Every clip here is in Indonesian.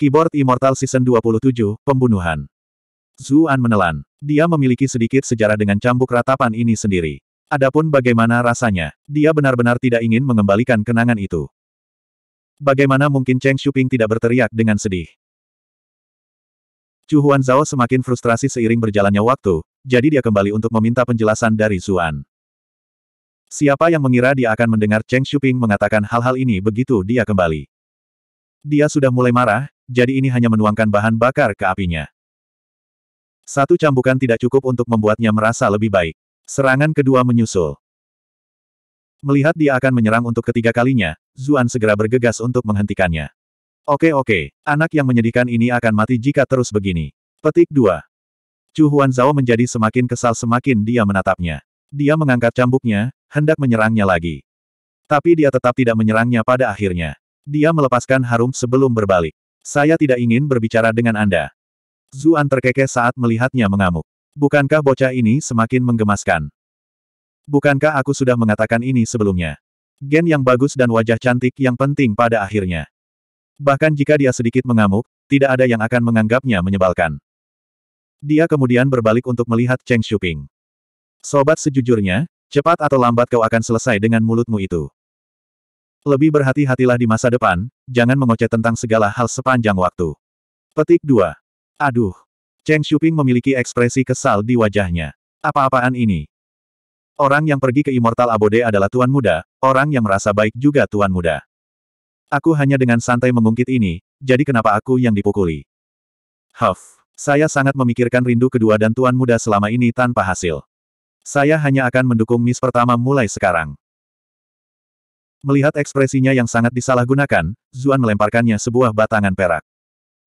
Keyboard Immortal Season 27, Pembunuhan. Zuan menelan. Dia memiliki sedikit sejarah dengan cambuk ratapan ini sendiri. Adapun bagaimana rasanya, dia benar-benar tidak ingin mengembalikan kenangan itu. Bagaimana mungkin Cheng Shuping tidak berteriak dengan sedih? Chu Huan Zhao semakin frustrasi seiring berjalannya waktu, jadi dia kembali untuk meminta penjelasan dari Zuan. Siapa yang mengira dia akan mendengar Cheng Shuping mengatakan hal-hal ini begitu dia kembali? Dia sudah mulai marah, jadi ini hanya menuangkan bahan bakar ke apinya. Satu cambukan tidak cukup untuk membuatnya merasa lebih baik. Serangan kedua menyusul. Melihat dia akan menyerang untuk ketiga kalinya, Zuan segera bergegas untuk menghentikannya. Oke oke, anak yang menyedihkan ini akan mati jika terus begini. Petik 2. Chu Huan Zhao menjadi semakin kesal semakin dia menatapnya. Dia mengangkat cambuknya, hendak menyerangnya lagi. Tapi dia tetap tidak menyerangnya pada akhirnya. Dia melepaskan harum sebelum berbalik. Saya tidak ingin berbicara dengan Anda. Zuan terkekeh saat melihatnya mengamuk. Bukankah bocah ini semakin menggemaskan? Bukankah aku sudah mengatakan ini sebelumnya? Gen yang bagus dan wajah cantik yang penting pada akhirnya. Bahkan jika dia sedikit mengamuk, tidak ada yang akan menganggapnya menyebalkan. Dia kemudian berbalik untuk melihat Cheng Shuping. Sobat sejujurnya, cepat atau lambat kau akan selesai dengan mulutmu itu. Lebih berhati-hatilah di masa depan, jangan mengoceh tentang segala hal sepanjang waktu. Petik 2. Aduh. Cheng Shuping memiliki ekspresi kesal di wajahnya. Apa-apaan ini? Orang yang pergi ke Immortal Abode adalah Tuan Muda, orang yang merasa baik juga Tuan Muda. Aku hanya dengan santai mengungkit ini, jadi kenapa aku yang dipukuli? Huff. Saya sangat memikirkan rindu kedua dan Tuan Muda selama ini tanpa hasil. Saya hanya akan mendukung Miss pertama mulai sekarang. Melihat ekspresinya yang sangat disalahgunakan, Zuan melemparkannya sebuah batangan perak.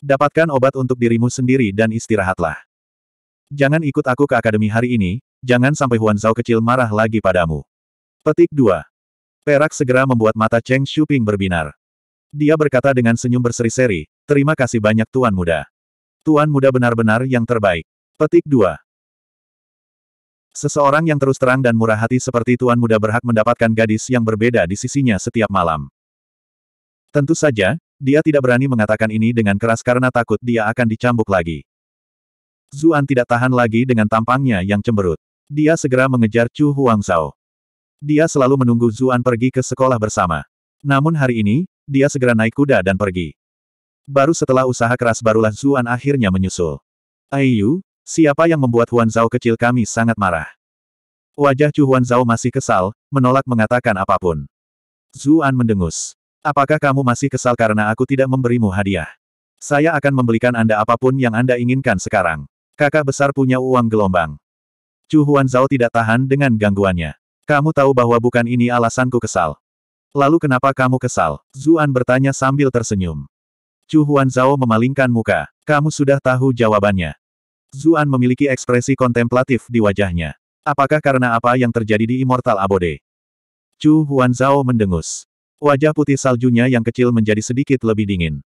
Dapatkan obat untuk dirimu sendiri dan istirahatlah. Jangan ikut aku ke akademi hari ini, jangan sampai Huan Zhao kecil marah lagi padamu. Petik 2. Perak segera membuat mata Cheng Shuping berbinar. Dia berkata dengan senyum berseri-seri, terima kasih banyak Tuan Muda. Tuan Muda benar-benar yang terbaik. Petik 2. Seseorang yang terus terang dan murah hati seperti Tuan Muda berhak mendapatkan gadis yang berbeda di sisinya setiap malam. Tentu saja, dia tidak berani mengatakan ini dengan keras karena takut dia akan dicambuk lagi. Zuan tidak tahan lagi dengan tampangnya yang cemberut. Dia segera mengejar Chu Huang Huangzhao. Dia selalu menunggu Zuan pergi ke sekolah bersama. Namun hari ini, dia segera naik kuda dan pergi. Baru setelah usaha keras barulah Zuan akhirnya menyusul. Ayu. Siapa yang membuat Huan Zhao kecil kami sangat marah. Wajah Chu Huan Zhao masih kesal, menolak mengatakan apapun. Zuan mendengus. Apakah kamu masih kesal karena aku tidak memberimu hadiah? Saya akan membelikan Anda apapun yang Anda inginkan sekarang. Kakak besar punya uang gelombang. Chu Huan Zhao tidak tahan dengan gangguannya. Kamu tahu bahwa bukan ini alasanku kesal. Lalu kenapa kamu kesal? Zuan bertanya sambil tersenyum. Chu Huan Zhao memalingkan muka. Kamu sudah tahu jawabannya. Zuan memiliki ekspresi kontemplatif di wajahnya. Apakah karena apa yang terjadi di Immortal Abode? Chu Huanzao mendengus. Wajah putih saljunya yang kecil menjadi sedikit lebih dingin.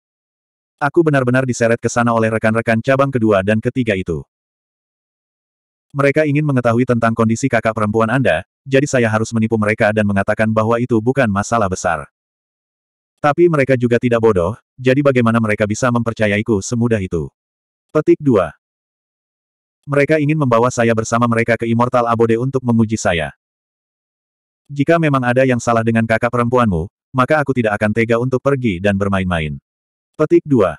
Aku benar-benar diseret ke sana oleh rekan-rekan cabang kedua dan ketiga itu. Mereka ingin mengetahui tentang kondisi kakak perempuan Anda, jadi saya harus menipu mereka dan mengatakan bahwa itu bukan masalah besar. Tapi mereka juga tidak bodoh, jadi bagaimana mereka bisa mempercayaiku semudah itu? Petik 2. Mereka ingin membawa saya bersama mereka ke Immortal Abode untuk menguji saya. Jika memang ada yang salah dengan kakak perempuanmu, maka aku tidak akan tega untuk pergi dan bermain-main. Petik 2.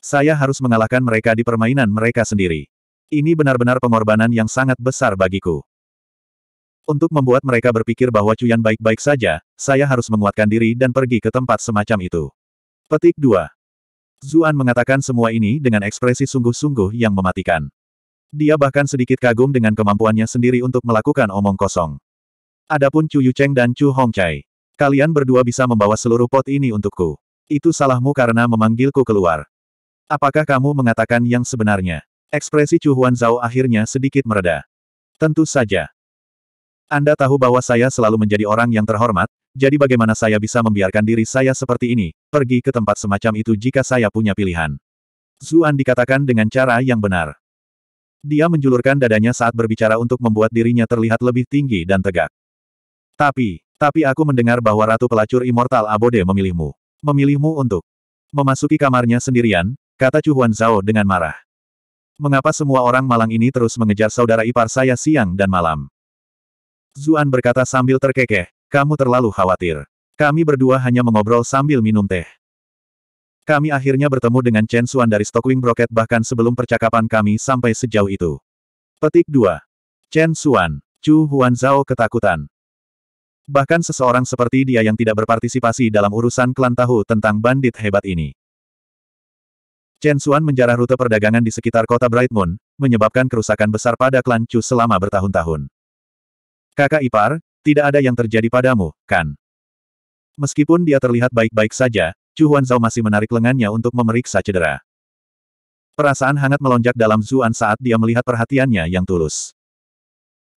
Saya harus mengalahkan mereka di permainan mereka sendiri. Ini benar-benar pengorbanan yang sangat besar bagiku. Untuk membuat mereka berpikir bahwa Cuyan baik-baik saja, saya harus menguatkan diri dan pergi ke tempat semacam itu. Petik 2. Zuan mengatakan semua ini dengan ekspresi sungguh-sungguh yang mematikan. Dia bahkan sedikit kagum dengan kemampuannya sendiri untuk melakukan omong kosong. Adapun Chu Yucheng dan Chu Hongcai. Kalian berdua bisa membawa seluruh pot ini untukku. Itu salahmu karena memanggilku keluar. Apakah kamu mengatakan yang sebenarnya? Ekspresi Chu Zhao akhirnya sedikit mereda. Tentu saja. Anda tahu bahwa saya selalu menjadi orang yang terhormat, jadi bagaimana saya bisa membiarkan diri saya seperti ini, pergi ke tempat semacam itu jika saya punya pilihan. Zuan dikatakan dengan cara yang benar. Dia menjulurkan dadanya saat berbicara untuk membuat dirinya terlihat lebih tinggi dan tegak. Tapi, tapi aku mendengar bahwa Ratu Pelacur Immortal Abode memilihmu. Memilihmu untuk memasuki kamarnya sendirian, kata Chu Huan Zhao dengan marah. Mengapa semua orang malang ini terus mengejar saudara ipar saya siang dan malam? Zuan berkata sambil terkekeh, kamu terlalu khawatir. Kami berdua hanya mengobrol sambil minum teh. Kami akhirnya bertemu dengan Chen Xuan dari Stockwing Broket bahkan sebelum percakapan kami sampai sejauh itu. Petik 2. Chen Xuan, Chu Huanzhao ketakutan. Bahkan seseorang seperti dia yang tidak berpartisipasi dalam urusan klan tahu tentang bandit hebat ini. Chen Xuan menjarah rute perdagangan di sekitar kota Bright Moon, menyebabkan kerusakan besar pada klan Chu selama bertahun-tahun. Kakak ipar, tidak ada yang terjadi padamu, kan? Meskipun dia terlihat baik-baik saja, Chu Huanzhao masih menarik lengannya untuk memeriksa cedera. Perasaan hangat melonjak dalam Zuan saat dia melihat perhatiannya yang tulus.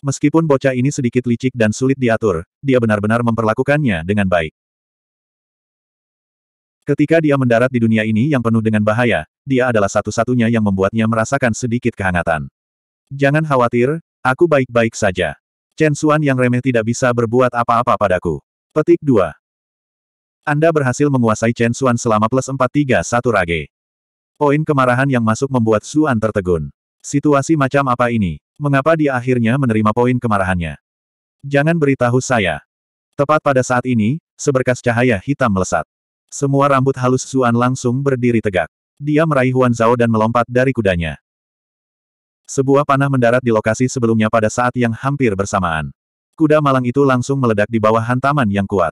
Meskipun bocah ini sedikit licik dan sulit diatur, dia benar-benar memperlakukannya dengan baik. Ketika dia mendarat di dunia ini yang penuh dengan bahaya, dia adalah satu-satunya yang membuatnya merasakan sedikit kehangatan. Jangan khawatir, aku baik-baik saja. Chen Xuan yang remeh tidak bisa berbuat apa-apa padaku. Petik 2. Anda berhasil menguasai Chen Xuan selama plus 431 rage. Poin kemarahan yang masuk membuat Xuan tertegun. Situasi macam apa ini? Mengapa dia akhirnya menerima poin kemarahannya? Jangan beritahu saya. Tepat pada saat ini, seberkas cahaya hitam melesat. Semua rambut halus Xuan langsung berdiri tegak. Dia meraih Huan Zhao dan melompat dari kudanya. Sebuah panah mendarat di lokasi sebelumnya pada saat yang hampir bersamaan. Kuda malang itu langsung meledak di bawah hantaman yang kuat.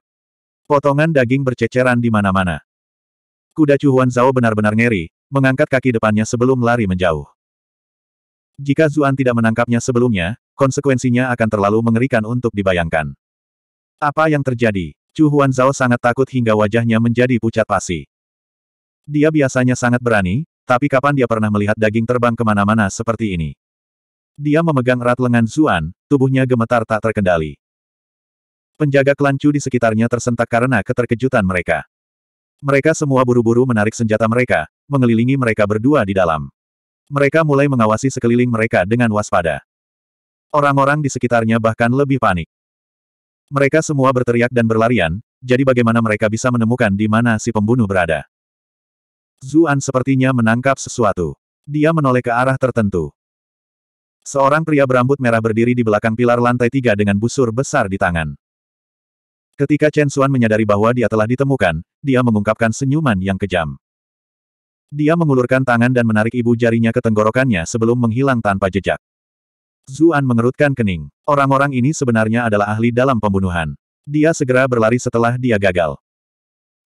Potongan daging berceceran di mana-mana. Kuda Chuan Zhao benar-benar ngeri, mengangkat kaki depannya sebelum lari menjauh. Jika Zuan tidak menangkapnya sebelumnya, konsekuensinya akan terlalu mengerikan untuk dibayangkan. Apa yang terjadi? Chu Huan Zhao sangat takut hingga wajahnya menjadi pucat pasi. Dia biasanya sangat berani, tapi kapan dia pernah melihat daging terbang kemana-mana seperti ini? Dia memegang erat lengan Zuan, tubuhnya gemetar tak terkendali. Penjaga klan di sekitarnya tersentak karena keterkejutan mereka. Mereka semua buru-buru menarik senjata mereka, mengelilingi mereka berdua di dalam. Mereka mulai mengawasi sekeliling mereka dengan waspada. Orang-orang di sekitarnya bahkan lebih panik. Mereka semua berteriak dan berlarian, jadi bagaimana mereka bisa menemukan di mana si pembunuh berada. Zuan sepertinya menangkap sesuatu. Dia menoleh ke arah tertentu. Seorang pria berambut merah berdiri di belakang pilar lantai tiga dengan busur besar di tangan. Ketika Chen Xuan menyadari bahwa dia telah ditemukan, dia mengungkapkan senyuman yang kejam. Dia mengulurkan tangan dan menarik ibu jarinya ke tenggorokannya sebelum menghilang tanpa jejak. Zuan mengerutkan kening. Orang-orang ini sebenarnya adalah ahli dalam pembunuhan. Dia segera berlari setelah dia gagal.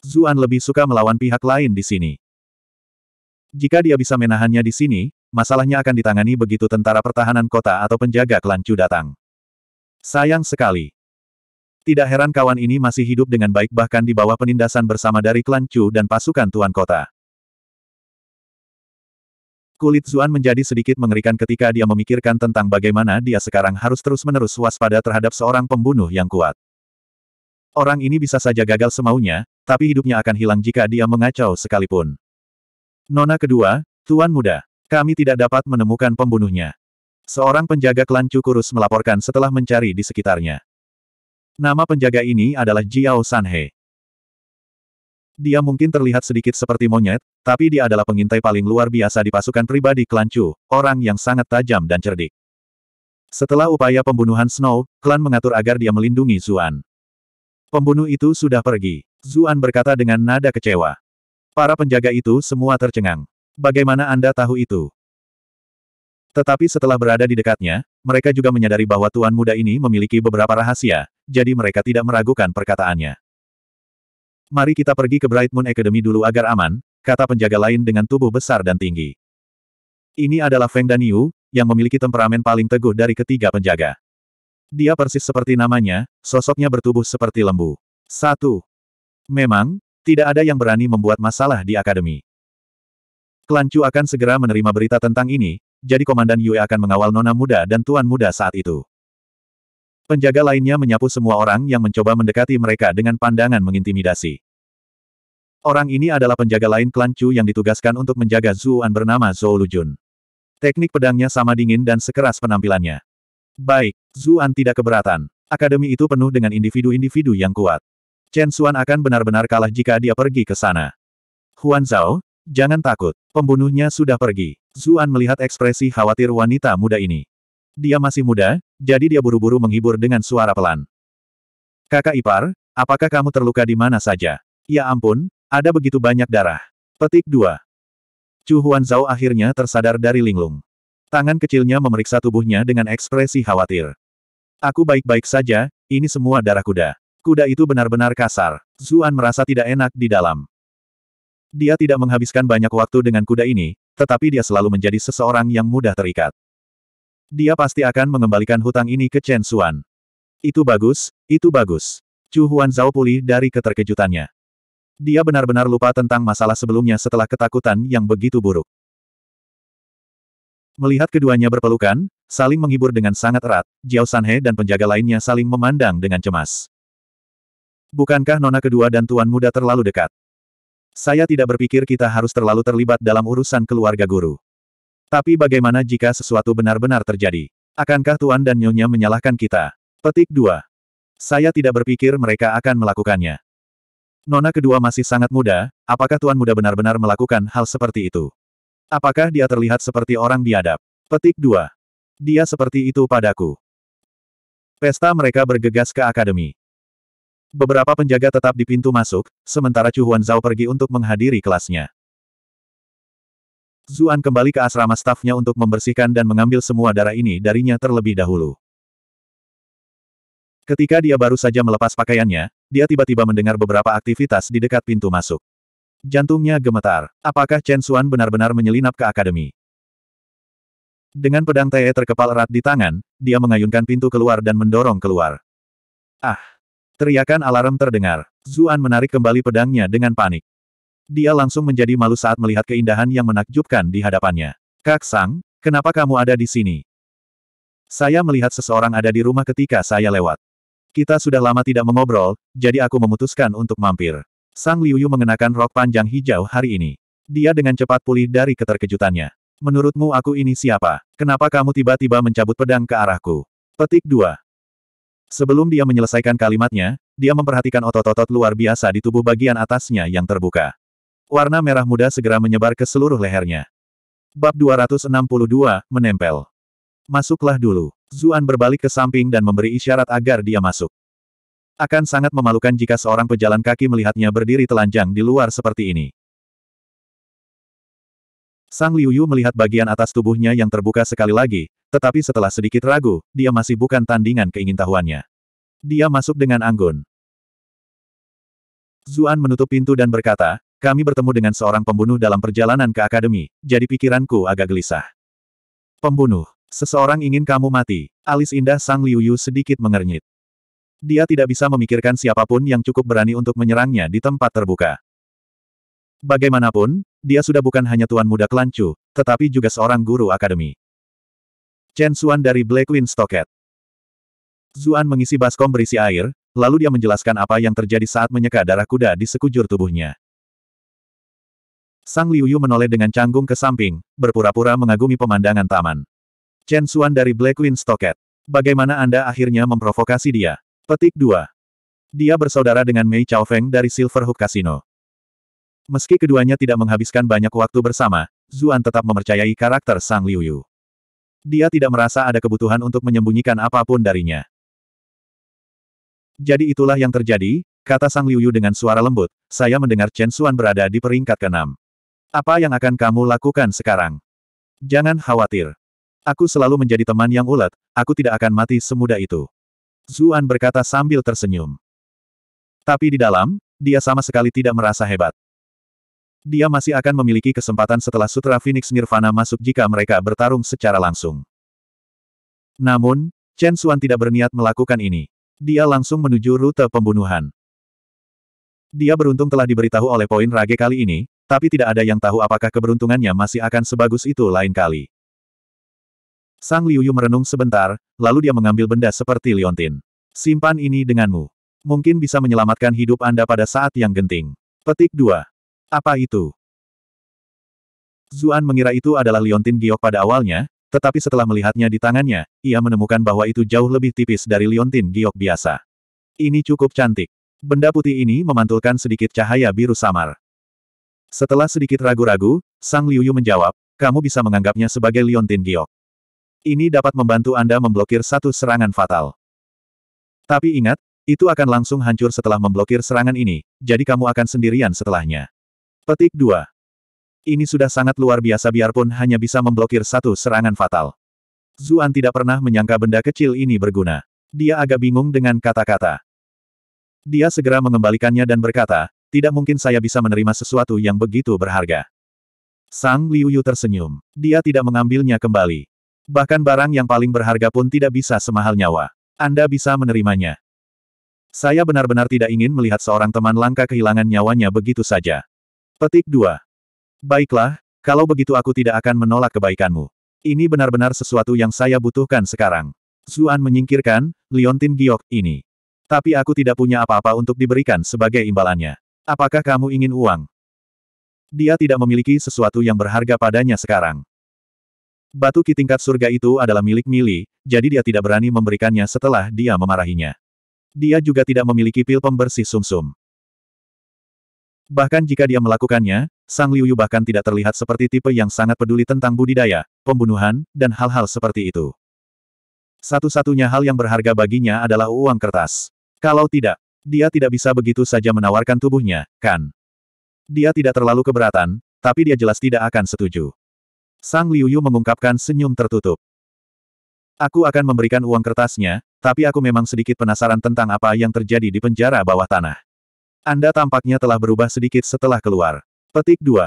Zuan lebih suka melawan pihak lain di sini. Jika dia bisa menahannya di sini, masalahnya akan ditangani begitu tentara pertahanan kota atau penjaga klan datang. Sayang sekali. Tidak heran kawan ini masih hidup dengan baik bahkan di bawah penindasan bersama dari klan Chu dan pasukan Tuan Kota. Kulit Zuan menjadi sedikit mengerikan ketika dia memikirkan tentang bagaimana dia sekarang harus terus-menerus waspada terhadap seorang pembunuh yang kuat. Orang ini bisa saja gagal semaunya, tapi hidupnya akan hilang jika dia mengacau sekalipun. Nona kedua, Tuan Muda, kami tidak dapat menemukan pembunuhnya. Seorang penjaga klan kurus melaporkan setelah mencari di sekitarnya. Nama penjaga ini adalah Jiao Sanhe. Dia mungkin terlihat sedikit seperti monyet, tapi dia adalah pengintai paling luar biasa di pasukan pribadi klan Chu, orang yang sangat tajam dan cerdik. Setelah upaya pembunuhan Snow, klan mengatur agar dia melindungi Zuan. Pembunuh itu sudah pergi. Zuan berkata dengan nada kecewa. Para penjaga itu semua tercengang. Bagaimana Anda tahu itu? Tetapi setelah berada di dekatnya, mereka juga menyadari bahwa tuan muda ini memiliki beberapa rahasia, jadi mereka tidak meragukan perkataannya. Mari kita pergi ke Bright Moon Academy dulu agar aman, kata penjaga lain dengan tubuh besar dan tinggi. Ini adalah Feng Daniu, yang memiliki temperamen paling teguh dari ketiga penjaga. Dia persis seperti namanya, sosoknya bertubuh seperti lembu. Satu, Memang, tidak ada yang berani membuat masalah di akademi. Klan akan segera menerima berita tentang ini, jadi Komandan Yue akan mengawal Nona Muda dan Tuan Muda saat itu. Penjaga lainnya menyapu semua orang yang mencoba mendekati mereka dengan pandangan mengintimidasi. Orang ini adalah penjaga lain klan Chu yang ditugaskan untuk menjaga Zuan bernama Zhou Lujun. Teknik pedangnya sama dingin dan sekeras penampilannya. Baik, Zuan tidak keberatan. Akademi itu penuh dengan individu-individu yang kuat. Chen Xuan akan benar-benar kalah jika dia pergi ke sana. Huan Zhao, jangan takut, pembunuhnya sudah pergi. Zuan melihat ekspresi khawatir wanita muda ini. Dia masih muda, jadi dia buru-buru menghibur dengan suara pelan. Kakak ipar, apakah kamu terluka di mana saja? Ya ampun, ada begitu banyak darah. Petik 2. Chu Huan Zhao akhirnya tersadar dari linglung. Tangan kecilnya memeriksa tubuhnya dengan ekspresi khawatir. Aku baik-baik saja, ini semua darah kuda. Kuda itu benar-benar kasar. Zuan merasa tidak enak di dalam. Dia tidak menghabiskan banyak waktu dengan kuda ini, tetapi dia selalu menjadi seseorang yang mudah terikat. Dia pasti akan mengembalikan hutang ini ke Chen Xuan. Itu bagus, itu bagus. Chu Huan Zhao pulih dari keterkejutannya. Dia benar-benar lupa tentang masalah sebelumnya setelah ketakutan yang begitu buruk. Melihat keduanya berpelukan, saling menghibur dengan sangat erat, Jiao Sanhe dan penjaga lainnya saling memandang dengan cemas. Bukankah nona kedua dan tuan muda terlalu dekat? Saya tidak berpikir kita harus terlalu terlibat dalam urusan keluarga guru. Tapi bagaimana jika sesuatu benar-benar terjadi? Akankah Tuan dan Nyonya menyalahkan kita? Petik 2. Saya tidak berpikir mereka akan melakukannya. Nona kedua masih sangat muda, apakah Tuan muda benar-benar melakukan hal seperti itu? Apakah dia terlihat seperti orang biadab? Petik 2. Dia seperti itu padaku. Pesta mereka bergegas ke akademi. Beberapa penjaga tetap di pintu masuk, sementara Chu Huan Zhao pergi untuk menghadiri kelasnya. Zuan kembali ke asrama stafnya untuk membersihkan dan mengambil semua darah ini darinya terlebih dahulu. Ketika dia baru saja melepas pakaiannya, dia tiba-tiba mendengar beberapa aktivitas di dekat pintu masuk. Jantungnya gemetar. Apakah Chen Xuan benar-benar menyelinap ke akademi? Dengan pedang Tae terkepal erat di tangan, dia mengayunkan pintu keluar dan mendorong keluar. Ah! Teriakan alarm terdengar. Zuan menarik kembali pedangnya dengan panik. Dia langsung menjadi malu saat melihat keindahan yang menakjubkan di hadapannya. Kak Sang, kenapa kamu ada di sini? Saya melihat seseorang ada di rumah ketika saya lewat. Kita sudah lama tidak mengobrol, jadi aku memutuskan untuk mampir. Sang Liuyu mengenakan rok panjang hijau hari ini. Dia dengan cepat pulih dari keterkejutannya. Menurutmu aku ini siapa? Kenapa kamu tiba-tiba mencabut pedang ke arahku? Petik 2. Sebelum dia menyelesaikan kalimatnya, dia memperhatikan otot-otot luar biasa di tubuh bagian atasnya yang terbuka. Warna merah muda segera menyebar ke seluruh lehernya. Bab 262, Menempel. Masuklah dulu. Zuan berbalik ke samping dan memberi isyarat agar dia masuk. Akan sangat memalukan jika seorang pejalan kaki melihatnya berdiri telanjang di luar seperti ini. Sang Liuyu melihat bagian atas tubuhnya yang terbuka sekali lagi, tetapi setelah sedikit ragu, dia masih bukan tandingan keingintahuannya. Dia masuk dengan anggun. Zuan menutup pintu dan berkata, kami bertemu dengan seorang pembunuh dalam perjalanan ke akademi, jadi pikiranku agak gelisah. Pembunuh. Seseorang ingin kamu mati. Alis indah Sang Liuyu sedikit mengernyit. Dia tidak bisa memikirkan siapapun yang cukup berani untuk menyerangnya di tempat terbuka. Bagaimanapun, dia sudah bukan hanya tuan muda kelancu, tetapi juga seorang guru akademi. Chen Xuan dari Black Wind Stocket. Zuan mengisi baskom berisi air, lalu dia menjelaskan apa yang terjadi saat menyeka darah kuda di sekujur tubuhnya. Sang Liu Yu menoleh dengan canggung ke samping, berpura-pura mengagumi pemandangan taman. Chen Xuan dari Black Wind Stocket. Bagaimana Anda akhirnya memprovokasi dia? Petik 2. Dia bersaudara dengan Mei Chao Feng dari Silverhook Casino. Meski keduanya tidak menghabiskan banyak waktu bersama, Zuan tetap mempercayai karakter Sang Liu Yu. Dia tidak merasa ada kebutuhan untuk menyembunyikan apapun darinya. Jadi itulah yang terjadi, kata Sang Liuyu dengan suara lembut, saya mendengar Chen Xuan berada di peringkat keenam. Apa yang akan kamu lakukan sekarang? Jangan khawatir. Aku selalu menjadi teman yang ulet, aku tidak akan mati semudah itu. Zuan berkata sambil tersenyum. Tapi di dalam, dia sama sekali tidak merasa hebat. Dia masih akan memiliki kesempatan setelah Sutra Phoenix Nirvana masuk jika mereka bertarung secara langsung. Namun, Chen Xuan tidak berniat melakukan ini. Dia langsung menuju rute pembunuhan. Dia beruntung telah diberitahu oleh poin Rage kali ini, tapi tidak ada yang tahu apakah keberuntungannya masih akan sebagus itu lain kali. Sang Liuyu merenung sebentar, lalu dia mengambil benda seperti liontin. Simpan ini denganmu. Mungkin bisa menyelamatkan hidup Anda pada saat yang genting. Petik 2. Apa itu? Zuan mengira itu adalah liontin giok pada awalnya, tetapi setelah melihatnya di tangannya, ia menemukan bahwa itu jauh lebih tipis dari liontin giok biasa. Ini cukup cantik. Benda putih ini memantulkan sedikit cahaya biru samar. Setelah sedikit ragu-ragu, Sang Liuyu menjawab, kamu bisa menganggapnya sebagai liontin giok. Ini dapat membantu Anda memblokir satu serangan fatal. Tapi ingat, itu akan langsung hancur setelah memblokir serangan ini, jadi kamu akan sendirian setelahnya. Petik 2. Ini sudah sangat luar biasa biarpun hanya bisa memblokir satu serangan fatal. Zuan tidak pernah menyangka benda kecil ini berguna. Dia agak bingung dengan kata-kata. Dia segera mengembalikannya dan berkata, tidak mungkin saya bisa menerima sesuatu yang begitu berharga. Sang Liu tersenyum. Dia tidak mengambilnya kembali. Bahkan barang yang paling berharga pun tidak bisa semahal nyawa. Anda bisa menerimanya. Saya benar-benar tidak ingin melihat seorang teman langka kehilangan nyawanya begitu saja. Petik 2. Baiklah, kalau begitu aku tidak akan menolak kebaikanmu. Ini benar-benar sesuatu yang saya butuhkan sekarang. Zuan menyingkirkan, Liontin Giok, ini. Tapi aku tidak punya apa-apa untuk diberikan sebagai imbalannya. Apakah kamu ingin uang? Dia tidak memiliki sesuatu yang berharga padanya sekarang. Batu ki tingkat surga itu adalah milik Mili, jadi dia tidak berani memberikannya setelah dia memarahinya. Dia juga tidak memiliki pil pembersih sumsum. -sum. Bahkan jika dia melakukannya, Sang Liuyu bahkan tidak terlihat seperti tipe yang sangat peduli tentang budidaya, pembunuhan, dan hal-hal seperti itu. Satu-satunya hal yang berharga baginya adalah uang kertas. Kalau tidak, dia tidak bisa begitu saja menawarkan tubuhnya, kan? Dia tidak terlalu keberatan, tapi dia jelas tidak akan setuju. Sang Liuyu mengungkapkan senyum tertutup. Aku akan memberikan uang kertasnya, tapi aku memang sedikit penasaran tentang apa yang terjadi di penjara bawah tanah. Anda tampaknya telah berubah sedikit setelah keluar. Petik 2.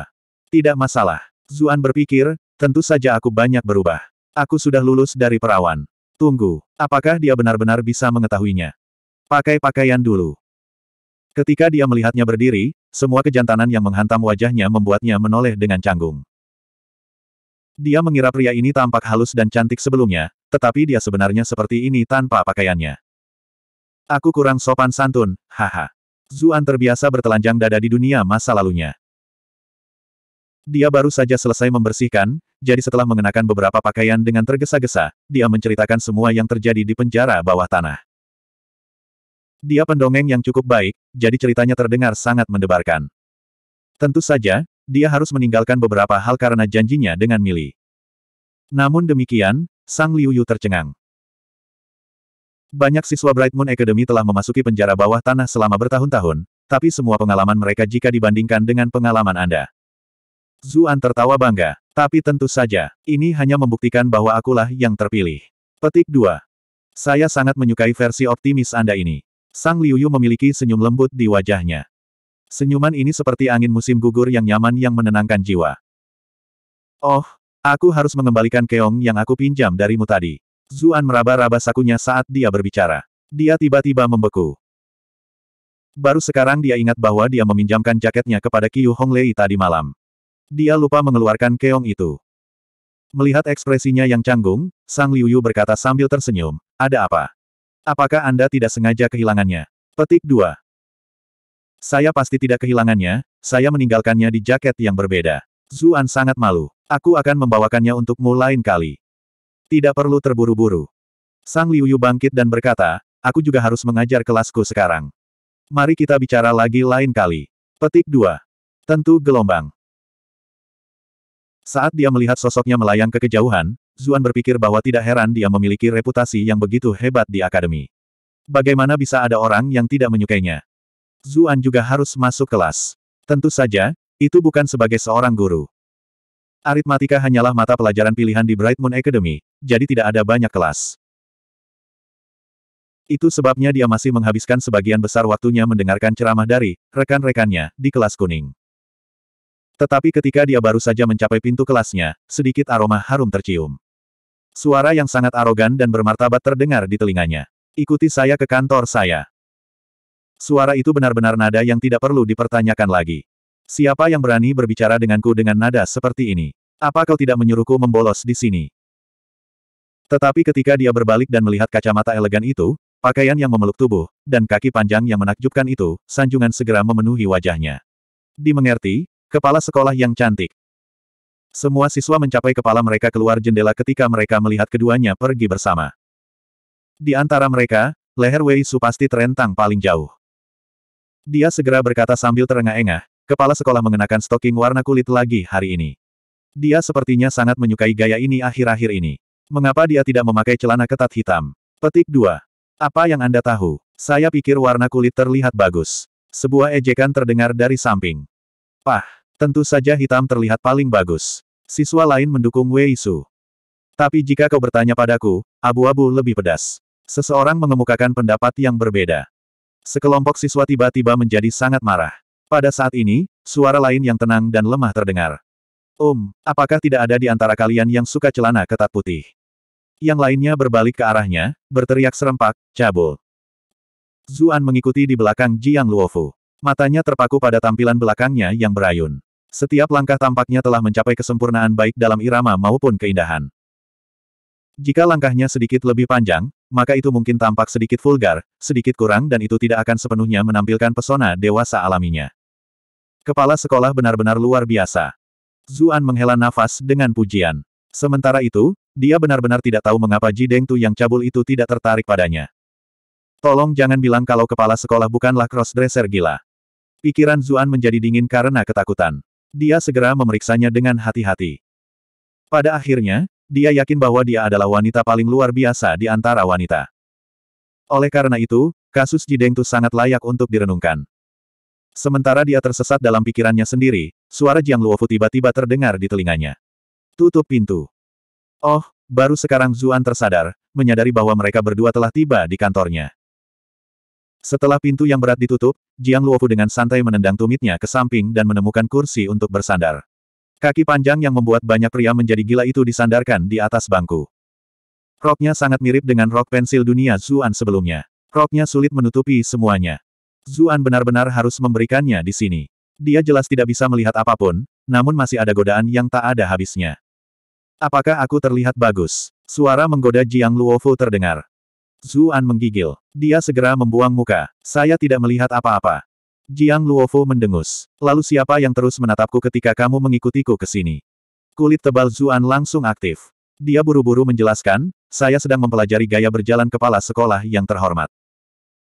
Tidak masalah. Zuan berpikir, tentu saja aku banyak berubah. Aku sudah lulus dari perawan. Tunggu, apakah dia benar-benar bisa mengetahuinya? Pakai pakaian dulu. Ketika dia melihatnya berdiri, semua kejantanan yang menghantam wajahnya membuatnya menoleh dengan canggung. Dia mengira pria ini tampak halus dan cantik sebelumnya, tetapi dia sebenarnya seperti ini tanpa pakaiannya. Aku kurang sopan santun, haha. Zuan terbiasa bertelanjang dada di dunia masa lalunya. Dia baru saja selesai membersihkan, jadi setelah mengenakan beberapa pakaian dengan tergesa-gesa, dia menceritakan semua yang terjadi di penjara bawah tanah. Dia pendongeng yang cukup baik, jadi ceritanya terdengar sangat mendebarkan. Tentu saja, dia harus meninggalkan beberapa hal karena janjinya dengan Mili. Namun demikian, Sang Liuyu tercengang. Banyak siswa Bright Moon Academy telah memasuki penjara bawah tanah selama bertahun-tahun, tapi semua pengalaman mereka jika dibandingkan dengan pengalaman Anda. Zuan tertawa bangga, tapi tentu saja, ini hanya membuktikan bahwa akulah yang terpilih. Petik 2. Saya sangat menyukai versi optimis Anda ini. Sang Liuyu memiliki senyum lembut di wajahnya. Senyuman ini seperti angin musim gugur yang nyaman yang menenangkan jiwa. Oh, aku harus mengembalikan keong yang aku pinjam darimu tadi. Zuan meraba-raba sakunya saat dia berbicara. Dia tiba-tiba membeku. Baru sekarang dia ingat bahwa dia meminjamkan jaketnya kepada Qiu Honglei tadi malam. Dia lupa mengeluarkan keong itu. Melihat ekspresinya yang canggung, Sang Liuyu berkata sambil tersenyum, ada apa? Apakah Anda tidak sengaja kehilangannya? Petik 2. Saya pasti tidak kehilangannya, saya meninggalkannya di jaket yang berbeda. Zuan sangat malu. Aku akan membawakannya untukmu lain kali. Tidak perlu terburu-buru. Sang Liuyu bangkit dan berkata, aku juga harus mengajar kelasku sekarang. Mari kita bicara lagi lain kali. Petik 2. Tentu gelombang. Saat dia melihat sosoknya melayang ke kejauhan, Zuan berpikir bahwa tidak heran dia memiliki reputasi yang begitu hebat di akademi. Bagaimana bisa ada orang yang tidak menyukainya? Zuan juga harus masuk kelas. Tentu saja, itu bukan sebagai seorang guru. Aritmatika hanyalah mata pelajaran pilihan di Bright Moon Academy, jadi tidak ada banyak kelas. Itu sebabnya dia masih menghabiskan sebagian besar waktunya mendengarkan ceramah dari rekan-rekannya di kelas kuning. Tetapi ketika dia baru saja mencapai pintu kelasnya, sedikit aroma harum tercium. Suara yang sangat arogan dan bermartabat terdengar di telinganya. Ikuti saya ke kantor saya. Suara itu benar-benar nada yang tidak perlu dipertanyakan lagi. Siapa yang berani berbicara denganku dengan nada seperti ini? Apa kau tidak menyuruhku membolos di sini? Tetapi ketika dia berbalik dan melihat kacamata elegan itu, pakaian yang memeluk tubuh, dan kaki panjang yang menakjubkan itu, sanjungan segera memenuhi wajahnya. Dimengerti, kepala sekolah yang cantik. Semua siswa mencapai kepala mereka keluar jendela ketika mereka melihat keduanya pergi bersama. Di antara mereka, leher Wei Su pasti terentang paling jauh. Dia segera berkata sambil terengah-engah, Kepala sekolah mengenakan stoking warna kulit lagi hari ini. Dia sepertinya sangat menyukai gaya ini akhir-akhir ini. Mengapa dia tidak memakai celana ketat hitam? Petik 2. Apa yang Anda tahu? Saya pikir warna kulit terlihat bagus. Sebuah ejekan terdengar dari samping. Pah, tentu saja hitam terlihat paling bagus. Siswa lain mendukung Wei Su. Tapi jika kau bertanya padaku, abu-abu lebih pedas. Seseorang mengemukakan pendapat yang berbeda. Sekelompok siswa tiba-tiba menjadi sangat marah. Pada saat ini, suara lain yang tenang dan lemah terdengar. Om, um, apakah tidak ada di antara kalian yang suka celana ketat putih? Yang lainnya berbalik ke arahnya, berteriak serempak, cabul. Zuan mengikuti di belakang Jiang Luofu. Matanya terpaku pada tampilan belakangnya yang berayun. Setiap langkah tampaknya telah mencapai kesempurnaan baik dalam irama maupun keindahan. Jika langkahnya sedikit lebih panjang, maka itu mungkin tampak sedikit vulgar, sedikit kurang dan itu tidak akan sepenuhnya menampilkan pesona dewasa alaminya. Kepala sekolah benar-benar luar biasa. Zuan menghela nafas dengan pujian. Sementara itu, dia benar-benar tidak tahu mengapa Ji Dengtu yang cabul itu tidak tertarik padanya. Tolong jangan bilang kalau kepala sekolah bukanlah crossdresser gila. Pikiran Zuan menjadi dingin karena ketakutan. Dia segera memeriksanya dengan hati-hati. Pada akhirnya, dia yakin bahwa dia adalah wanita paling luar biasa di antara wanita. Oleh karena itu, kasus Ji Dengtu sangat layak untuk direnungkan. Sementara dia tersesat dalam pikirannya sendiri, suara Jiang Luofu tiba-tiba terdengar di telinganya. Tutup pintu. Oh, baru sekarang Zuan tersadar, menyadari bahwa mereka berdua telah tiba di kantornya. Setelah pintu yang berat ditutup, Jiang Luofu dengan santai menendang tumitnya ke samping dan menemukan kursi untuk bersandar. Kaki panjang yang membuat banyak pria menjadi gila itu disandarkan di atas bangku. Roknya sangat mirip dengan rok pensil dunia Zuan sebelumnya. Roknya sulit menutupi semuanya. Zuan benar-benar harus memberikannya di sini. Dia jelas tidak bisa melihat apapun, namun masih ada godaan yang tak ada habisnya. Apakah aku terlihat bagus? Suara menggoda Jiang Luofu terdengar. Zuan menggigil. Dia segera membuang muka. Saya tidak melihat apa-apa. Jiang Luofu mendengus. Lalu siapa yang terus menatapku ketika kamu mengikutiku ke sini? Kulit tebal Zuan langsung aktif. Dia buru-buru menjelaskan, saya sedang mempelajari gaya berjalan kepala sekolah yang terhormat.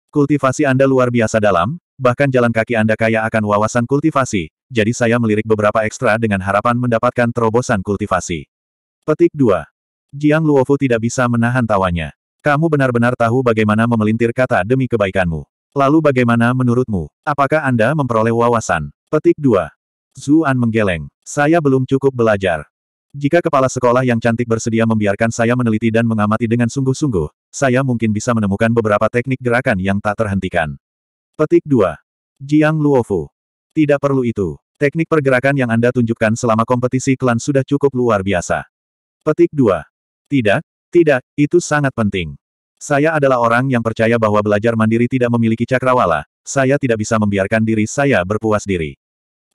Kultivasi Anda luar biasa dalam, bahkan jalan kaki Anda kaya akan wawasan kultivasi, jadi saya melirik beberapa ekstra dengan harapan mendapatkan terobosan kultivasi. Petik 2. Jiang Luofu tidak bisa menahan tawanya. Kamu benar-benar tahu bagaimana memelintir kata demi kebaikanmu. Lalu bagaimana menurutmu? Apakah Anda memperoleh wawasan? Petik 2. Zuan menggeleng. Saya belum cukup belajar. Jika kepala sekolah yang cantik bersedia membiarkan saya meneliti dan mengamati dengan sungguh-sungguh, saya mungkin bisa menemukan beberapa teknik gerakan yang tak terhentikan. Petik 2. Jiang Luofu. Tidak perlu itu. Teknik pergerakan yang Anda tunjukkan selama kompetisi klan sudah cukup luar biasa. Petik 2. Tidak, tidak, itu sangat penting. Saya adalah orang yang percaya bahwa belajar mandiri tidak memiliki cakrawala, saya tidak bisa membiarkan diri saya berpuas diri.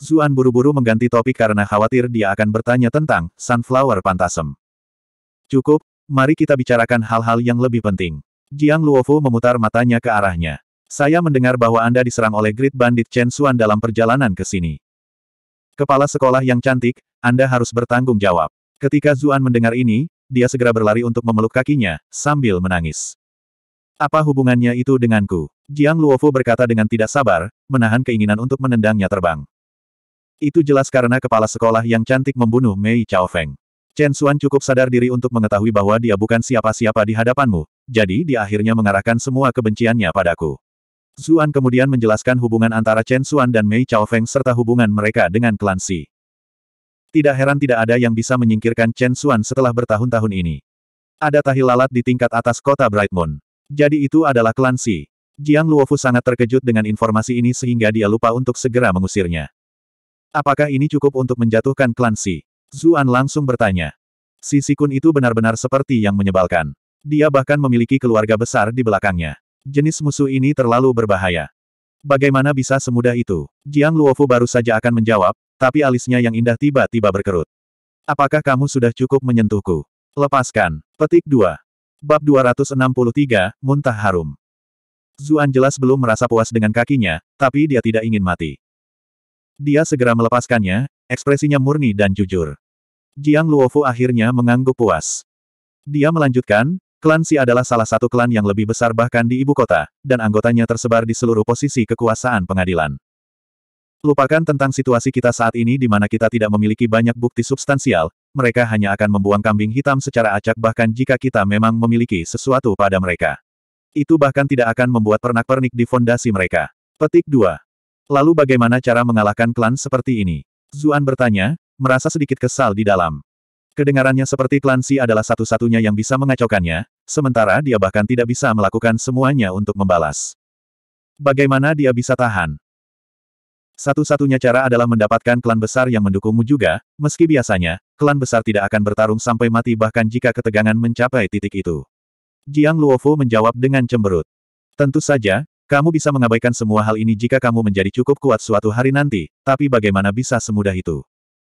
Zuan buru-buru mengganti topik karena khawatir dia akan bertanya tentang Sunflower Pantasem. Cukup, Mari kita bicarakan hal-hal yang lebih penting. Jiang Luofu memutar matanya ke arahnya. Saya mendengar bahwa Anda diserang oleh Great Bandit Chen Xuan dalam perjalanan ke sini. Kepala sekolah yang cantik, Anda harus bertanggung jawab. Ketika Zuan mendengar ini, dia segera berlari untuk memeluk kakinya, sambil menangis. Apa hubungannya itu denganku? Jiang Luofu berkata dengan tidak sabar, menahan keinginan untuk menendangnya terbang. Itu jelas karena kepala sekolah yang cantik membunuh Mei Chao Feng. Chen Xuan cukup sadar diri untuk mengetahui bahwa dia bukan siapa-siapa di hadapanmu, jadi dia akhirnya mengarahkan semua kebenciannya padaku. Zuan kemudian menjelaskan hubungan antara Chen Xuan dan Mei Chao Feng serta hubungan mereka dengan klan Si. Tidak heran tidak ada yang bisa menyingkirkan Chen Xuan setelah bertahun-tahun ini. Ada tahi lalat di tingkat atas kota Bright Moon. Jadi itu adalah klan Si. Jiang Luofu sangat terkejut dengan informasi ini sehingga dia lupa untuk segera mengusirnya. Apakah ini cukup untuk menjatuhkan klan Si? Zuan langsung bertanya. Si Sikun itu benar-benar seperti yang menyebalkan. Dia bahkan memiliki keluarga besar di belakangnya. Jenis musuh ini terlalu berbahaya. Bagaimana bisa semudah itu? Jiang Luofu baru saja akan menjawab, tapi alisnya yang indah tiba-tiba berkerut. Apakah kamu sudah cukup menyentuhku? Lepaskan. Petik 2. Bab 263, Muntah Harum. Zuan jelas belum merasa puas dengan kakinya, tapi dia tidak ingin mati. Dia segera melepaskannya, ekspresinya murni dan jujur. Jiang Luofu akhirnya mengangguk puas. Dia melanjutkan, klan Si adalah salah satu klan yang lebih besar bahkan di ibu kota, dan anggotanya tersebar di seluruh posisi kekuasaan pengadilan. Lupakan tentang situasi kita saat ini di mana kita tidak memiliki banyak bukti substansial, mereka hanya akan membuang kambing hitam secara acak bahkan jika kita memang memiliki sesuatu pada mereka. Itu bahkan tidak akan membuat pernak-pernik di fondasi mereka. Petik 2. Lalu bagaimana cara mengalahkan klan seperti ini? Zuan bertanya, merasa sedikit kesal di dalam. Kedengarannya seperti Klan Xi adalah satu-satunya yang bisa mengacaukannya, sementara dia bahkan tidak bisa melakukan semuanya untuk membalas. Bagaimana dia bisa tahan? Satu-satunya cara adalah mendapatkan klan besar yang mendukungmu juga, meski biasanya, klan besar tidak akan bertarung sampai mati bahkan jika ketegangan mencapai titik itu. Jiang Luofu menjawab dengan cemberut. Tentu saja, kamu bisa mengabaikan semua hal ini jika kamu menjadi cukup kuat suatu hari nanti, tapi bagaimana bisa semudah itu?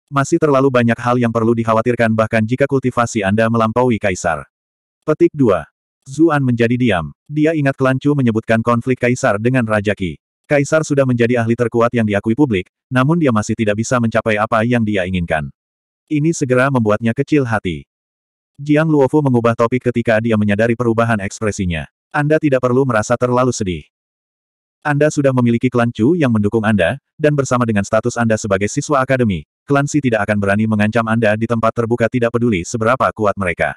Masih terlalu banyak hal yang perlu dikhawatirkan bahkan jika kultivasi Anda melampaui kaisar. Petik 2. Zuan menjadi diam. Dia ingat Kelancu menyebutkan konflik kaisar dengan Raja Qi. Kaisar sudah menjadi ahli terkuat yang diakui publik, namun dia masih tidak bisa mencapai apa yang dia inginkan. Ini segera membuatnya kecil hati. Jiang Luofu mengubah topik ketika dia menyadari perubahan ekspresinya. Anda tidak perlu merasa terlalu sedih. Anda sudah memiliki Kelancu yang mendukung Anda, dan bersama dengan status Anda sebagai siswa akademi, Si tidak akan berani mengancam Anda di tempat terbuka tidak peduli seberapa kuat mereka.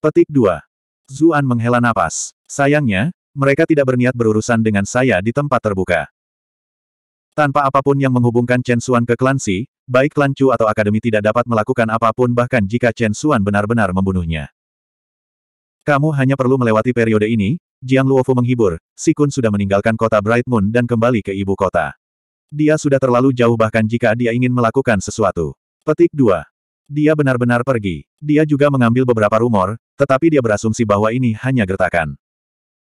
Petik 2. Zuan menghela napas. Sayangnya, mereka tidak berniat berurusan dengan saya di tempat terbuka. Tanpa apapun yang menghubungkan Chen Xuan ke Si, baik Klan Chu atau Akademi tidak dapat melakukan apapun bahkan jika Chen Xuan benar-benar membunuhnya. Kamu hanya perlu melewati periode ini, Jiang Luofu menghibur, Sikun sudah meninggalkan kota Bright Moon dan kembali ke ibu kota. Dia sudah terlalu jauh bahkan jika dia ingin melakukan sesuatu. Petik 2. Dia benar-benar pergi. Dia juga mengambil beberapa rumor, tetapi dia berasumsi bahwa ini hanya gertakan.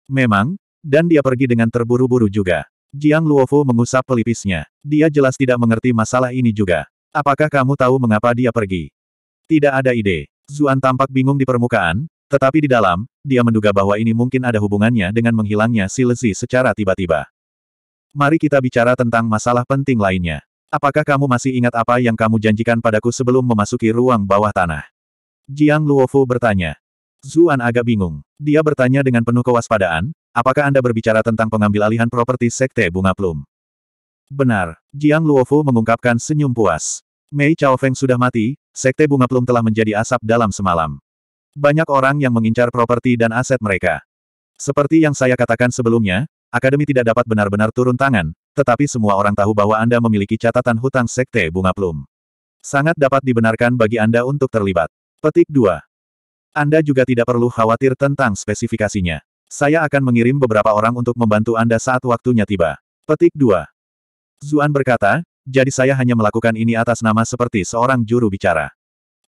Memang, dan dia pergi dengan terburu-buru juga. Jiang Luofu mengusap pelipisnya. Dia jelas tidak mengerti masalah ini juga. Apakah kamu tahu mengapa dia pergi? Tidak ada ide. Zuan tampak bingung di permukaan, tetapi di dalam, dia menduga bahwa ini mungkin ada hubungannya dengan menghilangnya si Lezi secara tiba-tiba. Mari kita bicara tentang masalah penting lainnya. Apakah kamu masih ingat apa yang kamu janjikan padaku sebelum memasuki ruang bawah tanah? Jiang Luofu bertanya. Zuan agak bingung. Dia bertanya dengan penuh kewaspadaan, apakah Anda berbicara tentang pengambil alihan properti Sekte Bunga Plum? Benar. Jiang Luofu mengungkapkan senyum puas. Mei Chao Feng sudah mati, Sekte Bunga Plum telah menjadi asap dalam semalam. Banyak orang yang mengincar properti dan aset mereka. Seperti yang saya katakan sebelumnya, Akademi tidak dapat benar-benar turun tangan, tetapi semua orang tahu bahwa Anda memiliki catatan hutang Sekte Bunga Plum. Sangat dapat dibenarkan bagi Anda untuk terlibat. Petik 2. Anda juga tidak perlu khawatir tentang spesifikasinya. Saya akan mengirim beberapa orang untuk membantu Anda saat waktunya tiba. Petik 2. Zuan berkata, jadi saya hanya melakukan ini atas nama seperti seorang juru bicara.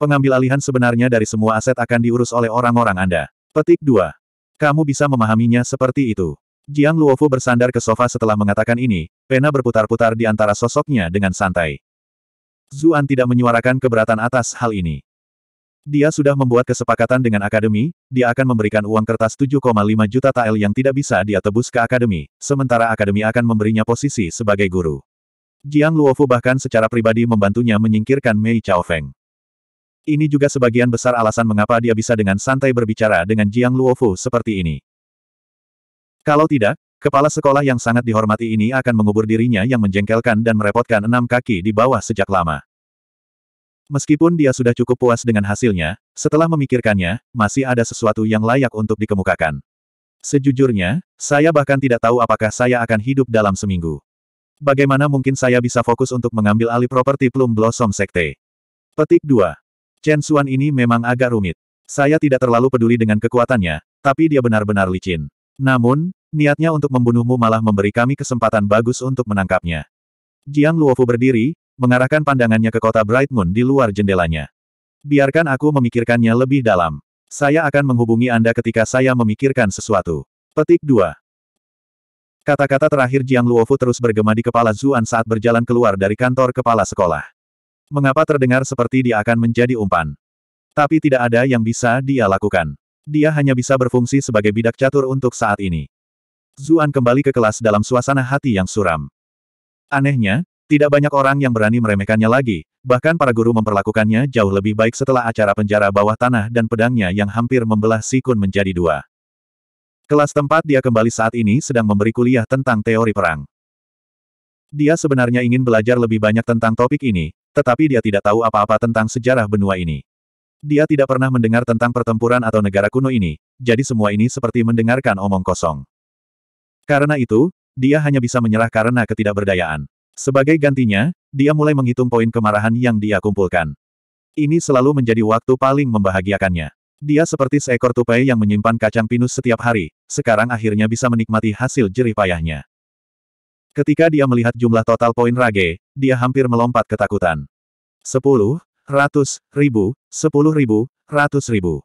Pengambil alihan sebenarnya dari semua aset akan diurus oleh orang-orang Anda. Petik 2. Kamu bisa memahaminya seperti itu. Jiang Luofu bersandar ke sofa setelah mengatakan ini, pena berputar-putar di antara sosoknya dengan santai. Zuan tidak menyuarakan keberatan atas hal ini. Dia sudah membuat kesepakatan dengan akademi, dia akan memberikan uang kertas 7,5 juta tael yang tidak bisa dia tebus ke akademi, sementara akademi akan memberinya posisi sebagai guru. Jiang Luofu bahkan secara pribadi membantunya menyingkirkan Mei Chao Feng. Ini juga sebagian besar alasan mengapa dia bisa dengan santai berbicara dengan Jiang Luofu seperti ini. Kalau tidak, kepala sekolah yang sangat dihormati ini akan mengubur dirinya yang menjengkelkan dan merepotkan enam kaki di bawah sejak lama. Meskipun dia sudah cukup puas dengan hasilnya, setelah memikirkannya, masih ada sesuatu yang layak untuk dikemukakan. Sejujurnya, saya bahkan tidak tahu apakah saya akan hidup dalam seminggu. Bagaimana mungkin saya bisa fokus untuk mengambil alih properti Plum Blossom Sekte? Petik 2. Chen Xuan ini memang agak rumit. Saya tidak terlalu peduli dengan kekuatannya, tapi dia benar-benar licin. Namun, niatnya untuk membunuhmu malah memberi kami kesempatan bagus untuk menangkapnya. Jiang Luofu berdiri, mengarahkan pandangannya ke kota Bright Moon di luar jendelanya. Biarkan aku memikirkannya lebih dalam. Saya akan menghubungi Anda ketika saya memikirkan sesuatu. Petik 2. Kata-kata terakhir Jiang Luofu terus bergema di kepala Zuan saat berjalan keluar dari kantor kepala sekolah. Mengapa terdengar seperti dia akan menjadi umpan? Tapi tidak ada yang bisa dia lakukan. Dia hanya bisa berfungsi sebagai bidak catur untuk saat ini. Zuan kembali ke kelas dalam suasana hati yang suram. Anehnya, tidak banyak orang yang berani meremehkannya lagi, bahkan para guru memperlakukannya jauh lebih baik setelah acara penjara bawah tanah dan pedangnya yang hampir membelah Sikun menjadi dua. Kelas tempat dia kembali saat ini sedang memberi kuliah tentang teori perang. Dia sebenarnya ingin belajar lebih banyak tentang topik ini, tetapi dia tidak tahu apa-apa tentang sejarah benua ini. Dia tidak pernah mendengar tentang pertempuran atau negara kuno ini, jadi semua ini seperti mendengarkan omong kosong. Karena itu, dia hanya bisa menyerah karena ketidakberdayaan. Sebagai gantinya, dia mulai menghitung poin kemarahan yang dia kumpulkan. Ini selalu menjadi waktu paling membahagiakannya. Dia seperti seekor tupai yang menyimpan kacang pinus setiap hari, sekarang akhirnya bisa menikmati hasil jerih payahnya. Ketika dia melihat jumlah total poin Rage, dia hampir melompat ketakutan. Sepuluh, ratus, ribu, Sepuluh ribu, ratus ribu.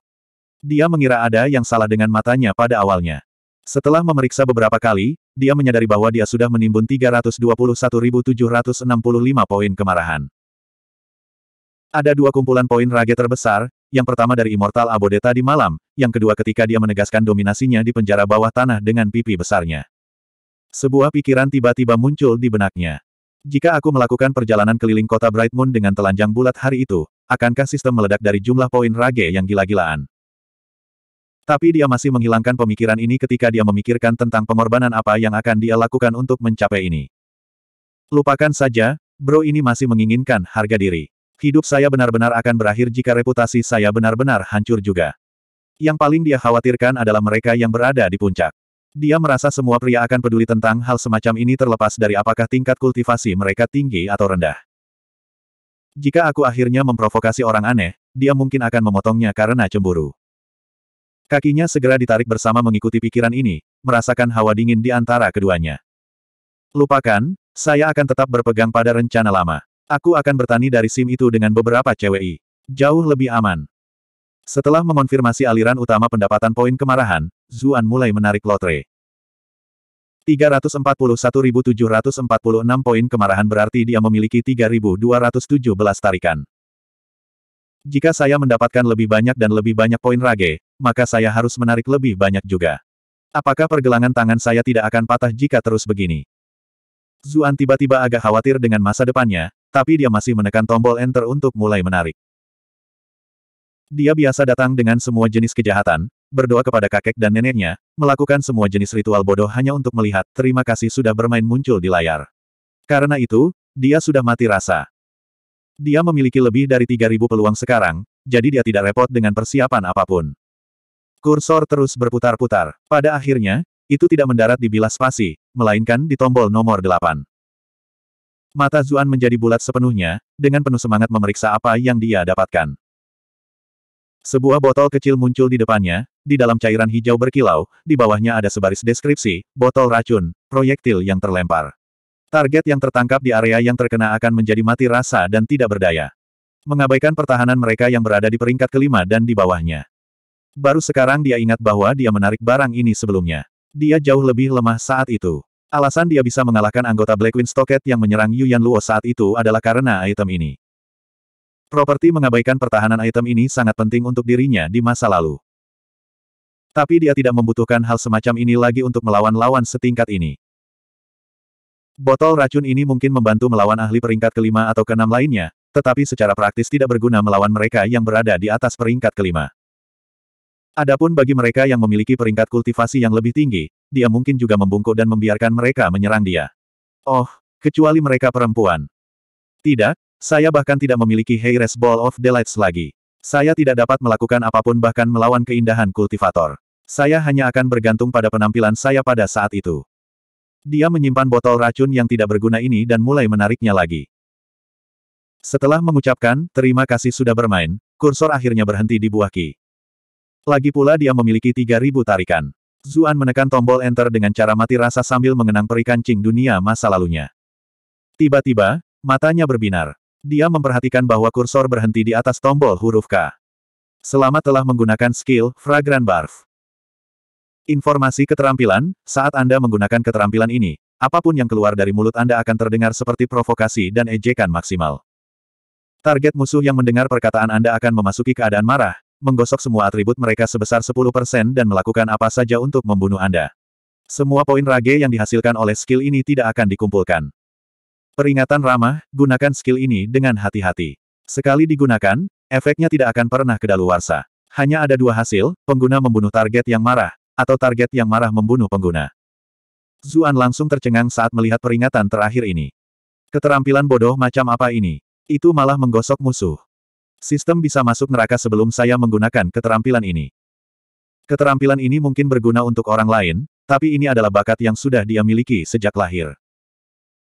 Dia mengira ada yang salah dengan matanya pada awalnya. Setelah memeriksa beberapa kali, dia menyadari bahwa dia sudah menimbun 321.765 poin kemarahan. Ada dua kumpulan poin rage terbesar, yang pertama dari Immortal Abode tadi malam, yang kedua ketika dia menegaskan dominasinya di penjara bawah tanah dengan pipi besarnya. Sebuah pikiran tiba-tiba muncul di benaknya. Jika aku melakukan perjalanan keliling kota Bright Moon dengan telanjang bulat hari itu, Akankah sistem meledak dari jumlah poin rage yang gila-gilaan? Tapi dia masih menghilangkan pemikiran ini ketika dia memikirkan tentang pengorbanan apa yang akan dia lakukan untuk mencapai ini. Lupakan saja, bro ini masih menginginkan harga diri. Hidup saya benar-benar akan berakhir jika reputasi saya benar-benar hancur juga. Yang paling dia khawatirkan adalah mereka yang berada di puncak. Dia merasa semua pria akan peduli tentang hal semacam ini terlepas dari apakah tingkat kultivasi mereka tinggi atau rendah. Jika aku akhirnya memprovokasi orang aneh, dia mungkin akan memotongnya karena cemburu. Kakinya segera ditarik bersama mengikuti pikiran ini, merasakan hawa dingin di antara keduanya. Lupakan, saya akan tetap berpegang pada rencana lama. Aku akan bertani dari sim itu dengan beberapa cewek. Jauh lebih aman. Setelah mengonfirmasi aliran utama pendapatan poin kemarahan, Zuan mulai menarik lotre. 341.746 poin kemarahan berarti dia memiliki 3.217 tarikan. Jika saya mendapatkan lebih banyak dan lebih banyak poin rage, maka saya harus menarik lebih banyak juga. Apakah pergelangan tangan saya tidak akan patah jika terus begini? Zuan tiba-tiba agak khawatir dengan masa depannya, tapi dia masih menekan tombol enter untuk mulai menarik. Dia biasa datang dengan semua jenis kejahatan, berdoa kepada kakek dan neneknya, melakukan semua jenis ritual bodoh hanya untuk melihat terima kasih sudah bermain muncul di layar. Karena itu, dia sudah mati rasa. Dia memiliki lebih dari 3.000 peluang sekarang, jadi dia tidak repot dengan persiapan apapun. Kursor terus berputar-putar. Pada akhirnya, itu tidak mendarat di bilas spasi, melainkan di tombol nomor 8. Mata Zuan menjadi bulat sepenuhnya, dengan penuh semangat memeriksa apa yang dia dapatkan. Sebuah botol kecil muncul di depannya, di dalam cairan hijau berkilau, di bawahnya ada sebaris deskripsi, botol racun, proyektil yang terlempar. Target yang tertangkap di area yang terkena akan menjadi mati rasa dan tidak berdaya. Mengabaikan pertahanan mereka yang berada di peringkat kelima dan di bawahnya. Baru sekarang dia ingat bahwa dia menarik barang ini sebelumnya. Dia jauh lebih lemah saat itu. Alasan dia bisa mengalahkan anggota Blackwing Stocket yang menyerang Yu Yuan Luo saat itu adalah karena item ini. Properti mengabaikan pertahanan item ini sangat penting untuk dirinya di masa lalu. Tapi dia tidak membutuhkan hal semacam ini lagi untuk melawan lawan setingkat ini. Botol racun ini mungkin membantu melawan ahli peringkat kelima atau keenam lainnya, tetapi secara praktis tidak berguna melawan mereka yang berada di atas peringkat kelima. Adapun bagi mereka yang memiliki peringkat kultivasi yang lebih tinggi, dia mungkin juga membungkuk dan membiarkan mereka menyerang dia. Oh, kecuali mereka perempuan. Tidak, saya bahkan tidak memiliki Heires Ball of Delights lagi. Saya tidak dapat melakukan apapun bahkan melawan keindahan kultivator. Saya hanya akan bergantung pada penampilan saya pada saat itu. Dia menyimpan botol racun yang tidak berguna ini dan mulai menariknya lagi. Setelah mengucapkan, terima kasih sudah bermain, kursor akhirnya berhenti di buah Ki. Lagi pula dia memiliki 3.000 tarikan. Zuan menekan tombol enter dengan cara mati rasa sambil mengenang perikancing dunia masa lalunya. Tiba-tiba, matanya berbinar. Dia memperhatikan bahwa kursor berhenti di atas tombol huruf K. Selama telah menggunakan skill, Fragrant Barf. Informasi keterampilan, saat Anda menggunakan keterampilan ini, apapun yang keluar dari mulut Anda akan terdengar seperti provokasi dan ejekan maksimal. Target musuh yang mendengar perkataan Anda akan memasuki keadaan marah, menggosok semua atribut mereka sebesar 10% dan melakukan apa saja untuk membunuh Anda. Semua poin rage yang dihasilkan oleh skill ini tidak akan dikumpulkan. Peringatan ramah, gunakan skill ini dengan hati-hati. Sekali digunakan, efeknya tidak akan pernah kedaluarsa. Hanya ada dua hasil, pengguna membunuh target yang marah, atau target yang marah membunuh pengguna. Zuan langsung tercengang saat melihat peringatan terakhir ini. Keterampilan bodoh macam apa ini? Itu malah menggosok musuh. Sistem bisa masuk neraka sebelum saya menggunakan keterampilan ini. Keterampilan ini mungkin berguna untuk orang lain, tapi ini adalah bakat yang sudah dia miliki sejak lahir.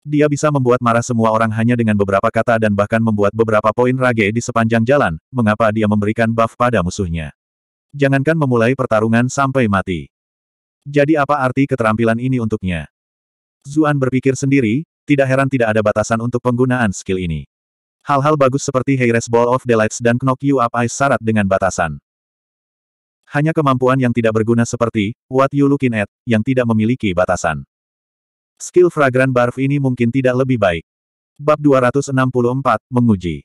Dia bisa membuat marah semua orang hanya dengan beberapa kata dan bahkan membuat beberapa poin rage di sepanjang jalan, mengapa dia memberikan buff pada musuhnya. Jangankan memulai pertarungan sampai mati. Jadi apa arti keterampilan ini untuknya? Zuan berpikir sendiri, tidak heran tidak ada batasan untuk penggunaan skill ini. Hal-hal bagus seperti Heires Ball of Delights dan Knock You Up Ice syarat dengan batasan. Hanya kemampuan yang tidak berguna seperti, What You Looking At, yang tidak memiliki batasan. Skill Fragran Barf ini mungkin tidak lebih baik. Bab 264, Menguji.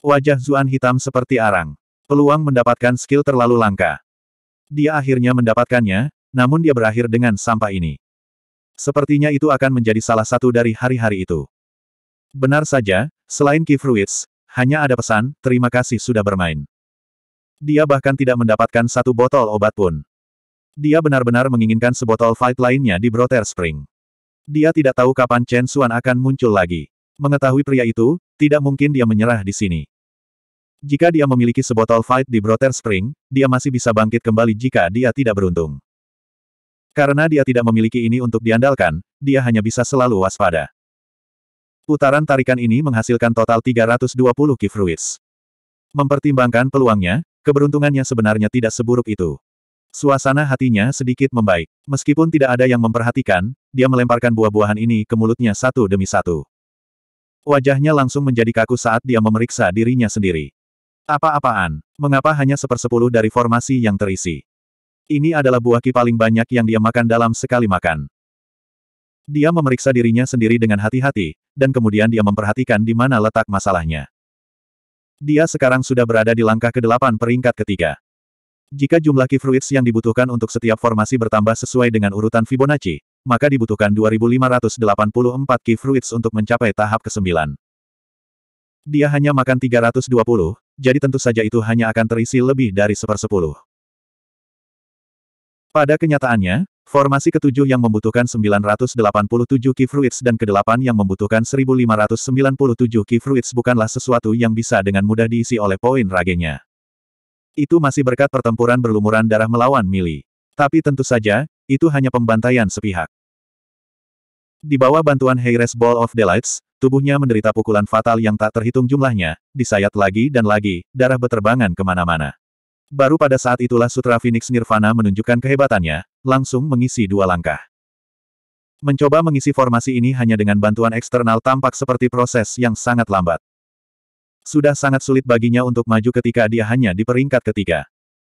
Wajah Zuan hitam seperti arang. Peluang mendapatkan skill terlalu langka. Dia akhirnya mendapatkannya, namun dia berakhir dengan sampah ini. Sepertinya itu akan menjadi salah satu dari hari-hari itu. Benar saja, selain Kifruits, hanya ada pesan, terima kasih sudah bermain. Dia bahkan tidak mendapatkan satu botol obat pun. Dia benar-benar menginginkan sebotol fight lainnya di Brother Spring. Dia tidak tahu kapan Chen Xuan akan muncul lagi. Mengetahui pria itu, tidak mungkin dia menyerah di sini. Jika dia memiliki sebotol fight di Brother Spring, dia masih bisa bangkit kembali jika dia tidak beruntung. Karena dia tidak memiliki ini untuk diandalkan, dia hanya bisa selalu waspada. Putaran tarikan ini menghasilkan total 320 kifruits. Mempertimbangkan peluangnya, keberuntungannya sebenarnya tidak seburuk itu. Suasana hatinya sedikit membaik. Meskipun tidak ada yang memperhatikan, dia melemparkan buah-buahan ini ke mulutnya satu demi satu. Wajahnya langsung menjadi kaku saat dia memeriksa dirinya sendiri. Apa-apaan? Mengapa hanya sepersepuluh dari formasi yang terisi? Ini adalah buah ki paling banyak yang dia makan dalam sekali makan. Dia memeriksa dirinya sendiri dengan hati-hati, dan kemudian dia memperhatikan di mana letak masalahnya. Dia sekarang sudah berada di langkah ke-8 peringkat ketiga. Jika jumlah key fruits yang dibutuhkan untuk setiap formasi bertambah sesuai dengan urutan Fibonacci, maka dibutuhkan 2584 key fruits untuk mencapai tahap ke-9. Dia hanya makan 320, jadi tentu saja itu hanya akan terisi lebih dari sepersepuluh. Pada kenyataannya, formasi ketujuh yang membutuhkan 987 key fruits dan kedelapan yang membutuhkan 1597 key fruits bukanlah sesuatu yang bisa dengan mudah diisi oleh poin ragenya. Itu masih berkat pertempuran berlumuran darah melawan Mili. Tapi tentu saja, itu hanya pembantaian sepihak. Di bawah bantuan Heires Ball of Delights, tubuhnya menderita pukulan fatal yang tak terhitung jumlahnya, disayat lagi dan lagi, darah beterbangan kemana-mana. Baru pada saat itulah Sutra Phoenix Nirvana menunjukkan kehebatannya, langsung mengisi dua langkah. Mencoba mengisi formasi ini hanya dengan bantuan eksternal tampak seperti proses yang sangat lambat. Sudah sangat sulit baginya untuk maju ketika dia hanya di peringkat ketiga.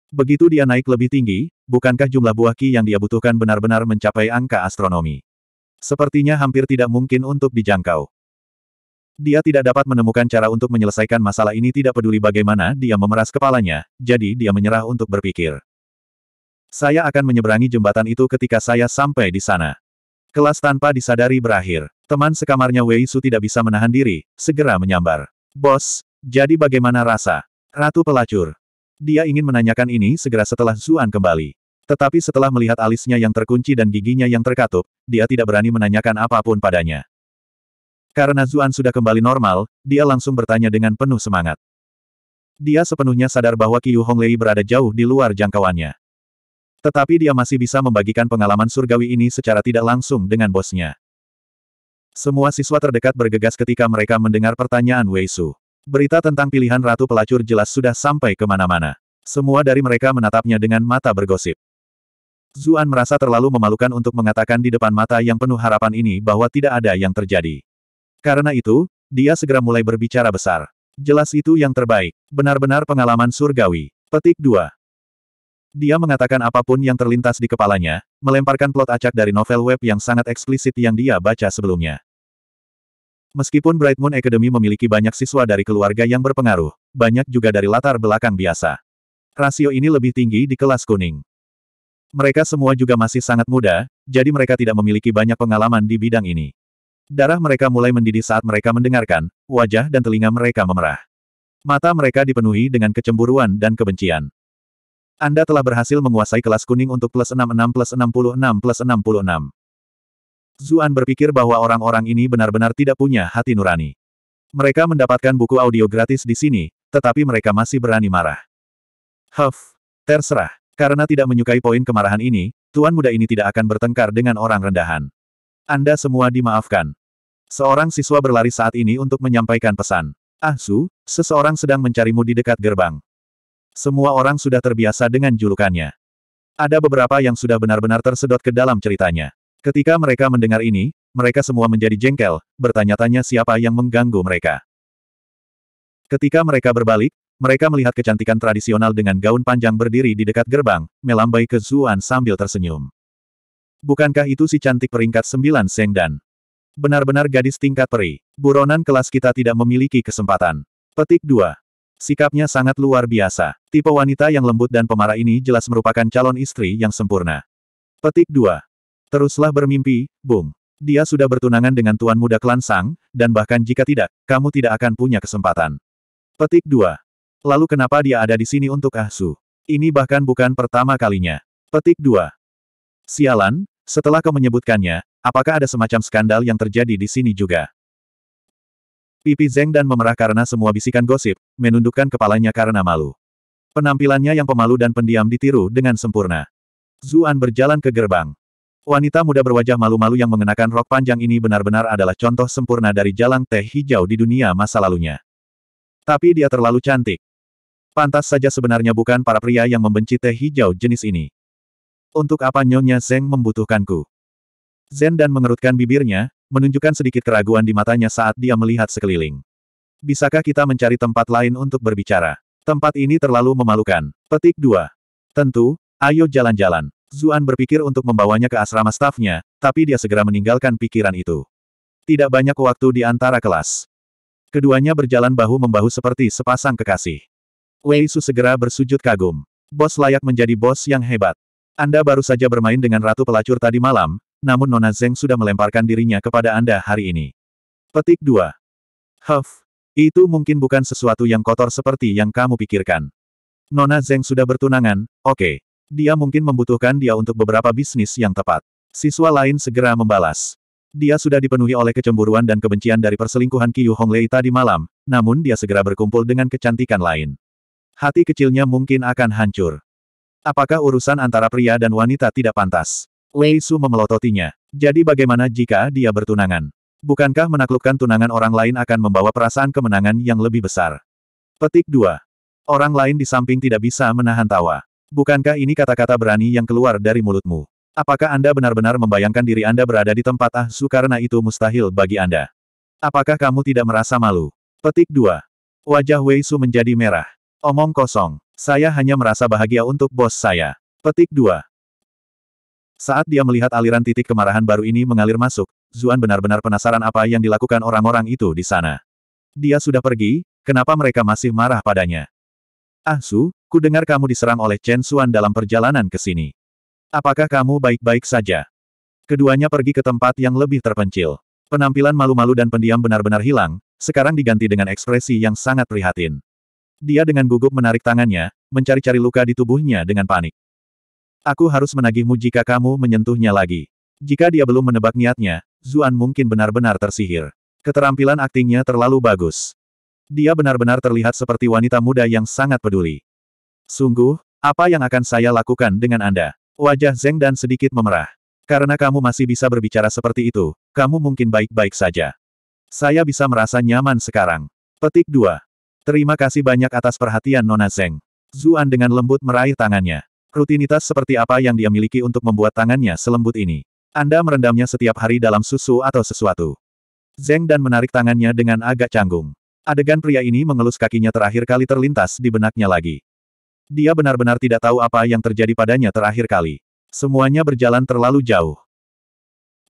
Begitu dia naik lebih tinggi, bukankah jumlah buah ki yang dia butuhkan benar-benar mencapai angka astronomi? Sepertinya hampir tidak mungkin untuk dijangkau. Dia tidak dapat menemukan cara untuk menyelesaikan masalah ini tidak peduli bagaimana dia memeras kepalanya, jadi dia menyerah untuk berpikir. Saya akan menyeberangi jembatan itu ketika saya sampai di sana. Kelas tanpa disadari berakhir. Teman sekamarnya Wei Su tidak bisa menahan diri, segera menyambar. Bos, jadi bagaimana rasa? Ratu pelacur. Dia ingin menanyakan ini segera setelah Zuan kembali. Tetapi setelah melihat alisnya yang terkunci dan giginya yang terkatup, dia tidak berani menanyakan apapun padanya. Karena Zuan sudah kembali normal, dia langsung bertanya dengan penuh semangat. Dia sepenuhnya sadar bahwa Qiu Honglei berada jauh di luar jangkauannya. Tetapi dia masih bisa membagikan pengalaman surgawi ini secara tidak langsung dengan bosnya. Semua siswa terdekat bergegas ketika mereka mendengar pertanyaan Wei Su. Berita tentang pilihan Ratu Pelacur jelas sudah sampai kemana-mana. Semua dari mereka menatapnya dengan mata bergosip. Zuan merasa terlalu memalukan untuk mengatakan di depan mata yang penuh harapan ini bahwa tidak ada yang terjadi. Karena itu, dia segera mulai berbicara besar. Jelas itu yang terbaik. Benar-benar pengalaman surgawi. Petik 2. Dia mengatakan apapun yang terlintas di kepalanya, melemparkan plot acak dari novel web yang sangat eksplisit yang dia baca sebelumnya. Meskipun Bright Moon Academy memiliki banyak siswa dari keluarga yang berpengaruh, banyak juga dari latar belakang biasa. Rasio ini lebih tinggi di kelas kuning. Mereka semua juga masih sangat muda, jadi mereka tidak memiliki banyak pengalaman di bidang ini. Darah mereka mulai mendidih saat mereka mendengarkan, wajah dan telinga mereka memerah. Mata mereka dipenuhi dengan kecemburuan dan kebencian. Anda telah berhasil menguasai kelas kuning untuk plus 66 plus 66 plus 66. Zuan berpikir bahwa orang-orang ini benar-benar tidak punya hati nurani. Mereka mendapatkan buku audio gratis di sini, tetapi mereka masih berani marah. Huff, terserah. Karena tidak menyukai poin kemarahan ini, tuan muda ini tidak akan bertengkar dengan orang rendahan. Anda semua dimaafkan. Seorang siswa berlari saat ini untuk menyampaikan pesan. Ah Su, seseorang sedang mencarimu di dekat gerbang. Semua orang sudah terbiasa dengan julukannya. Ada beberapa yang sudah benar-benar tersedot ke dalam ceritanya. Ketika mereka mendengar ini, mereka semua menjadi jengkel, bertanya-tanya siapa yang mengganggu mereka. Ketika mereka berbalik, mereka melihat kecantikan tradisional dengan gaun panjang berdiri di dekat gerbang, melambai ke Zuan sambil tersenyum. Bukankah itu si cantik peringkat sembilan Seng Benar-benar gadis tingkat peri. Buronan kelas kita tidak memiliki kesempatan. Petik 2. Sikapnya sangat luar biasa. Tipe wanita yang lembut dan pemarah ini jelas merupakan calon istri yang sempurna. Petik 2. Teruslah bermimpi, Bung. Dia sudah bertunangan dengan tuan muda klan Sang, dan bahkan jika tidak, kamu tidak akan punya kesempatan. Petik 2. Lalu kenapa dia ada di sini untuk Ahsu? Ini bahkan bukan pertama kalinya. Petik 2. Sialan, setelah kau menyebutkannya, apakah ada semacam skandal yang terjadi di sini juga? Pipi Zeng dan memerah karena semua bisikan gosip, menundukkan kepalanya karena malu. Penampilannya yang pemalu dan pendiam ditiru dengan sempurna. Zuan berjalan ke gerbang. Wanita muda berwajah malu-malu yang mengenakan rok panjang ini benar-benar adalah contoh sempurna dari jalang teh hijau di dunia masa lalunya. Tapi dia terlalu cantik. Pantas saja sebenarnya bukan para pria yang membenci teh hijau jenis ini. Untuk apa Nyonya Zeng membutuhkanku? Zen dan mengerutkan bibirnya, menunjukkan sedikit keraguan di matanya saat dia melihat sekeliling. Bisakah kita mencari tempat lain untuk berbicara? Tempat ini terlalu memalukan. Petik 2. Tentu, ayo jalan-jalan. Zuan berpikir untuk membawanya ke asrama stafnya, tapi dia segera meninggalkan pikiran itu. Tidak banyak waktu di antara kelas. Keduanya berjalan bahu-membahu seperti sepasang kekasih. Wei Su segera bersujud kagum. Bos layak menjadi bos yang hebat. Anda baru saja bermain dengan ratu pelacur tadi malam, namun Nona Zeng sudah melemparkan dirinya kepada Anda hari ini. Petik 2. Huff, itu mungkin bukan sesuatu yang kotor seperti yang kamu pikirkan. Nona Zeng sudah bertunangan, oke. Okay. Dia mungkin membutuhkan dia untuk beberapa bisnis yang tepat. Siswa lain segera membalas. Dia sudah dipenuhi oleh kecemburuan dan kebencian dari perselingkuhan Qiu Honglei tadi malam, namun dia segera berkumpul dengan kecantikan lain. Hati kecilnya mungkin akan hancur. Apakah urusan antara pria dan wanita tidak pantas? Lei Su memelototinya. Jadi bagaimana jika dia bertunangan? Bukankah menaklukkan tunangan orang lain akan membawa perasaan kemenangan yang lebih besar? Petik 2. Orang lain di samping tidak bisa menahan tawa. Bukankah ini kata-kata berani yang keluar dari mulutmu? Apakah Anda benar-benar membayangkan diri Anda berada di tempat Ah Su karena itu mustahil bagi Anda? Apakah kamu tidak merasa malu? Petik 2. Wajah Wei Su menjadi merah. Omong kosong. Saya hanya merasa bahagia untuk bos saya. Petik 2. Saat dia melihat aliran titik kemarahan baru ini mengalir masuk, Zuan benar-benar penasaran apa yang dilakukan orang-orang itu di sana. Dia sudah pergi, kenapa mereka masih marah padanya? Ah Su, ku dengar kamu diserang oleh Chen Xuan dalam perjalanan ke sini. Apakah kamu baik-baik saja? Keduanya pergi ke tempat yang lebih terpencil. Penampilan malu-malu dan pendiam benar-benar hilang, sekarang diganti dengan ekspresi yang sangat prihatin. Dia dengan gugup menarik tangannya, mencari-cari luka di tubuhnya dengan panik. Aku harus menagihmu jika kamu menyentuhnya lagi. Jika dia belum menebak niatnya, Zuan mungkin benar-benar tersihir. Keterampilan aktingnya terlalu bagus. Dia benar-benar terlihat seperti wanita muda yang sangat peduli. Sungguh, apa yang akan saya lakukan dengan Anda? Wajah Zeng dan sedikit memerah. Karena kamu masih bisa berbicara seperti itu, kamu mungkin baik-baik saja. Saya bisa merasa nyaman sekarang. Petik 2. Terima kasih banyak atas perhatian Nona Zeng. Zuan dengan lembut meraih tangannya. Rutinitas seperti apa yang dia miliki untuk membuat tangannya selembut ini? Anda merendamnya setiap hari dalam susu atau sesuatu. Zeng dan menarik tangannya dengan agak canggung. Adegan pria ini mengelus kakinya terakhir kali terlintas di benaknya lagi. Dia benar-benar tidak tahu apa yang terjadi padanya terakhir kali. Semuanya berjalan terlalu jauh.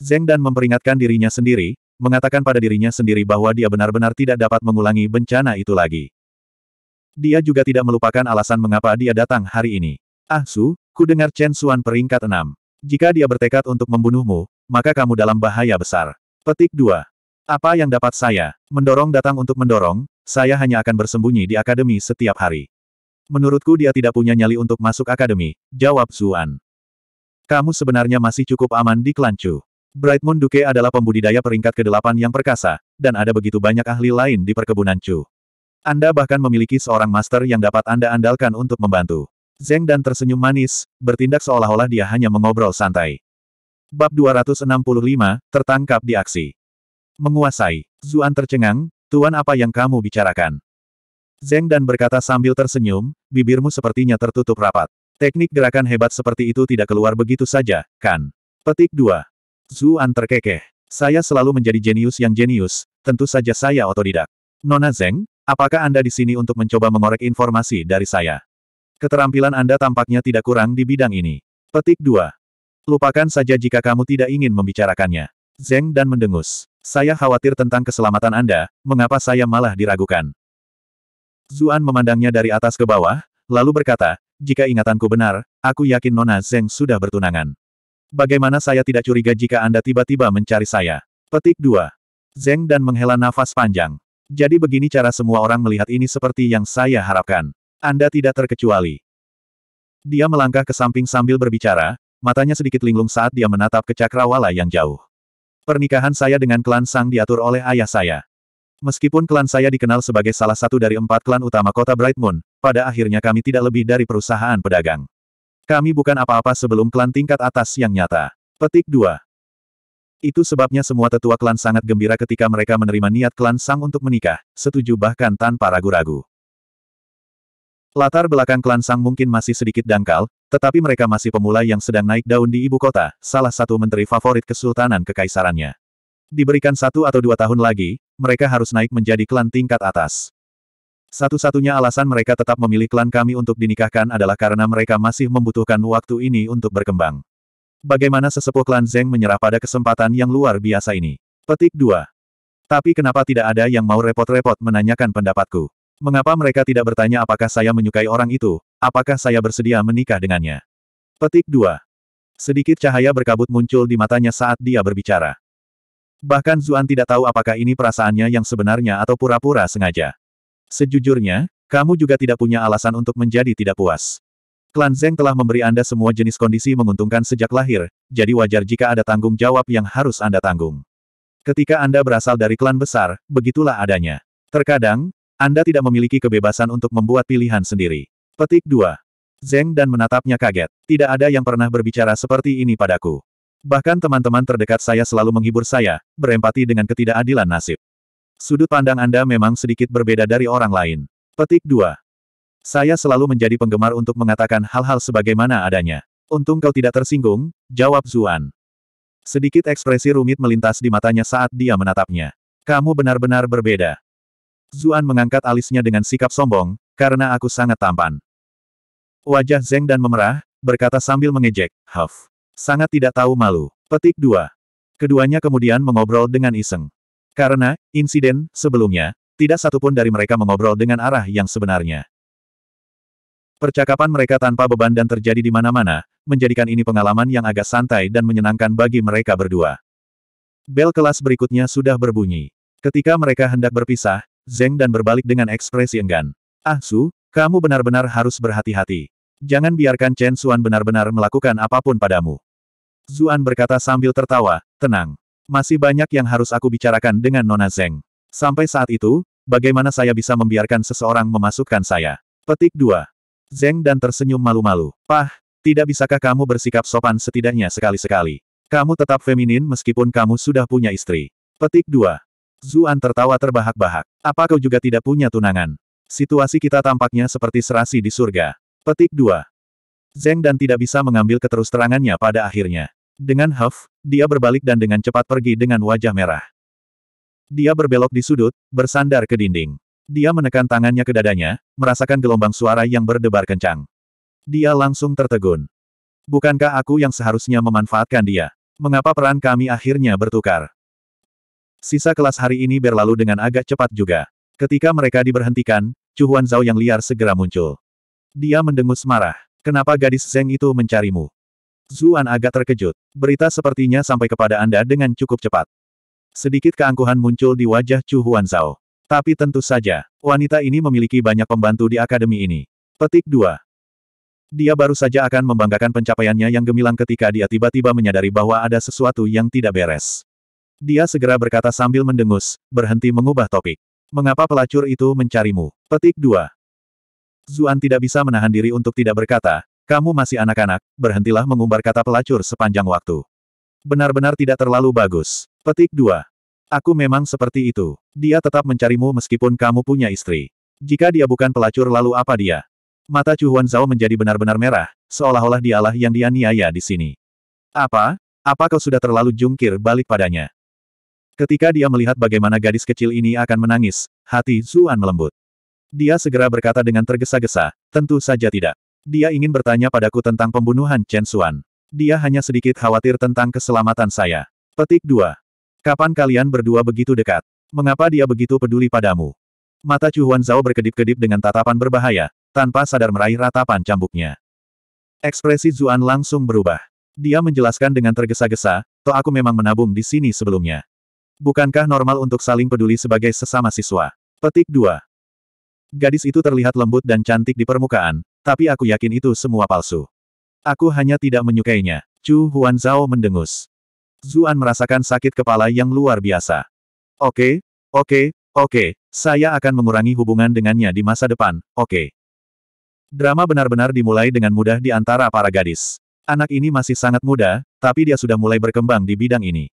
Zeng dan memperingatkan dirinya sendiri, mengatakan pada dirinya sendiri bahwa dia benar-benar tidak dapat mengulangi bencana itu lagi. Dia juga tidak melupakan alasan mengapa dia datang hari ini. Ah Su, ku dengar Chen Xuan peringkat enam. Jika dia bertekad untuk membunuhmu, maka kamu dalam bahaya besar. Petik 2. Apa yang dapat saya? Mendorong datang untuk mendorong, saya hanya akan bersembunyi di akademi setiap hari. Menurutku dia tidak punya nyali untuk masuk akademi, jawab Zuan. Kamu sebenarnya masih cukup aman di Kelancu. Bright Moon Duke adalah pembudidaya peringkat ke-8 yang perkasa, dan ada begitu banyak ahli lain di perkebunan Chu. Anda bahkan memiliki seorang master yang dapat Anda andalkan untuk membantu. Zeng dan tersenyum manis, bertindak seolah-olah dia hanya mengobrol santai. Bab 265, tertangkap di aksi. Menguasai. Zuan tercengang, Tuan apa yang kamu bicarakan? Zeng dan berkata sambil tersenyum, bibirmu sepertinya tertutup rapat. Teknik gerakan hebat seperti itu tidak keluar begitu saja, kan? Petik 2. Zuan terkekeh. Saya selalu menjadi jenius yang jenius, tentu saja saya otodidak. Nona Zeng, apakah Anda di sini untuk mencoba mengorek informasi dari saya? Keterampilan Anda tampaknya tidak kurang di bidang ini. Petik 2. Lupakan saja jika kamu tidak ingin membicarakannya. Zeng dan mendengus. Saya khawatir tentang keselamatan Anda, mengapa saya malah diragukan. Zuan memandangnya dari atas ke bawah, lalu berkata, jika ingatanku benar, aku yakin Nona Zeng sudah bertunangan. Bagaimana saya tidak curiga jika Anda tiba-tiba mencari saya? Petik 2. Zeng dan menghela nafas panjang. Jadi begini cara semua orang melihat ini seperti yang saya harapkan. Anda tidak terkecuali. Dia melangkah ke samping sambil berbicara, matanya sedikit linglung saat dia menatap ke cakrawala yang jauh. Pernikahan saya dengan klan Sang diatur oleh ayah saya. Meskipun klan saya dikenal sebagai salah satu dari empat klan utama kota Bright Moon, pada akhirnya kami tidak lebih dari perusahaan pedagang. Kami bukan apa-apa sebelum klan tingkat atas yang nyata. Petik 2. Itu sebabnya semua tetua klan sangat gembira ketika mereka menerima niat klan Sang untuk menikah, setuju bahkan tanpa ragu-ragu. Latar belakang klan Sang mungkin masih sedikit dangkal, tetapi mereka masih pemula yang sedang naik daun di ibu kota, salah satu menteri favorit kesultanan kekaisarannya. Diberikan satu atau dua tahun lagi, mereka harus naik menjadi klan tingkat atas. Satu-satunya alasan mereka tetap memilih klan kami untuk dinikahkan adalah karena mereka masih membutuhkan waktu ini untuk berkembang. Bagaimana sesepuh klan Zeng menyerah pada kesempatan yang luar biasa ini? Petik 2. Tapi kenapa tidak ada yang mau repot-repot menanyakan pendapatku? Mengapa mereka tidak bertanya apakah saya menyukai orang itu, apakah saya bersedia menikah dengannya? Petik 2. Sedikit cahaya berkabut muncul di matanya saat dia berbicara. Bahkan Zuan tidak tahu apakah ini perasaannya yang sebenarnya atau pura-pura sengaja. Sejujurnya, kamu juga tidak punya alasan untuk menjadi tidak puas. Klan Zeng telah memberi Anda semua jenis kondisi menguntungkan sejak lahir, jadi wajar jika ada tanggung jawab yang harus Anda tanggung. Ketika Anda berasal dari klan besar, begitulah adanya. Terkadang, anda tidak memiliki kebebasan untuk membuat pilihan sendiri. Petik 2. Zeng dan menatapnya kaget. Tidak ada yang pernah berbicara seperti ini padaku. Bahkan teman-teman terdekat saya selalu menghibur saya, berempati dengan ketidakadilan nasib. Sudut pandang Anda memang sedikit berbeda dari orang lain. Petik 2. Saya selalu menjadi penggemar untuk mengatakan hal-hal sebagaimana adanya. Untung kau tidak tersinggung, jawab Zuan. Sedikit ekspresi rumit melintas di matanya saat dia menatapnya. Kamu benar-benar berbeda. Zuan mengangkat alisnya dengan sikap sombong, karena aku sangat tampan. Wajah Zeng dan memerah, berkata sambil mengejek, Huff. Sangat tidak tahu malu. Petik dua. Keduanya kemudian mengobrol dengan iseng. Karena, insiden, sebelumnya, tidak satupun dari mereka mengobrol dengan arah yang sebenarnya. Percakapan mereka tanpa beban dan terjadi di mana-mana, menjadikan ini pengalaman yang agak santai dan menyenangkan bagi mereka berdua. Bel kelas berikutnya sudah berbunyi. Ketika mereka hendak berpisah, Zeng dan berbalik dengan ekspresi enggan. Ah Su, kamu benar-benar harus berhati-hati. Jangan biarkan Chen Xuan benar-benar melakukan apapun padamu. Zuan berkata sambil tertawa, tenang. Masih banyak yang harus aku bicarakan dengan Nona Zeng. Sampai saat itu, bagaimana saya bisa membiarkan seseorang memasukkan saya? Petik 2. Zeng dan tersenyum malu-malu. Pah, tidak bisakah kamu bersikap sopan setidaknya sekali-sekali? Kamu tetap feminin meskipun kamu sudah punya istri. Petik 2. Zuan tertawa terbahak-bahak. Apa kau juga tidak punya tunangan? Situasi kita tampaknya seperti serasi di surga. Petik 2. Zeng dan tidak bisa mengambil keterusterangannya pada akhirnya. Dengan huff, dia berbalik dan dengan cepat pergi dengan wajah merah. Dia berbelok di sudut, bersandar ke dinding. Dia menekan tangannya ke dadanya, merasakan gelombang suara yang berdebar kencang. Dia langsung tertegun. Bukankah aku yang seharusnya memanfaatkan dia? Mengapa peran kami akhirnya bertukar? Sisa kelas hari ini berlalu dengan agak cepat juga. Ketika mereka diberhentikan, Chu Huan Zhao yang liar segera muncul. Dia mendengus marah. Kenapa gadis Zeng itu mencarimu? Zuan agak terkejut. Berita sepertinya sampai kepada Anda dengan cukup cepat. Sedikit keangkuhan muncul di wajah Chu Huan Zhao. Tapi tentu saja, wanita ini memiliki banyak pembantu di akademi ini. Petik 2. Dia baru saja akan membanggakan pencapaiannya yang gemilang ketika dia tiba-tiba menyadari bahwa ada sesuatu yang tidak beres. Dia segera berkata sambil mendengus, berhenti mengubah topik. Mengapa pelacur itu mencarimu? Petik 2. Zuan tidak bisa menahan diri untuk tidak berkata, kamu masih anak-anak, berhentilah mengumbar kata pelacur sepanjang waktu. Benar-benar tidak terlalu bagus. Petik 2. Aku memang seperti itu. Dia tetap mencarimu meskipun kamu punya istri. Jika dia bukan pelacur lalu apa dia? Mata Chu Huan Zhao menjadi benar-benar merah, seolah-olah dialah yang dianiaya di sini. Apa? Apa kau sudah terlalu jungkir balik padanya? Ketika dia melihat bagaimana gadis kecil ini akan menangis, hati Zuan melembut. Dia segera berkata dengan tergesa-gesa, tentu saja tidak. Dia ingin bertanya padaku tentang pembunuhan Chen Xuan. Dia hanya sedikit khawatir tentang keselamatan saya. Petik 2. Kapan kalian berdua begitu dekat? Mengapa dia begitu peduli padamu? Mata Chu Zhao berkedip-kedip dengan tatapan berbahaya, tanpa sadar meraih ratapan cambuknya. Ekspresi Zuan langsung berubah. Dia menjelaskan dengan tergesa-gesa, toh aku memang menabung di sini sebelumnya. Bukankah normal untuk saling peduli sebagai sesama siswa? Petik 2. Gadis itu terlihat lembut dan cantik di permukaan, tapi aku yakin itu semua palsu. Aku hanya tidak menyukainya. Chu Zhao mendengus. Zuan merasakan sakit kepala yang luar biasa. Oke, okay, oke, okay, oke, okay. saya akan mengurangi hubungan dengannya di masa depan, oke. Drama benar-benar dimulai dengan mudah di antara para gadis. Anak ini masih sangat muda, tapi dia sudah mulai berkembang di bidang ini.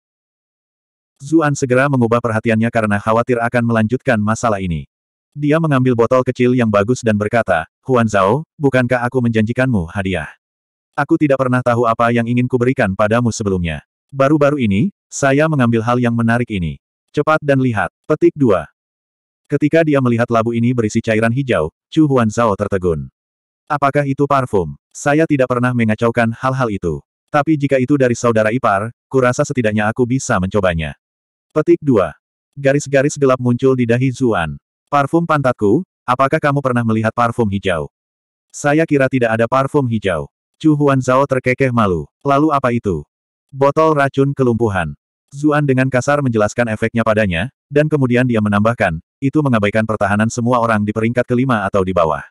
Zuan segera mengubah perhatiannya karena khawatir akan melanjutkan masalah ini. Dia mengambil botol kecil yang bagus dan berkata, Huan Zhao, bukankah aku menjanjikanmu hadiah? Aku tidak pernah tahu apa yang ingin kuberikan padamu sebelumnya. Baru-baru ini, saya mengambil hal yang menarik ini. Cepat dan lihat. Petik dua. Ketika dia melihat labu ini berisi cairan hijau, Chu Huan Zhao tertegun. Apakah itu parfum? Saya tidak pernah mengacaukan hal-hal itu. Tapi jika itu dari saudara ipar, kurasa setidaknya aku bisa mencobanya. Petik 2. Garis-garis gelap muncul di dahi Zuan. Parfum pantatku, apakah kamu pernah melihat parfum hijau? Saya kira tidak ada parfum hijau. Chu Huan Zhao terkekeh malu. Lalu apa itu? Botol racun kelumpuhan. Zuan dengan kasar menjelaskan efeknya padanya, dan kemudian dia menambahkan, itu mengabaikan pertahanan semua orang di peringkat kelima atau di bawah.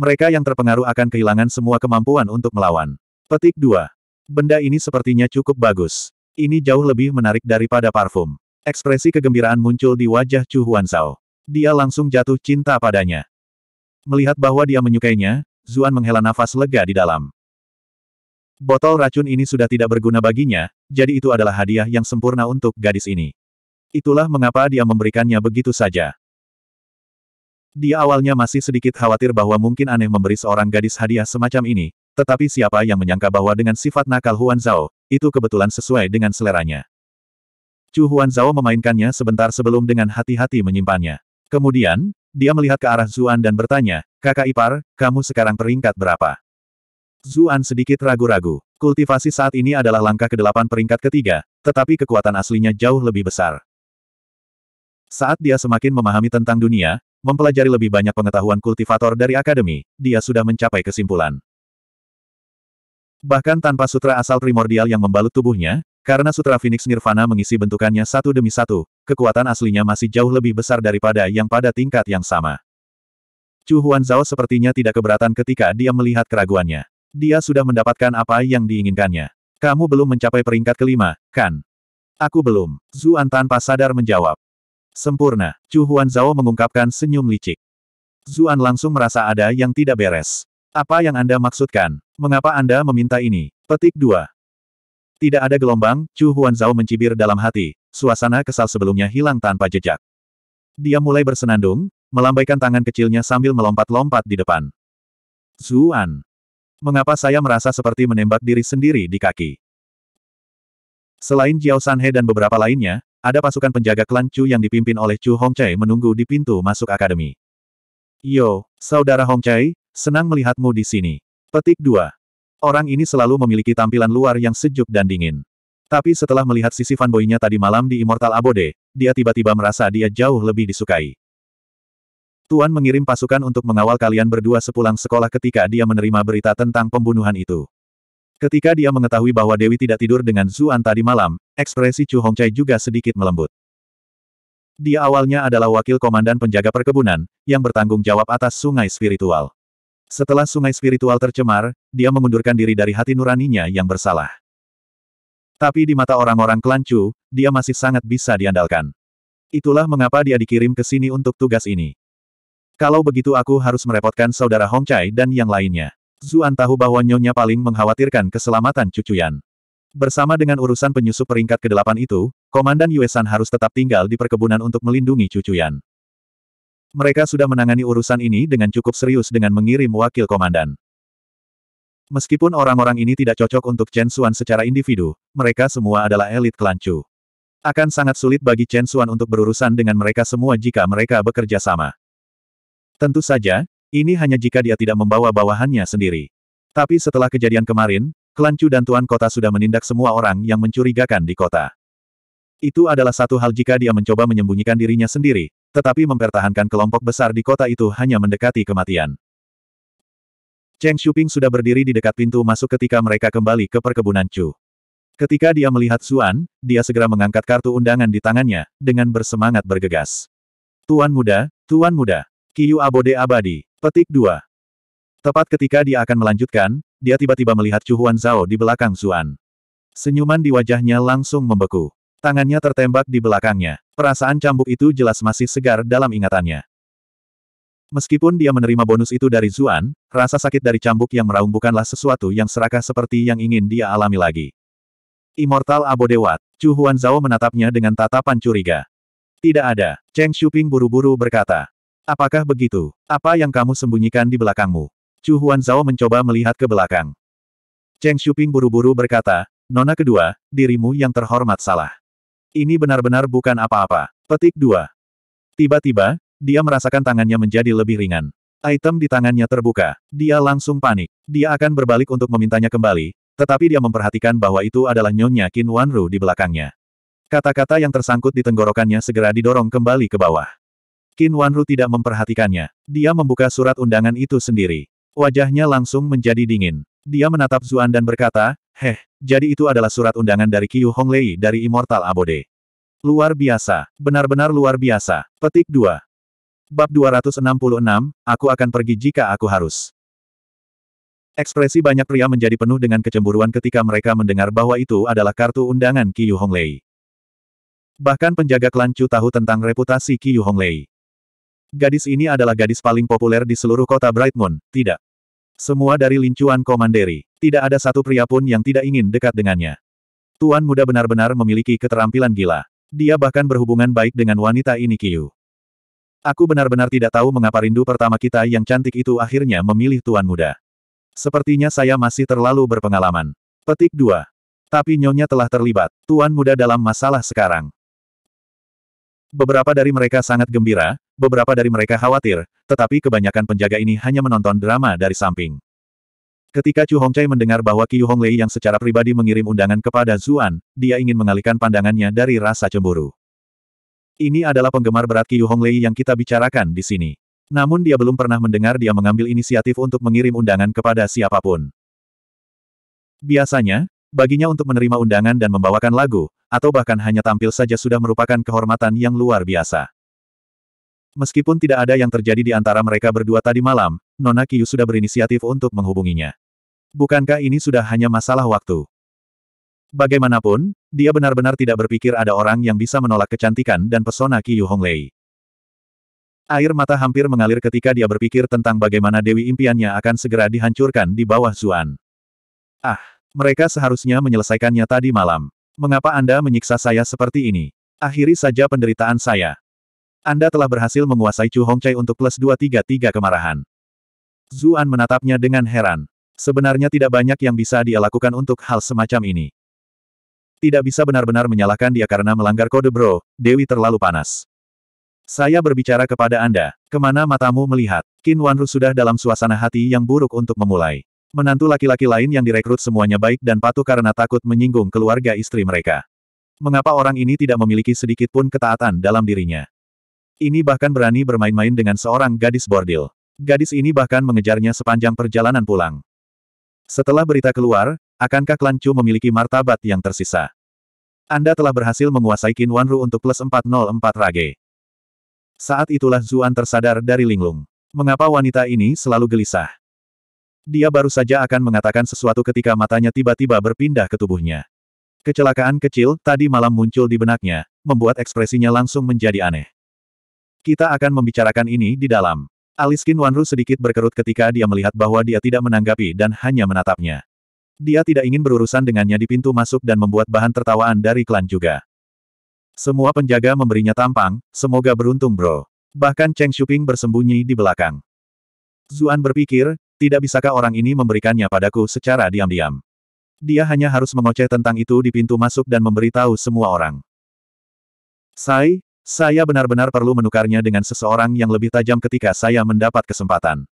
Mereka yang terpengaruh akan kehilangan semua kemampuan untuk melawan. Petik 2. Benda ini sepertinya cukup bagus. Ini jauh lebih menarik daripada parfum. Ekspresi kegembiraan muncul di wajah Chu Huan Huanzao. Dia langsung jatuh cinta padanya. Melihat bahwa dia menyukainya, Zuan menghela nafas lega di dalam. Botol racun ini sudah tidak berguna baginya, jadi itu adalah hadiah yang sempurna untuk gadis ini. Itulah mengapa dia memberikannya begitu saja. Dia awalnya masih sedikit khawatir bahwa mungkin aneh memberi seorang gadis hadiah semacam ini, tetapi siapa yang menyangka bahwa dengan sifat nakal Huan Zhao, itu kebetulan sesuai dengan seleranya. Chu Huanzao memainkannya sebentar sebelum dengan hati-hati menyimpannya. Kemudian, dia melihat ke arah Zuan dan bertanya, kakak ipar, kamu sekarang peringkat berapa? Zuan sedikit ragu-ragu. Kultivasi saat ini adalah langkah ke-8 peringkat ketiga, tetapi kekuatan aslinya jauh lebih besar. Saat dia semakin memahami tentang dunia, mempelajari lebih banyak pengetahuan kultivator dari akademi, dia sudah mencapai kesimpulan. Bahkan tanpa sutra asal primordial yang membalut tubuhnya, karena sutra Phoenix Nirvana mengisi bentukannya satu demi satu, kekuatan aslinya masih jauh lebih besar daripada yang pada tingkat yang sama. Chu Zhao sepertinya tidak keberatan ketika dia melihat keraguannya. Dia sudah mendapatkan apa yang diinginkannya. Kamu belum mencapai peringkat kelima, kan? Aku belum. Zuan tanpa sadar menjawab. Sempurna. Chu Zhao mengungkapkan senyum licik. Zuan langsung merasa ada yang tidak beres. Apa yang Anda maksudkan? Mengapa Anda meminta ini? Petik 2. Tidak ada gelombang, Chu Huanzao mencibir dalam hati, suasana kesal sebelumnya hilang tanpa jejak. Dia mulai bersenandung, melambaikan tangan kecilnya sambil melompat-lompat di depan. Zuan. Mengapa saya merasa seperti menembak diri sendiri di kaki? Selain Jiao Sanhe dan beberapa lainnya, ada pasukan penjaga klan Chu yang dipimpin oleh Chu Hongcai menunggu di pintu masuk akademi. Yo, saudara Hongcai, senang melihatmu di sini. Petik 2. Orang ini selalu memiliki tampilan luar yang sejuk dan dingin. Tapi setelah melihat sisi fanboynya tadi malam di Immortal Abode, dia tiba-tiba merasa dia jauh lebih disukai. Tuan mengirim pasukan untuk mengawal kalian berdua sepulang sekolah ketika dia menerima berita tentang pembunuhan itu. Ketika dia mengetahui bahwa Dewi tidak tidur dengan Zuan tadi malam, ekspresi Chu Hongcai juga sedikit melembut. Dia awalnya adalah wakil komandan penjaga perkebunan, yang bertanggung jawab atas sungai spiritual. Setelah sungai spiritual tercemar, dia mengundurkan diri dari hati nuraninya yang bersalah. Tapi di mata orang-orang kelancu, dia masih sangat bisa diandalkan. Itulah mengapa dia dikirim ke sini untuk tugas ini. Kalau begitu aku harus merepotkan saudara Hongcai dan yang lainnya. Zuan tahu bahwa nyonya paling mengkhawatirkan keselamatan cucu Bersama dengan urusan penyusup peringkat ke-8 itu, Komandan Yuesan harus tetap tinggal di perkebunan untuk melindungi cucu mereka sudah menangani urusan ini dengan cukup serius dengan mengirim wakil komandan. Meskipun orang-orang ini tidak cocok untuk Chen Xuan secara individu, mereka semua adalah elit Kelancu. Akan sangat sulit bagi Chen Xuan untuk berurusan dengan mereka semua jika mereka bekerja sama. Tentu saja, ini hanya jika dia tidak membawa bawahannya sendiri. Tapi setelah kejadian kemarin, Kelancu dan Tuan Kota sudah menindak semua orang yang mencurigakan di kota. Itu adalah satu hal jika dia mencoba menyembunyikan dirinya sendiri, tetapi mempertahankan kelompok besar di kota itu hanya mendekati kematian. Cheng Shuping sudah berdiri di dekat pintu masuk ketika mereka kembali ke perkebunan Chu. Ketika dia melihat Suan, dia segera mengangkat kartu undangan di tangannya, dengan bersemangat bergegas. Tuan muda, tuan muda, Kiyu Abode Abadi, petik 2. Tepat ketika dia akan melanjutkan, dia tiba-tiba melihat Chu Huan Zhao di belakang Suan. Senyuman di wajahnya langsung membeku. Tangannya tertembak di belakangnya. Perasaan cambuk itu jelas masih segar dalam ingatannya. Meskipun dia menerima bonus itu dari Zuan, rasa sakit dari cambuk yang meraung bukanlah sesuatu yang serakah seperti yang ingin dia alami lagi. Immortal Wat. Chu Huan Zhao menatapnya dengan tatapan curiga. Tidak ada, Cheng Shuping buru-buru berkata. Apakah begitu? Apa yang kamu sembunyikan di belakangmu? Chu Huan Zhao mencoba melihat ke belakang. Cheng Shuping buru-buru berkata, Nona kedua, dirimu yang terhormat salah. Ini benar-benar bukan apa-apa. Petik 2. Tiba-tiba, dia merasakan tangannya menjadi lebih ringan. Item di tangannya terbuka. Dia langsung panik. Dia akan berbalik untuk memintanya kembali, tetapi dia memperhatikan bahwa itu adalah Nyonya Qin Wanru di belakangnya. Kata-kata yang tersangkut di tenggorokannya segera didorong kembali ke bawah. Qin Wanru tidak memperhatikannya. Dia membuka surat undangan itu sendiri. Wajahnya langsung menjadi dingin. Dia menatap Zuan dan berkata, Heh, jadi itu adalah surat undangan dari Qiu Honglei dari Immortal Abode. Luar biasa, benar-benar luar biasa. Petik 2. Bab 266, aku akan pergi jika aku harus. Ekspresi banyak pria menjadi penuh dengan kecemburuan ketika mereka mendengar bahwa itu adalah kartu undangan Qiu Honglei. Bahkan penjaga klan Chu tahu tentang reputasi Qiu Honglei. Gadis ini adalah gadis paling populer di seluruh kota Bright Moon, tidak. Semua dari lincuan komanderi. Tidak ada satu pria pun yang tidak ingin dekat dengannya. Tuan muda benar-benar memiliki keterampilan gila. Dia bahkan berhubungan baik dengan wanita ini Kiyu. Aku benar-benar tidak tahu mengapa rindu pertama kita yang cantik itu akhirnya memilih tuan muda. Sepertinya saya masih terlalu berpengalaman. Petik 2. Tapi nyonya telah terlibat, tuan muda dalam masalah sekarang. Beberapa dari mereka sangat gembira, beberapa dari mereka khawatir, tetapi kebanyakan penjaga ini hanya menonton drama dari samping. Ketika Chu Hongcai mendengar bahwa Qiu Honglei yang secara pribadi mengirim undangan kepada Zuan, dia ingin mengalihkan pandangannya dari rasa cemburu. Ini adalah penggemar berat Qiu Honglei yang kita bicarakan di sini. Namun dia belum pernah mendengar dia mengambil inisiatif untuk mengirim undangan kepada siapapun. Biasanya, baginya untuk menerima undangan dan membawakan lagu, atau bahkan hanya tampil saja sudah merupakan kehormatan yang luar biasa. Meskipun tidak ada yang terjadi di antara mereka berdua tadi malam, Nona Kiyu sudah berinisiatif untuk menghubunginya. Bukankah ini sudah hanya masalah waktu? Bagaimanapun, dia benar-benar tidak berpikir ada orang yang bisa menolak kecantikan dan pesona Kiyu Honglei. Air mata hampir mengalir ketika dia berpikir tentang bagaimana Dewi impiannya akan segera dihancurkan di bawah Zuan. Ah, mereka seharusnya menyelesaikannya tadi malam. Mengapa Anda menyiksa saya seperti ini? Akhiri saja penderitaan saya. Anda telah berhasil menguasai Chu Hongcai untuk plus 233 kemarahan. Zuan menatapnya dengan heran. Sebenarnya tidak banyak yang bisa dia lakukan untuk hal semacam ini. Tidak bisa benar-benar menyalahkan dia karena melanggar kode bro, Dewi terlalu panas. Saya berbicara kepada Anda, kemana matamu melihat? Qin Wanru sudah dalam suasana hati yang buruk untuk memulai. Menantu laki-laki lain yang direkrut semuanya baik dan patuh karena takut menyinggung keluarga istri mereka. Mengapa orang ini tidak memiliki sedikit pun ketaatan dalam dirinya? Ini bahkan berani bermain-main dengan seorang gadis bordil. Gadis ini bahkan mengejarnya sepanjang perjalanan pulang. Setelah berita keluar, akankah klan Chu memiliki martabat yang tersisa? Anda telah berhasil menguasai Qin Wanru untuk plus 404 rage. Saat itulah Zuan tersadar dari linglung. Mengapa wanita ini selalu gelisah? Dia baru saja akan mengatakan sesuatu ketika matanya tiba-tiba berpindah ke tubuhnya. Kecelakaan kecil tadi malam muncul di benaknya, membuat ekspresinya langsung menjadi aneh. Kita akan membicarakan ini di dalam. Alis Qin Wanru sedikit berkerut ketika dia melihat bahwa dia tidak menanggapi dan hanya menatapnya. Dia tidak ingin berurusan dengannya di pintu masuk dan membuat bahan tertawaan dari klan juga. Semua penjaga memberinya tampang, semoga beruntung bro. Bahkan Cheng Shuping bersembunyi di belakang. Zuan berpikir, tidak bisakah orang ini memberikannya padaku secara diam-diam. Dia hanya harus mengoceh tentang itu di pintu masuk dan memberitahu semua orang. Sai, saya benar-benar perlu menukarnya dengan seseorang yang lebih tajam ketika saya mendapat kesempatan.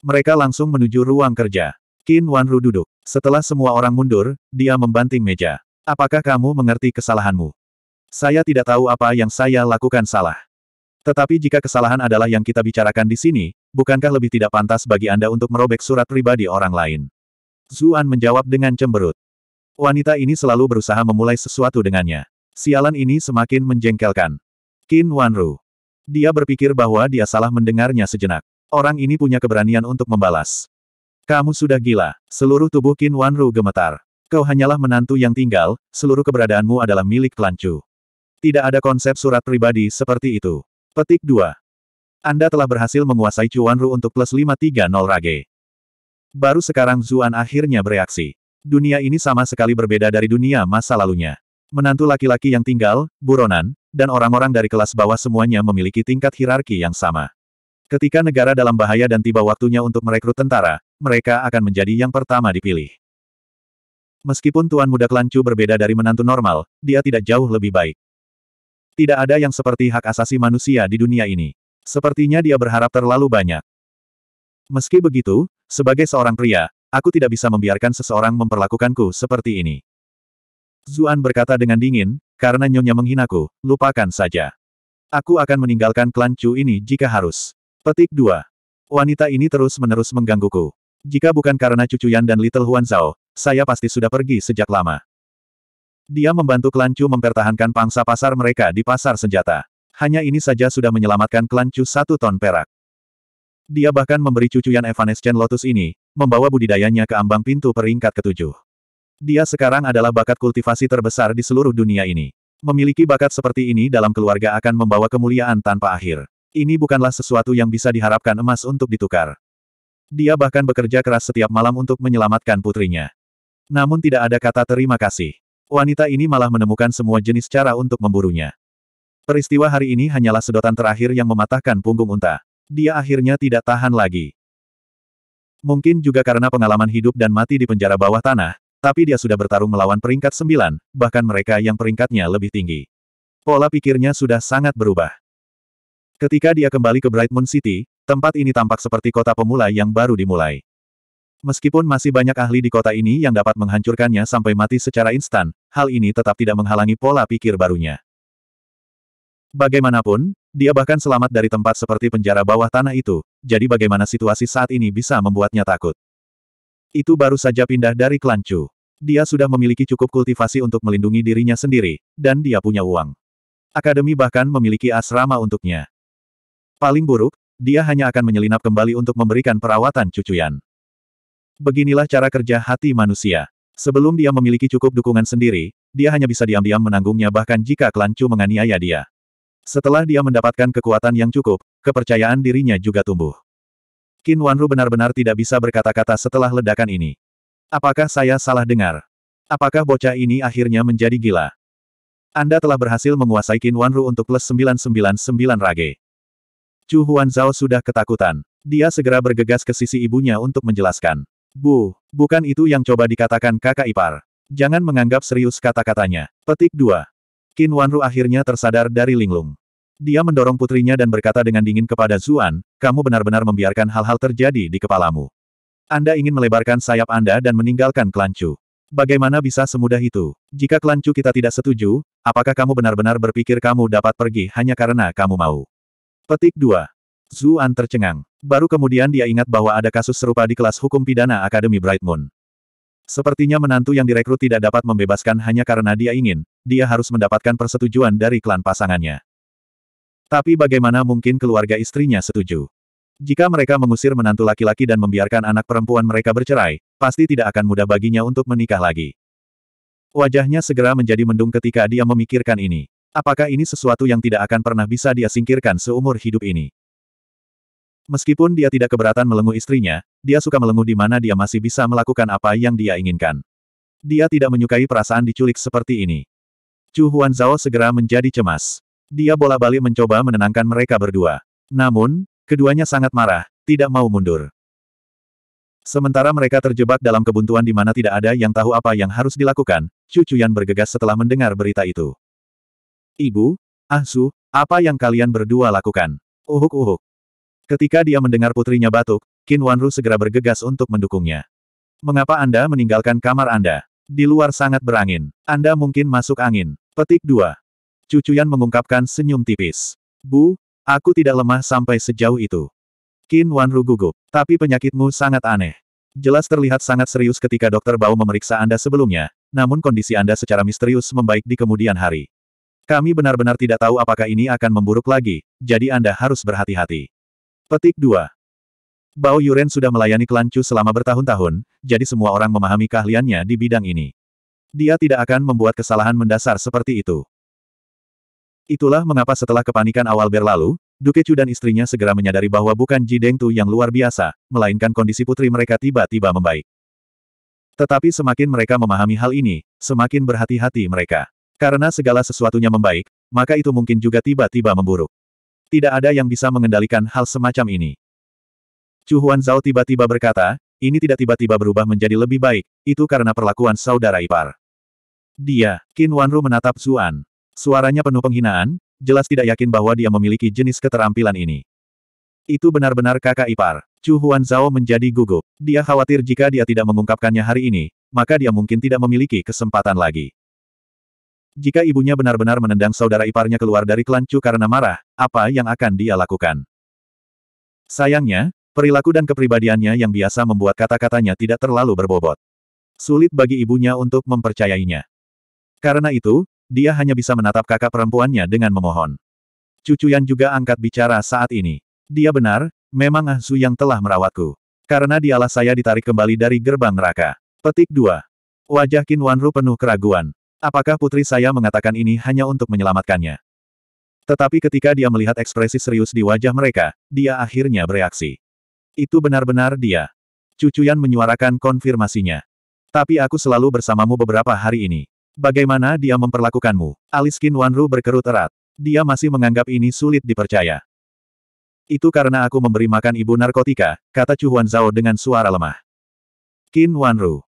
Mereka langsung menuju ruang kerja. Qin Wanru duduk. Setelah semua orang mundur, dia membanting meja. Apakah kamu mengerti kesalahanmu? Saya tidak tahu apa yang saya lakukan salah. Tetapi jika kesalahan adalah yang kita bicarakan di sini, bukankah lebih tidak pantas bagi Anda untuk merobek surat pribadi orang lain? Zuan menjawab dengan cemberut. Wanita ini selalu berusaha memulai sesuatu dengannya. Sialan ini semakin menjengkelkan. Qin Wanru. Dia berpikir bahwa dia salah mendengarnya sejenak. Orang ini punya keberanian untuk membalas. Kamu sudah gila. Seluruh tubuh Qin Wanru gemetar. Kau hanyalah menantu yang tinggal, seluruh keberadaanmu adalah milik kelancu. Tidak ada konsep surat pribadi seperti itu. Petik 2. Anda telah berhasil menguasai Wanru untuk plus 530 rage. Baru sekarang Zuan akhirnya bereaksi. Dunia ini sama sekali berbeda dari dunia masa lalunya. Menantu laki-laki yang tinggal, buronan, dan orang-orang dari kelas bawah semuanya memiliki tingkat hierarki yang sama. Ketika negara dalam bahaya dan tiba waktunya untuk merekrut tentara, mereka akan menjadi yang pertama dipilih. Meskipun Tuan Muda Kelancu berbeda dari menantu normal, dia tidak jauh lebih baik. Tidak ada yang seperti hak asasi manusia di dunia ini. Sepertinya dia berharap terlalu banyak. Meski begitu, sebagai seorang pria, aku tidak bisa membiarkan seseorang memperlakukanku seperti ini. Zuan berkata dengan dingin, karena nyonya menghinaku, lupakan saja. Aku akan meninggalkan klan Chu ini jika harus. Petik 2. Wanita ini terus-menerus menggangguku. Jika bukan karena Cucu Yan dan Little Huan Zhao, saya pasti sudah pergi sejak lama. Dia membantu klan Chu mempertahankan pangsa pasar mereka di pasar senjata. Hanya ini saja sudah menyelamatkan klan Chu satu ton perak. Dia bahkan memberi cucu Yan Evanescent Lotus ini, membawa budidayanya ke ambang pintu peringkat ketujuh. Dia sekarang adalah bakat kultivasi terbesar di seluruh dunia ini. Memiliki bakat seperti ini dalam keluarga akan membawa kemuliaan tanpa akhir. Ini bukanlah sesuatu yang bisa diharapkan emas untuk ditukar. Dia bahkan bekerja keras setiap malam untuk menyelamatkan putrinya. Namun tidak ada kata terima kasih. Wanita ini malah menemukan semua jenis cara untuk memburunya. Peristiwa hari ini hanyalah sedotan terakhir yang mematahkan punggung unta. Dia akhirnya tidak tahan lagi. Mungkin juga karena pengalaman hidup dan mati di penjara bawah tanah, tapi dia sudah bertarung melawan peringkat sembilan, bahkan mereka yang peringkatnya lebih tinggi. Pola pikirnya sudah sangat berubah. Ketika dia kembali ke Bright Moon City, tempat ini tampak seperti kota pemula yang baru dimulai. Meskipun masih banyak ahli di kota ini yang dapat menghancurkannya sampai mati secara instan, hal ini tetap tidak menghalangi pola pikir barunya. Bagaimanapun, dia bahkan selamat dari tempat seperti penjara bawah tanah itu, jadi bagaimana situasi saat ini bisa membuatnya takut. Itu baru saja pindah dari Klancu. Dia sudah memiliki cukup kultivasi untuk melindungi dirinya sendiri, dan dia punya uang. Akademi bahkan memiliki asrama untuknya. Paling buruk, dia hanya akan menyelinap kembali untuk memberikan perawatan cucuyan. Beginilah cara kerja hati manusia. Sebelum dia memiliki cukup dukungan sendiri, dia hanya bisa diam-diam menanggungnya bahkan jika Kelancu menganiaya dia. Setelah dia mendapatkan kekuatan yang cukup, kepercayaan dirinya juga tumbuh. Qin Wanru benar-benar tidak bisa berkata-kata setelah ledakan ini. Apakah saya salah dengar? Apakah bocah ini akhirnya menjadi gila? Anda telah berhasil menguasai Qin Wanru untuk plus 999 rage. Chu Huanzao sudah ketakutan. Dia segera bergegas ke sisi ibunya untuk menjelaskan. Bu, bukan itu yang coba dikatakan kakak ipar. Jangan menganggap serius kata-katanya. Petik 2. Qin Wanru akhirnya tersadar dari linglung. Dia mendorong putrinya dan berkata dengan dingin kepada Zuan, kamu benar-benar membiarkan hal-hal terjadi di kepalamu. Anda ingin melebarkan sayap Anda dan meninggalkan Kelancu. Bagaimana bisa semudah itu? Jika Kelancu kita tidak setuju, apakah kamu benar-benar berpikir kamu dapat pergi hanya karena kamu mau? Petik 2. Zuan tercengang. Baru kemudian dia ingat bahwa ada kasus serupa di kelas hukum pidana Akademi Bright Moon. Sepertinya menantu yang direkrut tidak dapat membebaskan hanya karena dia ingin, dia harus mendapatkan persetujuan dari klan pasangannya. Tapi bagaimana mungkin keluarga istrinya setuju? Jika mereka mengusir menantu laki-laki dan membiarkan anak perempuan mereka bercerai, pasti tidak akan mudah baginya untuk menikah lagi. Wajahnya segera menjadi mendung ketika dia memikirkan ini. Apakah ini sesuatu yang tidak akan pernah bisa dia singkirkan seumur hidup ini? Meskipun dia tidak keberatan melenguh istrinya, dia suka melenguh di mana dia masih bisa melakukan apa yang dia inginkan. Dia tidak menyukai perasaan diculik seperti ini. Chu Zhao segera menjadi cemas. Dia bola-balik mencoba menenangkan mereka berdua. Namun, Keduanya sangat marah, tidak mau mundur. Sementara mereka terjebak dalam kebuntuan di mana tidak ada yang tahu apa yang harus dilakukan, Cucu Yan bergegas setelah mendengar berita itu. Ibu, Ahsu, apa yang kalian berdua lakukan? Uhuk-uhuk. Ketika dia mendengar putrinya batuk, Qin Wanru segera bergegas untuk mendukungnya. Mengapa Anda meninggalkan kamar Anda? Di luar sangat berangin. Anda mungkin masuk angin. Petik 2. Cucuyan mengungkapkan senyum tipis. Bu, Aku tidak lemah sampai sejauh itu. Qin Wanru gugup. Tapi penyakitmu sangat aneh. Jelas terlihat sangat serius ketika dokter Bao memeriksa Anda sebelumnya, namun kondisi Anda secara misterius membaik di kemudian hari. Kami benar-benar tidak tahu apakah ini akan memburuk lagi, jadi Anda harus berhati-hati. Petik 2. Bao Yuren sudah melayani Kelancu selama bertahun-tahun, jadi semua orang memahami keahliannya di bidang ini. Dia tidak akan membuat kesalahan mendasar seperti itu. Itulah mengapa setelah kepanikan awal berlalu, Duke Chu dan istrinya segera menyadari bahwa bukan Ji Deng Tu yang luar biasa, melainkan kondisi putri mereka tiba-tiba membaik. Tetapi semakin mereka memahami hal ini, semakin berhati-hati mereka. Karena segala sesuatunya membaik, maka itu mungkin juga tiba-tiba memburuk. Tidak ada yang bisa mengendalikan hal semacam ini. Chu Huan Zhao tiba-tiba berkata, ini tidak tiba-tiba berubah menjadi lebih baik, itu karena perlakuan saudara ipar. Dia, Qin Wanru menatap Zuan. Suaranya penuh penghinaan, jelas tidak yakin bahwa dia memiliki jenis keterampilan ini. Itu benar-benar kakak ipar. Chu Huan Zhao menjadi gugup. Dia khawatir jika dia tidak mengungkapkannya hari ini, maka dia mungkin tidak memiliki kesempatan lagi. Jika ibunya benar-benar menendang saudara iparnya keluar dari klan Chu karena marah, apa yang akan dia lakukan? Sayangnya, perilaku dan kepribadiannya yang biasa membuat kata-katanya tidak terlalu berbobot. Sulit bagi ibunya untuk mempercayainya. Karena itu, dia hanya bisa menatap kakak perempuannya dengan memohon. Cucu Yan juga angkat bicara saat ini. Dia benar, memang Ah Su yang telah merawatku. Karena dialah saya ditarik kembali dari gerbang neraka. Petik 2. Wajah Qin Wanru penuh keraguan. Apakah putri saya mengatakan ini hanya untuk menyelamatkannya? Tetapi ketika dia melihat ekspresi serius di wajah mereka, dia akhirnya bereaksi. Itu benar-benar dia. Cucu Yan menyuarakan konfirmasinya. Tapi aku selalu bersamamu beberapa hari ini. Bagaimana dia memperlakukanmu? Alis Qin Wanru berkerut erat. Dia masih menganggap ini sulit dipercaya. Itu karena aku memberi makan ibu narkotika, kata Chu Huan Zhao dengan suara lemah. Qin Wanru.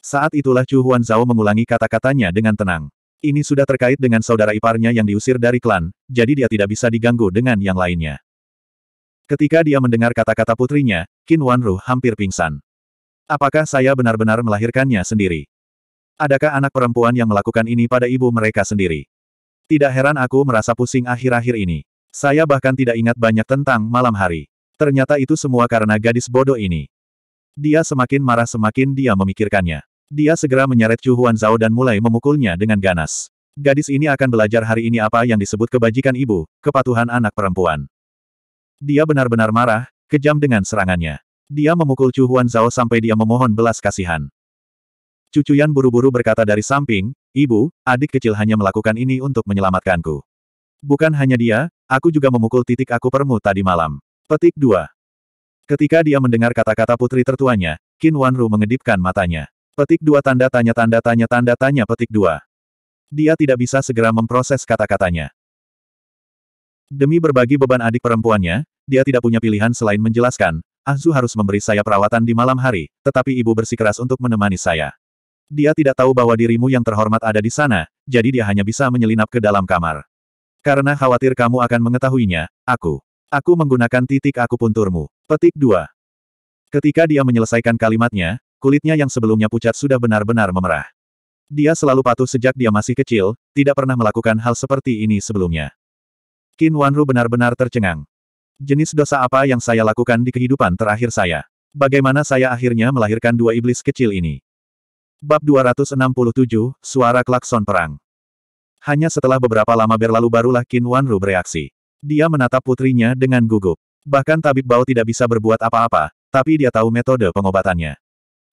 Saat itulah Chu Huan Zhao mengulangi kata-katanya dengan tenang. Ini sudah terkait dengan saudara iparnya yang diusir dari klan, jadi dia tidak bisa diganggu dengan yang lainnya. Ketika dia mendengar kata-kata putrinya, Qin Wanru hampir pingsan. Apakah saya benar-benar melahirkannya sendiri? Adakah anak perempuan yang melakukan ini pada ibu mereka sendiri? Tidak heran aku merasa pusing akhir-akhir ini. Saya bahkan tidak ingat banyak tentang malam hari. Ternyata itu semua karena gadis bodoh ini. Dia semakin marah semakin dia memikirkannya. Dia segera menyeret Chu Huan Zhao dan mulai memukulnya dengan ganas. Gadis ini akan belajar hari ini apa yang disebut kebajikan ibu, kepatuhan anak perempuan. Dia benar-benar marah, kejam dengan serangannya. Dia memukul Chu Huan Zhao sampai dia memohon belas kasihan. Cucu Yan buru-buru berkata dari samping, Ibu, adik kecil hanya melakukan ini untuk menyelamatkanku. Bukan hanya dia, aku juga memukul titik aku permu tadi malam. Petik 2. Ketika dia mendengar kata-kata putri tertuanya, Qin Wanru mengedipkan matanya. Petik 2 tanda tanya tanda tanya tanda tanya petik 2. Dia tidak bisa segera memproses kata-katanya. Demi berbagi beban adik perempuannya, dia tidak punya pilihan selain menjelaskan, Azu ah, harus memberi saya perawatan di malam hari, tetapi ibu bersikeras untuk menemani saya. Dia tidak tahu bahwa dirimu yang terhormat ada di sana, jadi dia hanya bisa menyelinap ke dalam kamar. Karena khawatir kamu akan mengetahuinya, aku. Aku menggunakan titik aku punturmu. Petik 2. Ketika dia menyelesaikan kalimatnya, kulitnya yang sebelumnya pucat sudah benar-benar memerah. Dia selalu patuh sejak dia masih kecil, tidak pernah melakukan hal seperti ini sebelumnya. Qin Wanru benar-benar tercengang. Jenis dosa apa yang saya lakukan di kehidupan terakhir saya? Bagaimana saya akhirnya melahirkan dua iblis kecil ini? Bab 267, Suara Klakson Perang Hanya setelah beberapa lama berlalu barulah Qin Wanru bereaksi. Dia menatap putrinya dengan gugup. Bahkan tabib Bao tidak bisa berbuat apa-apa, tapi dia tahu metode pengobatannya.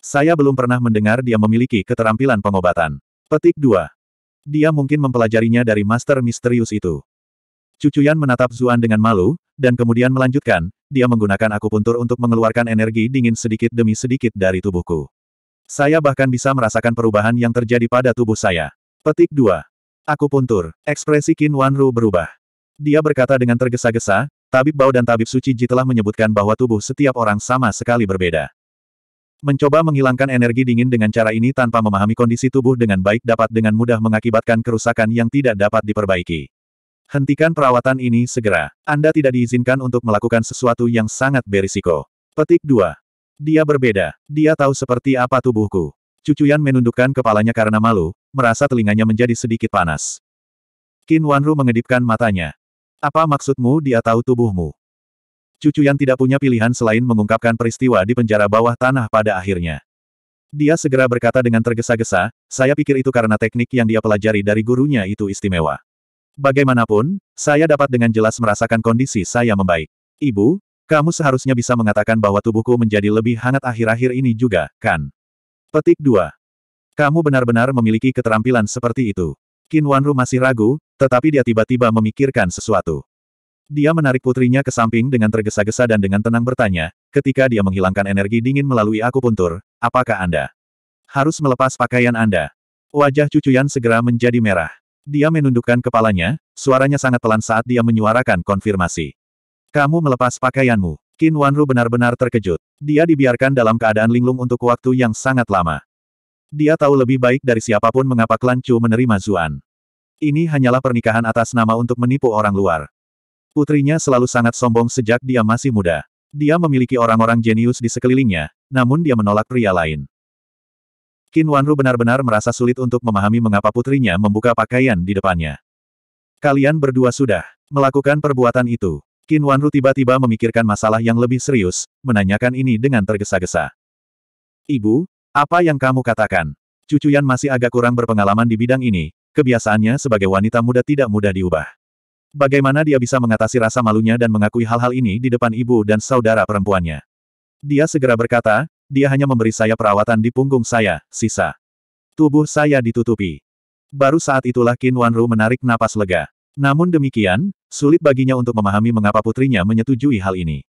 Saya belum pernah mendengar dia memiliki keterampilan pengobatan. Petik 2. Dia mungkin mempelajarinya dari master misterius itu. Cucuyan menatap Zuan dengan malu, dan kemudian melanjutkan, dia menggunakan akupuntur untuk mengeluarkan energi dingin sedikit demi sedikit dari tubuhku. Saya bahkan bisa merasakan perubahan yang terjadi pada tubuh saya. Petik 2. Aku puntur. Ekspresi Qin Wanru berubah. Dia berkata dengan tergesa-gesa, Tabib Bao dan Tabib Suci Ji telah menyebutkan bahwa tubuh setiap orang sama sekali berbeda. Mencoba menghilangkan energi dingin dengan cara ini tanpa memahami kondisi tubuh dengan baik dapat dengan mudah mengakibatkan kerusakan yang tidak dapat diperbaiki. Hentikan perawatan ini segera. Anda tidak diizinkan untuk melakukan sesuatu yang sangat berisiko. Petik 2. Dia berbeda. Dia tahu seperti apa tubuhku. Cucuyan menundukkan kepalanya karena malu, merasa telinganya menjadi sedikit panas. Qin Wanru mengedipkan matanya. Apa maksudmu dia tahu tubuhmu? Cucuyan tidak punya pilihan selain mengungkapkan peristiwa di penjara bawah tanah pada akhirnya. Dia segera berkata dengan tergesa-gesa, saya pikir itu karena teknik yang dia pelajari dari gurunya itu istimewa. Bagaimanapun, saya dapat dengan jelas merasakan kondisi saya membaik. Ibu, kamu seharusnya bisa mengatakan bahwa tubuhku menjadi lebih hangat akhir-akhir ini juga, kan? Petik 2. Kamu benar-benar memiliki keterampilan seperti itu. Qin Wanru masih ragu, tetapi dia tiba-tiba memikirkan sesuatu. Dia menarik putrinya ke samping dengan tergesa-gesa dan dengan tenang bertanya, ketika dia menghilangkan energi dingin melalui aku akupuntur, apakah Anda harus melepas pakaian Anda? Wajah cucuyan segera menjadi merah. Dia menundukkan kepalanya, suaranya sangat pelan saat dia menyuarakan konfirmasi. Kamu melepas pakaianmu. Qin Wanru benar-benar terkejut. Dia dibiarkan dalam keadaan linglung untuk waktu yang sangat lama. Dia tahu lebih baik dari siapapun mengapa klan Chu menerima Zuan. Ini hanyalah pernikahan atas nama untuk menipu orang luar. Putrinya selalu sangat sombong sejak dia masih muda. Dia memiliki orang-orang jenius di sekelilingnya, namun dia menolak pria lain. Qin Wanru benar-benar merasa sulit untuk memahami mengapa putrinya membuka pakaian di depannya. Kalian berdua sudah melakukan perbuatan itu. Qin Wanru tiba-tiba memikirkan masalah yang lebih serius, menanyakan ini dengan tergesa-gesa. Ibu, apa yang kamu katakan? Cucu Yan masih agak kurang berpengalaman di bidang ini, kebiasaannya sebagai wanita muda tidak mudah diubah. Bagaimana dia bisa mengatasi rasa malunya dan mengakui hal-hal ini di depan ibu dan saudara perempuannya? Dia segera berkata, dia hanya memberi saya perawatan di punggung saya, sisa. Tubuh saya ditutupi. Baru saat itulah Qin Wanru menarik napas lega. Namun demikian, sulit baginya untuk memahami mengapa putrinya menyetujui hal ini.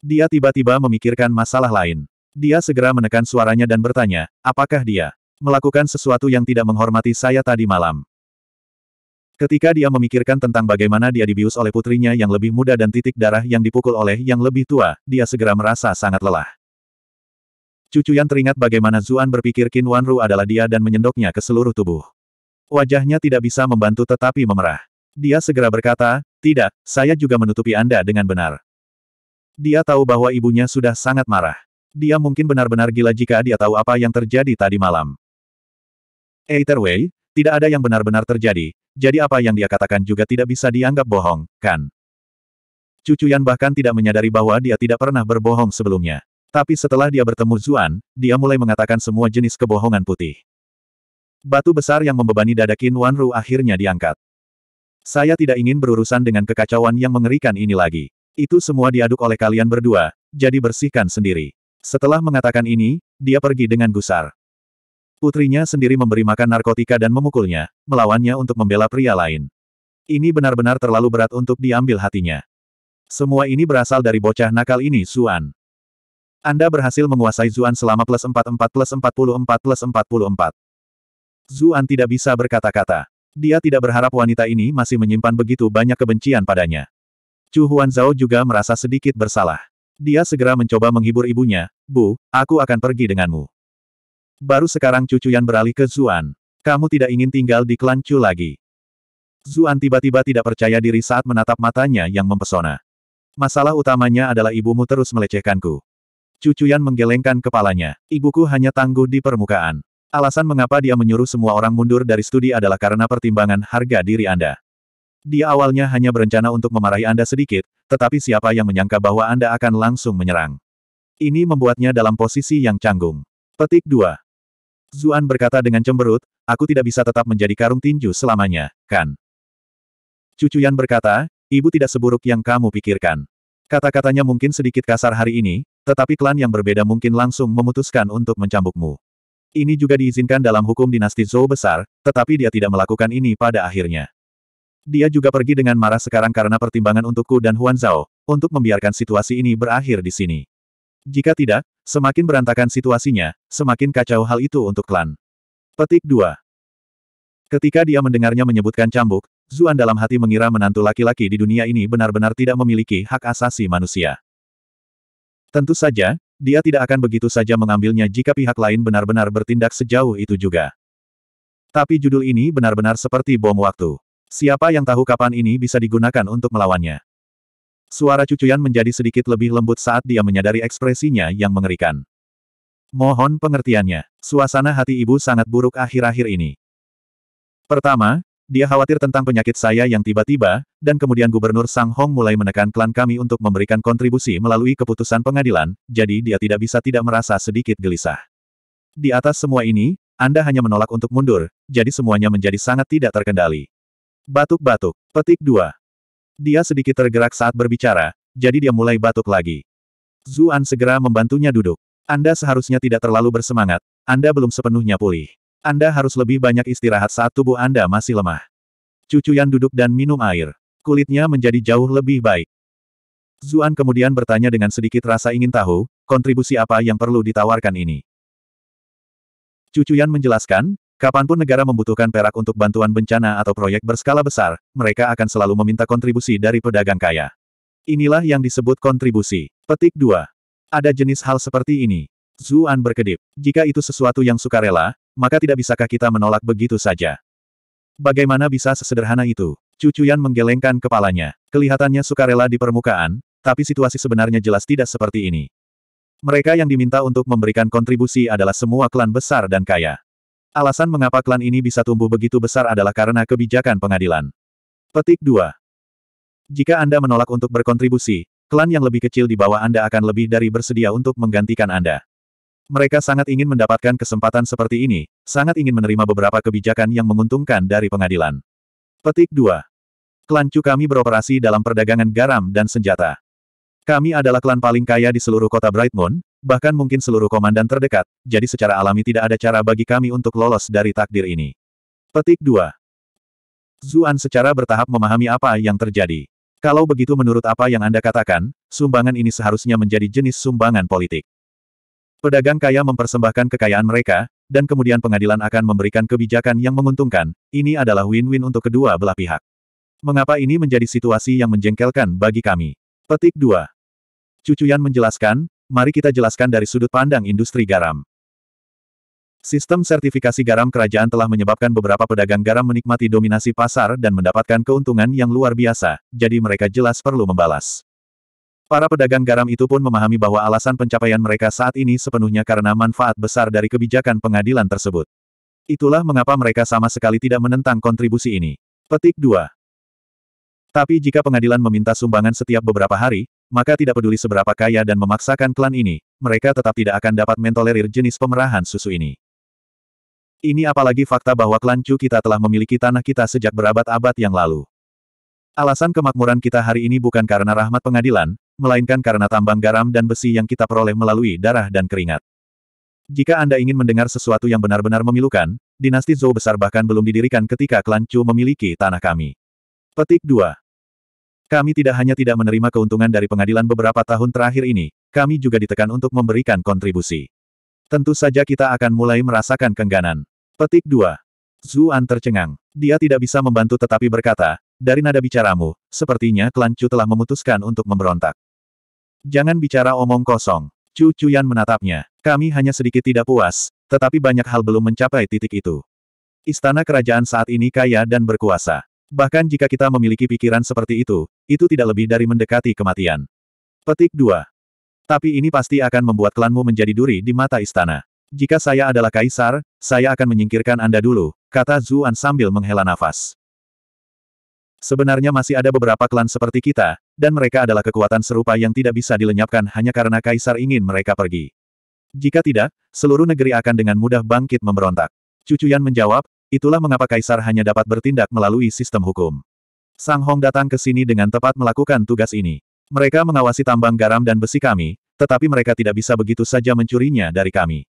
Dia tiba-tiba memikirkan masalah lain. Dia segera menekan suaranya dan bertanya, apakah dia melakukan sesuatu yang tidak menghormati saya tadi malam? Ketika dia memikirkan tentang bagaimana dia dibius oleh putrinya yang lebih muda dan titik darah yang dipukul oleh yang lebih tua, dia segera merasa sangat lelah. Cucu yang teringat bagaimana Zuan berpikir Qin Wanru adalah dia dan menyendoknya ke seluruh tubuh. Wajahnya tidak bisa membantu tetapi memerah. Dia segera berkata, tidak, saya juga menutupi Anda dengan benar. Dia tahu bahwa ibunya sudah sangat marah. Dia mungkin benar-benar gila jika dia tahu apa yang terjadi tadi malam. Either way, tidak ada yang benar-benar terjadi, jadi apa yang dia katakan juga tidak bisa dianggap bohong, kan? Cucu Yan bahkan tidak menyadari bahwa dia tidak pernah berbohong sebelumnya. Tapi setelah dia bertemu Zuan, dia mulai mengatakan semua jenis kebohongan putih. Batu besar yang membebani dada Qin Wanru akhirnya diangkat. Saya tidak ingin berurusan dengan kekacauan yang mengerikan ini lagi. Itu semua diaduk oleh kalian berdua, jadi bersihkan sendiri. Setelah mengatakan ini, dia pergi dengan gusar. Putrinya sendiri memberi makan narkotika dan memukulnya, melawannya untuk membela pria lain. Ini benar-benar terlalu berat untuk diambil hatinya. Semua ini berasal dari bocah nakal ini, Zuan. Anda berhasil menguasai Zuan selama plus 44 plus 44 plus 44. Zuan tidak bisa berkata-kata. Dia tidak berharap wanita ini masih menyimpan begitu banyak kebencian padanya. Chu Zhao juga merasa sedikit bersalah. Dia segera mencoba menghibur ibunya, Bu, aku akan pergi denganmu. Baru sekarang Chu Chuyan beralih ke Zuan. Kamu tidak ingin tinggal di klan Chu lagi. Zuan tiba-tiba tidak percaya diri saat menatap matanya yang mempesona. Masalah utamanya adalah ibumu terus melecehkanku. Cucuyan menggelengkan kepalanya. Ibuku hanya tangguh di permukaan. Alasan mengapa dia menyuruh semua orang mundur dari studi adalah karena pertimbangan harga diri Anda. Dia awalnya hanya berencana untuk memarahi Anda sedikit, tetapi siapa yang menyangka bahwa Anda akan langsung menyerang. Ini membuatnya dalam posisi yang canggung. Petik 2. Zuan berkata dengan cemberut, aku tidak bisa tetap menjadi karung tinju selamanya, kan? Cucu Yan berkata, ibu tidak seburuk yang kamu pikirkan. Kata-katanya mungkin sedikit kasar hari ini, tetapi klan yang berbeda mungkin langsung memutuskan untuk mencambukmu. Ini juga diizinkan dalam hukum dinasti Zhou besar, tetapi dia tidak melakukan ini pada akhirnya. Dia juga pergi dengan marah sekarang karena pertimbangan untukku dan Huan Zhao, untuk membiarkan situasi ini berakhir di sini. Jika tidak, semakin berantakan situasinya, semakin kacau hal itu untuk klan. Petik 2. Ketika dia mendengarnya menyebutkan cambuk, Zuan dalam hati mengira menantu laki-laki di dunia ini benar-benar tidak memiliki hak asasi manusia. Tentu saja, dia tidak akan begitu saja mengambilnya jika pihak lain benar-benar bertindak sejauh itu juga. Tapi judul ini benar-benar seperti bom waktu. Siapa yang tahu kapan ini bisa digunakan untuk melawannya? Suara cucuyan menjadi sedikit lebih lembut saat dia menyadari ekspresinya yang mengerikan. Mohon pengertiannya, suasana hati ibu sangat buruk akhir-akhir ini. Pertama, dia khawatir tentang penyakit saya yang tiba-tiba, dan kemudian Gubernur Sang Hong mulai menekan klan kami untuk memberikan kontribusi melalui keputusan pengadilan, jadi dia tidak bisa tidak merasa sedikit gelisah. Di atas semua ini, Anda hanya menolak untuk mundur, jadi semuanya menjadi sangat tidak terkendali. Batuk-batuk, petik 2. Dia sedikit tergerak saat berbicara, jadi dia mulai batuk lagi. Zuan segera membantunya duduk. Anda seharusnya tidak terlalu bersemangat, Anda belum sepenuhnya pulih. Anda harus lebih banyak istirahat saat tubuh Anda masih lemah. Cucu Yan duduk dan minum air. Kulitnya menjadi jauh lebih baik. Zuan kemudian bertanya dengan sedikit rasa ingin tahu, kontribusi apa yang perlu ditawarkan ini. Cucu Yan menjelaskan, Kapanpun negara membutuhkan perak untuk bantuan bencana atau proyek berskala besar, mereka akan selalu meminta kontribusi dari pedagang kaya. Inilah yang disebut kontribusi. Petik 2. Ada jenis hal seperti ini. Zuan berkedip. Jika itu sesuatu yang sukarela, maka tidak bisakah kita menolak begitu saja? Bagaimana bisa sesederhana itu? Cucuyan menggelengkan kepalanya. Kelihatannya sukarela di permukaan, tapi situasi sebenarnya jelas tidak seperti ini. Mereka yang diminta untuk memberikan kontribusi adalah semua klan besar dan kaya. Alasan mengapa klan ini bisa tumbuh begitu besar adalah karena kebijakan pengadilan. Petik 2. Jika Anda menolak untuk berkontribusi, klan yang lebih kecil di bawah Anda akan lebih dari bersedia untuk menggantikan Anda. Mereka sangat ingin mendapatkan kesempatan seperti ini, sangat ingin menerima beberapa kebijakan yang menguntungkan dari pengadilan. Petik 2. Klan Chu kami beroperasi dalam perdagangan garam dan senjata. Kami adalah klan paling kaya di seluruh kota Brightmoon, bahkan mungkin seluruh komandan terdekat, jadi secara alami tidak ada cara bagi kami untuk lolos dari takdir ini. Petik 2. Zuan secara bertahap memahami apa yang terjadi. Kalau begitu menurut apa yang Anda katakan, sumbangan ini seharusnya menjadi jenis sumbangan politik. Pedagang kaya mempersembahkan kekayaan mereka, dan kemudian pengadilan akan memberikan kebijakan yang menguntungkan, ini adalah win-win untuk kedua belah pihak. Mengapa ini menjadi situasi yang menjengkelkan bagi kami? Petik 2. Cucuyan menjelaskan, mari kita jelaskan dari sudut pandang industri garam. Sistem sertifikasi garam kerajaan telah menyebabkan beberapa pedagang garam menikmati dominasi pasar dan mendapatkan keuntungan yang luar biasa, jadi mereka jelas perlu membalas. Para pedagang garam itu pun memahami bahwa alasan pencapaian mereka saat ini sepenuhnya karena manfaat besar dari kebijakan pengadilan tersebut. Itulah mengapa mereka sama sekali tidak menentang kontribusi ini. Petik 2. Tapi jika pengadilan meminta sumbangan setiap beberapa hari, maka tidak peduli seberapa kaya dan memaksakan klan ini, mereka tetap tidak akan dapat mentolerir jenis pemerahan susu ini. Ini apalagi fakta bahwa klan Chu kita telah memiliki tanah kita sejak berabad-abad yang lalu. Alasan kemakmuran kita hari ini bukan karena rahmat pengadilan, melainkan karena tambang garam dan besi yang kita peroleh melalui darah dan keringat. Jika Anda ingin mendengar sesuatu yang benar-benar memilukan, dinasti Zhou besar bahkan belum didirikan ketika klan Chu memiliki tanah kami. Petik 2. Kami tidak hanya tidak menerima keuntungan dari pengadilan beberapa tahun terakhir ini, kami juga ditekan untuk memberikan kontribusi. Tentu saja kita akan mulai merasakan kengganan. Petik 2. Zuan tercengang. Dia tidak bisa membantu tetapi berkata, dari nada bicaramu, sepertinya klan Chu telah memutuskan untuk memberontak. Jangan bicara omong kosong. Chu Chuyan menatapnya. Kami hanya sedikit tidak puas, tetapi banyak hal belum mencapai titik itu. Istana kerajaan saat ini kaya dan berkuasa. Bahkan jika kita memiliki pikiran seperti itu, itu tidak lebih dari mendekati kematian. Petik 2. Tapi ini pasti akan membuat klanmu menjadi duri di mata istana. Jika saya adalah kaisar, saya akan menyingkirkan Anda dulu, kata Zuan sambil menghela nafas. Sebenarnya masih ada beberapa klan seperti kita, dan mereka adalah kekuatan serupa yang tidak bisa dilenyapkan hanya karena kaisar ingin mereka pergi. Jika tidak, seluruh negeri akan dengan mudah bangkit memberontak. Cucu Yan menjawab, itulah mengapa kaisar hanya dapat bertindak melalui sistem hukum. Sang Hong datang ke sini dengan tepat melakukan tugas ini. Mereka mengawasi tambang garam dan besi kami, tetapi mereka tidak bisa begitu saja mencurinya dari kami.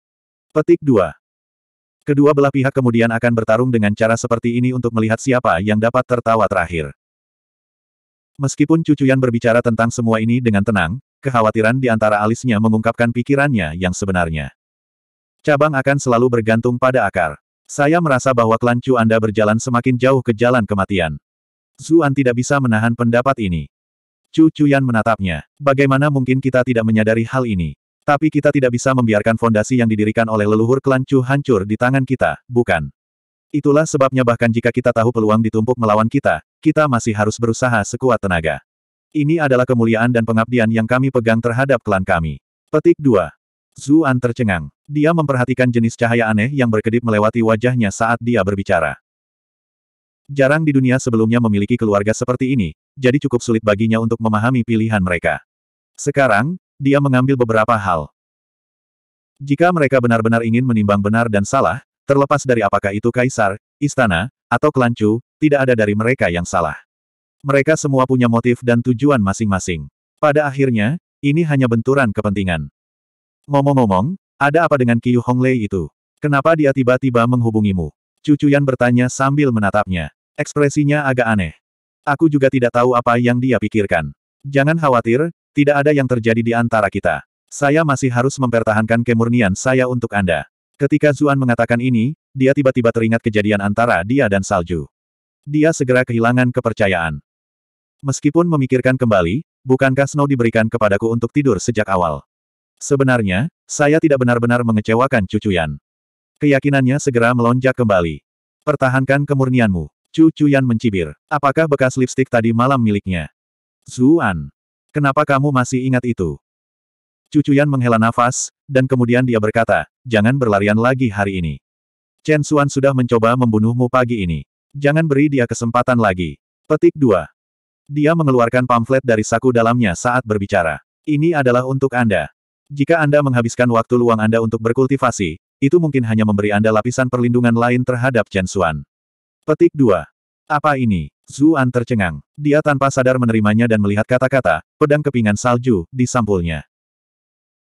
Petik 2. Kedua belah pihak kemudian akan bertarung dengan cara seperti ini untuk melihat siapa yang dapat tertawa terakhir. Meskipun Cucuyan berbicara tentang semua ini dengan tenang, kekhawatiran di antara alisnya mengungkapkan pikirannya yang sebenarnya. Cabang akan selalu bergantung pada akar. Saya merasa bahwa klan Chu Anda berjalan semakin jauh ke jalan kematian. Zuan tidak bisa menahan pendapat ini. Chu Cuyan menatapnya. Bagaimana mungkin kita tidak menyadari hal ini? Tapi kita tidak bisa membiarkan fondasi yang didirikan oleh leluhur klan Chu hancur di tangan kita, bukan? Itulah sebabnya bahkan jika kita tahu peluang ditumpuk melawan kita, kita masih harus berusaha sekuat tenaga. Ini adalah kemuliaan dan pengabdian yang kami pegang terhadap klan kami. Petik 2. Zuan tercengang. Dia memperhatikan jenis cahaya aneh yang berkedip melewati wajahnya saat dia berbicara. Jarang di dunia sebelumnya memiliki keluarga seperti ini, jadi cukup sulit baginya untuk memahami pilihan mereka. Sekarang, dia mengambil beberapa hal. Jika mereka benar-benar ingin menimbang benar dan salah, terlepas dari apakah itu kaisar, istana, atau kelancu, tidak ada dari mereka yang salah. Mereka semua punya motif dan tujuan masing-masing. Pada akhirnya, ini hanya benturan kepentingan. Ngomong-ngomong, ada apa dengan Qiu Honglei itu? Kenapa dia tiba-tiba menghubungimu? Cucu Yan bertanya sambil menatapnya. Ekspresinya agak aneh. Aku juga tidak tahu apa yang dia pikirkan. Jangan khawatir, tidak ada yang terjadi di antara kita. Saya masih harus mempertahankan kemurnian saya untuk Anda. Ketika Zuan mengatakan ini, dia tiba-tiba teringat kejadian antara dia dan Salju. Dia segera kehilangan kepercayaan. Meskipun memikirkan kembali, bukankah Snow diberikan kepadaku untuk tidur sejak awal? Sebenarnya, saya tidak benar-benar mengecewakan Cucu Yan. Keyakinannya segera melonjak kembali. Pertahankan kemurnianmu. Cucu Yan mencibir. Apakah bekas lipstik tadi malam miliknya? Zuan. Kenapa kamu masih ingat itu? Cucuyan menghela nafas, dan kemudian dia berkata, jangan berlarian lagi hari ini. Chen Xuan sudah mencoba membunuhmu pagi ini. Jangan beri dia kesempatan lagi. Petik 2. Dia mengeluarkan pamflet dari saku dalamnya saat berbicara. Ini adalah untuk Anda. Jika Anda menghabiskan waktu luang Anda untuk berkultivasi, itu mungkin hanya memberi Anda lapisan perlindungan lain terhadap Chen Xuan. Petik 2. Apa ini? Zuan tercengang. Dia tanpa sadar menerimanya dan melihat kata-kata, pedang kepingan salju, di sampulnya.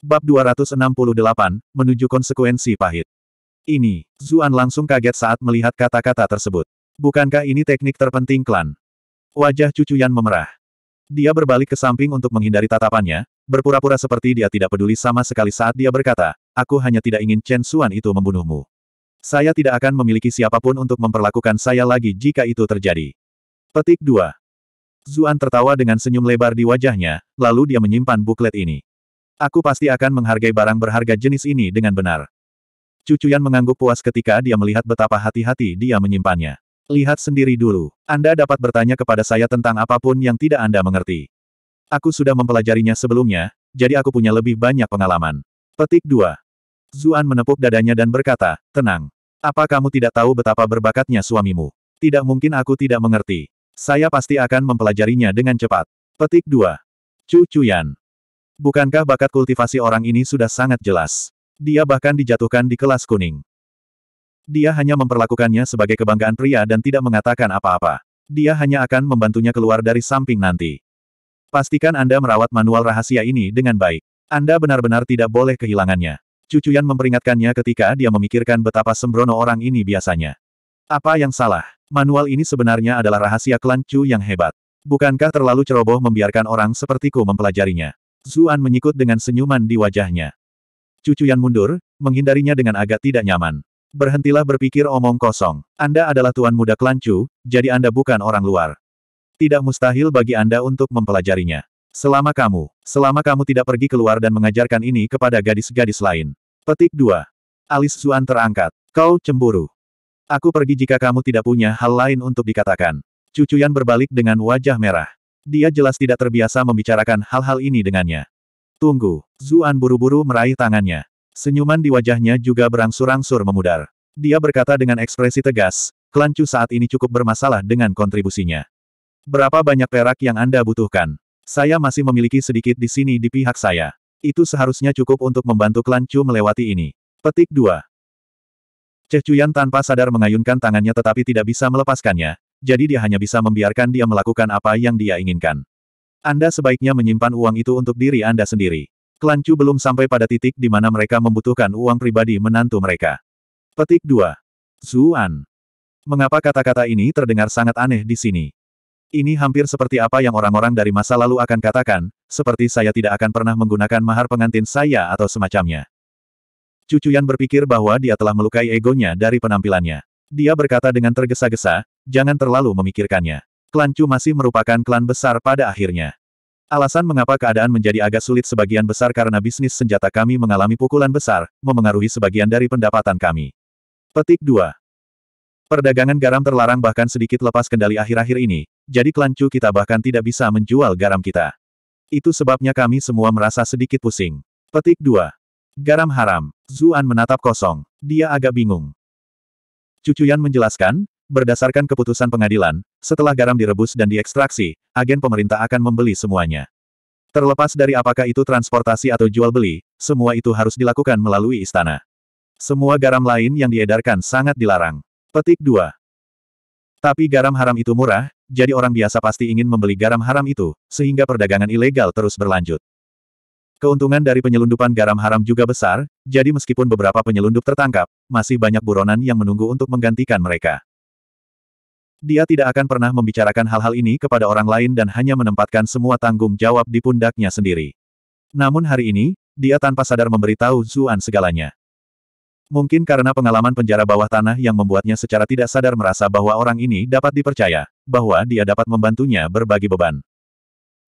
Bab 268, menuju konsekuensi pahit. Ini, Zuan langsung kaget saat melihat kata-kata tersebut. Bukankah ini teknik terpenting klan? Wajah Cucu Yan memerah. Dia berbalik ke samping untuk menghindari tatapannya, berpura-pura seperti dia tidak peduli sama sekali saat dia berkata, aku hanya tidak ingin Chen Suan itu membunuhmu. Saya tidak akan memiliki siapapun untuk memperlakukan saya lagi jika itu terjadi. Petik 2. Zuan tertawa dengan senyum lebar di wajahnya, lalu dia menyimpan buklet ini. Aku pasti akan menghargai barang berharga jenis ini dengan benar. Cucuyan mengangguk puas ketika dia melihat betapa hati-hati dia menyimpannya. Lihat sendiri dulu. Anda dapat bertanya kepada saya tentang apapun yang tidak Anda mengerti. Aku sudah mempelajarinya sebelumnya, jadi aku punya lebih banyak pengalaman. Petik 2. Zuan menepuk dadanya dan berkata, tenang. Apa kamu tidak tahu betapa berbakatnya suamimu? Tidak mungkin aku tidak mengerti. Saya pasti akan mempelajarinya dengan cepat. Petik 2. Cu Cuyan. Bukankah bakat kultivasi orang ini sudah sangat jelas? Dia bahkan dijatuhkan di kelas kuning. Dia hanya memperlakukannya sebagai kebanggaan pria dan tidak mengatakan apa-apa. Dia hanya akan membantunya keluar dari samping nanti. Pastikan Anda merawat manual rahasia ini dengan baik. Anda benar-benar tidak boleh kehilangannya. Cucuyan memperingatkannya ketika dia memikirkan betapa sembrono orang ini biasanya. Apa yang salah? Manual ini sebenarnya adalah rahasia klan Chu yang hebat. Bukankah terlalu ceroboh membiarkan orang sepertiku mempelajarinya? Zuan menyikut dengan senyuman di wajahnya. Cucuyan mundur, menghindarinya dengan agak tidak nyaman. Berhentilah berpikir omong kosong. Anda adalah tuan muda klan Chu, jadi Anda bukan orang luar. Tidak mustahil bagi Anda untuk mempelajarinya. Selama kamu, selama kamu tidak pergi keluar dan mengajarkan ini kepada gadis-gadis lain. Petik 2. Alis Zuan terangkat. Kau cemburu. Aku pergi jika kamu tidak punya hal lain untuk dikatakan. Cucuyan berbalik dengan wajah merah. Dia jelas tidak terbiasa membicarakan hal-hal ini dengannya. Tunggu. Zuan buru-buru meraih tangannya. Senyuman di wajahnya juga berangsur-angsur memudar. Dia berkata dengan ekspresi tegas, klan saat ini cukup bermasalah dengan kontribusinya. Berapa banyak perak yang Anda butuhkan? Saya masih memiliki sedikit di sini di pihak saya. Itu seharusnya cukup untuk membantu klan melewati ini. Petik 2. Ceh Cuyan tanpa sadar mengayunkan tangannya tetapi tidak bisa melepaskannya, jadi dia hanya bisa membiarkan dia melakukan apa yang dia inginkan. Anda sebaiknya menyimpan uang itu untuk diri Anda sendiri. Klan Chu belum sampai pada titik di mana mereka membutuhkan uang pribadi menantu mereka. Petik 2. Zuan. Mengapa kata-kata ini terdengar sangat aneh di sini? Ini hampir seperti apa yang orang-orang dari masa lalu akan katakan, seperti saya tidak akan pernah menggunakan mahar pengantin saya atau semacamnya. Cucu Yan berpikir bahwa dia telah melukai egonya dari penampilannya. Dia berkata dengan tergesa-gesa, jangan terlalu memikirkannya. Klan Chu masih merupakan klan besar pada akhirnya. Alasan mengapa keadaan menjadi agak sulit sebagian besar karena bisnis senjata kami mengalami pukulan besar, memengaruhi sebagian dari pendapatan kami. Petik 2. Perdagangan garam terlarang bahkan sedikit lepas kendali akhir-akhir ini, jadi klan Chu kita bahkan tidak bisa menjual garam kita. Itu sebabnya kami semua merasa sedikit pusing. Petik 2. Garam haram. Zuan menatap kosong. Dia agak bingung. Cucuyan menjelaskan, berdasarkan keputusan pengadilan, setelah garam direbus dan diekstraksi, agen pemerintah akan membeli semuanya. Terlepas dari apakah itu transportasi atau jual beli, semua itu harus dilakukan melalui istana. Semua garam lain yang diedarkan sangat dilarang. Petik 2. Tapi garam haram itu murah, jadi orang biasa pasti ingin membeli garam haram itu, sehingga perdagangan ilegal terus berlanjut. Keuntungan dari penyelundupan garam haram juga besar, jadi meskipun beberapa penyelundup tertangkap, masih banyak buronan yang menunggu untuk menggantikan mereka. Dia tidak akan pernah membicarakan hal-hal ini kepada orang lain dan hanya menempatkan semua tanggung jawab di pundaknya sendiri. Namun hari ini, dia tanpa sadar memberitahu Zuan segalanya. Mungkin karena pengalaman penjara bawah tanah yang membuatnya secara tidak sadar merasa bahwa orang ini dapat dipercaya, bahwa dia dapat membantunya berbagi beban.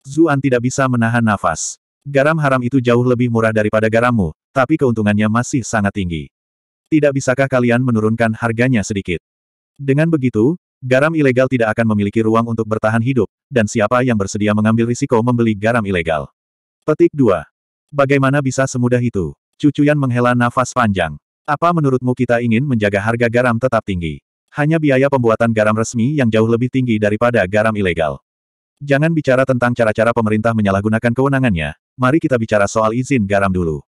Zuan tidak bisa menahan nafas. Garam haram itu jauh lebih murah daripada garammu, tapi keuntungannya masih sangat tinggi. Tidak bisakah kalian menurunkan harganya sedikit? Dengan begitu, garam ilegal tidak akan memiliki ruang untuk bertahan hidup, dan siapa yang bersedia mengambil risiko membeli garam ilegal? Petik 2. Bagaimana bisa semudah itu? Cucuyan menghela nafas panjang. Apa menurutmu kita ingin menjaga harga garam tetap tinggi? Hanya biaya pembuatan garam resmi yang jauh lebih tinggi daripada garam ilegal. Jangan bicara tentang cara-cara pemerintah menyalahgunakan kewenangannya, mari kita bicara soal izin garam dulu.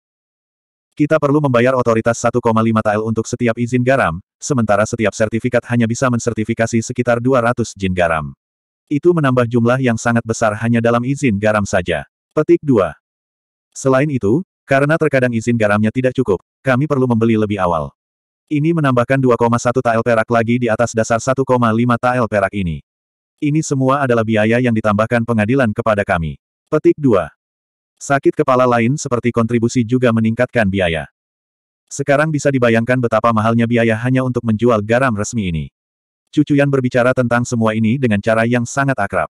Kita perlu membayar otoritas 1,5 tael untuk setiap izin garam, sementara setiap sertifikat hanya bisa mensertifikasi sekitar 200 jin garam. Itu menambah jumlah yang sangat besar hanya dalam izin garam saja. Petik 2. Selain itu, karena terkadang izin garamnya tidak cukup, kami perlu membeli lebih awal. Ini menambahkan 2,1 tael perak lagi di atas dasar 1,5 tael perak ini. Ini semua adalah biaya yang ditambahkan pengadilan kepada kami. Petik 2. Sakit kepala lain seperti kontribusi juga meningkatkan biaya. Sekarang bisa dibayangkan betapa mahalnya biaya hanya untuk menjual garam resmi ini. Cucuyan berbicara tentang semua ini dengan cara yang sangat akrab.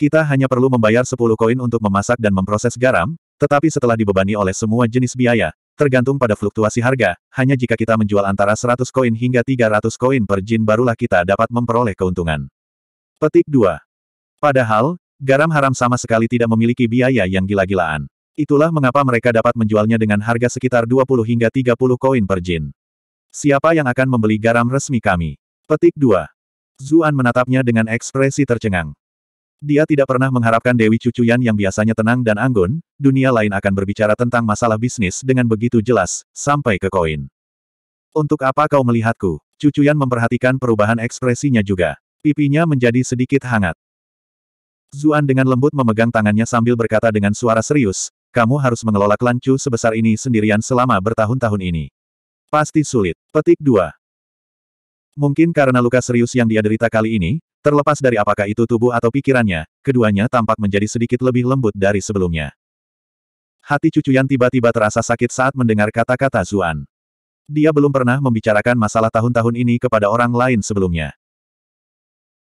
Kita hanya perlu membayar 10 koin untuk memasak dan memproses garam, tetapi setelah dibebani oleh semua jenis biaya, tergantung pada fluktuasi harga, hanya jika kita menjual antara 100 koin hingga 300 koin per jin barulah kita dapat memperoleh keuntungan. Petik 2. Padahal, garam haram sama sekali tidak memiliki biaya yang gila-gilaan. Itulah mengapa mereka dapat menjualnya dengan harga sekitar 20 hingga 30 koin per jin. Siapa yang akan membeli garam resmi kami? Petik 2. Zuan menatapnya dengan ekspresi tercengang. Dia tidak pernah mengharapkan Dewi Cucuyan yang biasanya tenang dan anggun, dunia lain akan berbicara tentang masalah bisnis dengan begitu jelas, sampai ke koin. Untuk apa kau melihatku? Cucuyan memperhatikan perubahan ekspresinya juga. Pipinya menjadi sedikit hangat. Zuan dengan lembut memegang tangannya sambil berkata dengan suara serius, kamu harus mengelola klancu sebesar ini sendirian selama bertahun-tahun ini. Pasti sulit. Petik 2. Mungkin karena luka serius yang dia derita kali ini, terlepas dari apakah itu tubuh atau pikirannya, keduanya tampak menjadi sedikit lebih lembut dari sebelumnya. Hati cucuyan tiba-tiba terasa sakit saat mendengar kata-kata Zuan. Dia belum pernah membicarakan masalah tahun-tahun ini kepada orang lain sebelumnya.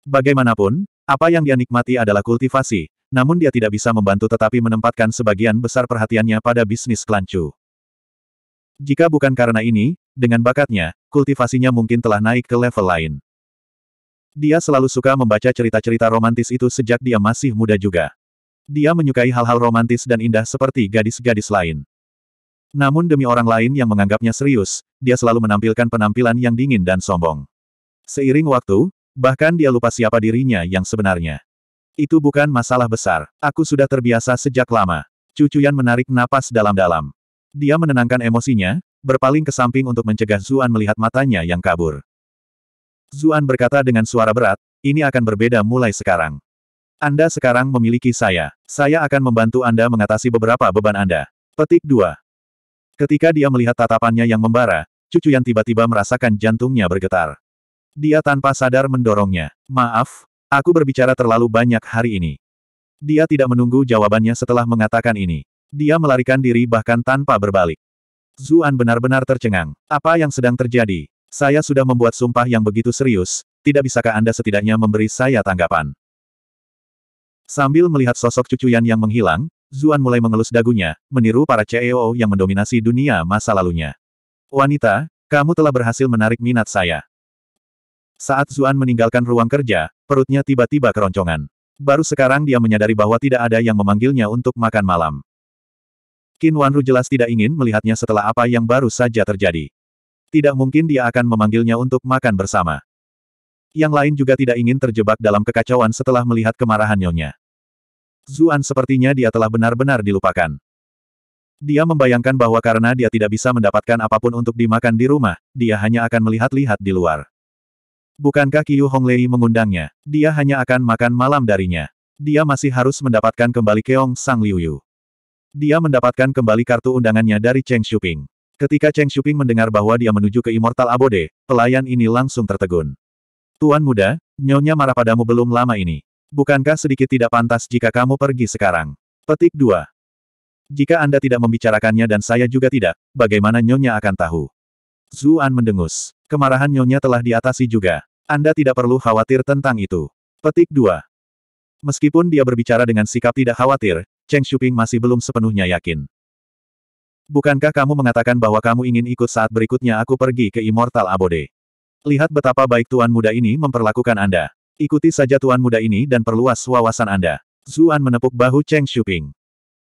Bagaimanapun, apa yang dia nikmati adalah kultivasi, namun dia tidak bisa membantu tetapi menempatkan sebagian besar perhatiannya pada bisnis kelancu. Jika bukan karena ini, dengan bakatnya, kultivasinya mungkin telah naik ke level lain. Dia selalu suka membaca cerita-cerita romantis itu sejak dia masih muda juga. Dia menyukai hal-hal romantis dan indah seperti gadis-gadis lain. Namun demi orang lain yang menganggapnya serius, dia selalu menampilkan penampilan yang dingin dan sombong. Seiring waktu, bahkan dia lupa siapa dirinya yang sebenarnya. Itu bukan masalah besar. Aku sudah terbiasa sejak lama. Cucuyan menarik napas dalam-dalam. Dia menenangkan emosinya, berpaling ke samping untuk mencegah Zuan melihat matanya yang kabur. Zuan berkata dengan suara berat, ini akan berbeda mulai sekarang. Anda sekarang memiliki saya. Saya akan membantu Anda mengatasi beberapa beban Anda. Petik 2. Ketika dia melihat tatapannya yang membara, cucu yang tiba-tiba merasakan jantungnya bergetar. Dia tanpa sadar mendorongnya. Maaf, aku berbicara terlalu banyak hari ini. Dia tidak menunggu jawabannya setelah mengatakan ini. Dia melarikan diri bahkan tanpa berbalik. Zuan benar-benar tercengang. Apa yang sedang terjadi? Saya sudah membuat sumpah yang begitu serius, tidak bisakah Anda setidaknya memberi saya tanggapan? Sambil melihat sosok cucuyan yang menghilang, Zuan mulai mengelus dagunya, meniru para CEO yang mendominasi dunia masa lalunya. Wanita, kamu telah berhasil menarik minat saya. Saat Zuan meninggalkan ruang kerja, perutnya tiba-tiba keroncongan. Baru sekarang dia menyadari bahwa tidak ada yang memanggilnya untuk makan malam. Qin Wanru jelas tidak ingin melihatnya setelah apa yang baru saja terjadi. Tidak mungkin dia akan memanggilnya untuk makan bersama. Yang lain juga tidak ingin terjebak dalam kekacauan setelah melihat kemarahan nyonya. Zuan sepertinya dia telah benar-benar dilupakan. Dia membayangkan bahwa karena dia tidak bisa mendapatkan apapun untuk dimakan di rumah, dia hanya akan melihat-lihat di luar. Bukankah Qiu Honglei mengundangnya? Dia hanya akan makan malam darinya. Dia masih harus mendapatkan kembali Keong Sang Liuyu. Dia mendapatkan kembali kartu undangannya dari Cheng Shuping. Ketika Cheng Shuping mendengar bahwa dia menuju ke Immortal Abode, pelayan ini langsung tertegun. Tuan muda, nyonya marah padamu belum lama ini. Bukankah sedikit tidak pantas jika kamu pergi sekarang? Petik 2. Jika Anda tidak membicarakannya dan saya juga tidak, bagaimana nyonya akan tahu? Zuan mendengus. Kemarahan nyonya telah diatasi juga. Anda tidak perlu khawatir tentang itu. Petik 2. Meskipun dia berbicara dengan sikap tidak khawatir, Cheng Shuping masih belum sepenuhnya yakin. Bukankah kamu mengatakan bahwa kamu ingin ikut saat berikutnya aku pergi ke Immortal Abode? Lihat betapa baik tuan muda ini memperlakukan Anda. Ikuti saja tuan muda ini dan perluas wawasan Anda. Zuan menepuk bahu Cheng Shuping.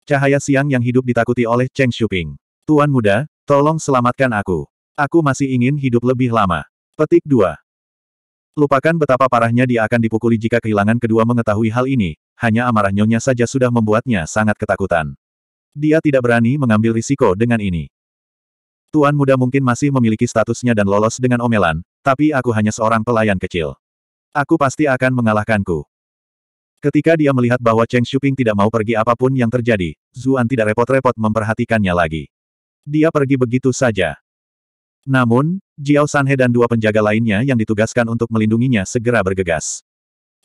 Cahaya siang yang hidup ditakuti oleh Cheng Shuping. Tuan muda, tolong selamatkan aku. Aku masih ingin hidup lebih lama. Petik 2. Lupakan betapa parahnya dia akan dipukuli jika kehilangan kedua mengetahui hal ini, hanya amarah nyonya saja sudah membuatnya sangat ketakutan. Dia tidak berani mengambil risiko dengan ini. Tuan muda mungkin masih memiliki statusnya dan lolos dengan omelan, tapi aku hanya seorang pelayan kecil. Aku pasti akan mengalahkanku. Ketika dia melihat bahwa Cheng Shuping tidak mau pergi apapun yang terjadi, Zuan tidak repot-repot memperhatikannya lagi. Dia pergi begitu saja. Namun, Jiao Sanhe dan dua penjaga lainnya yang ditugaskan untuk melindunginya segera bergegas.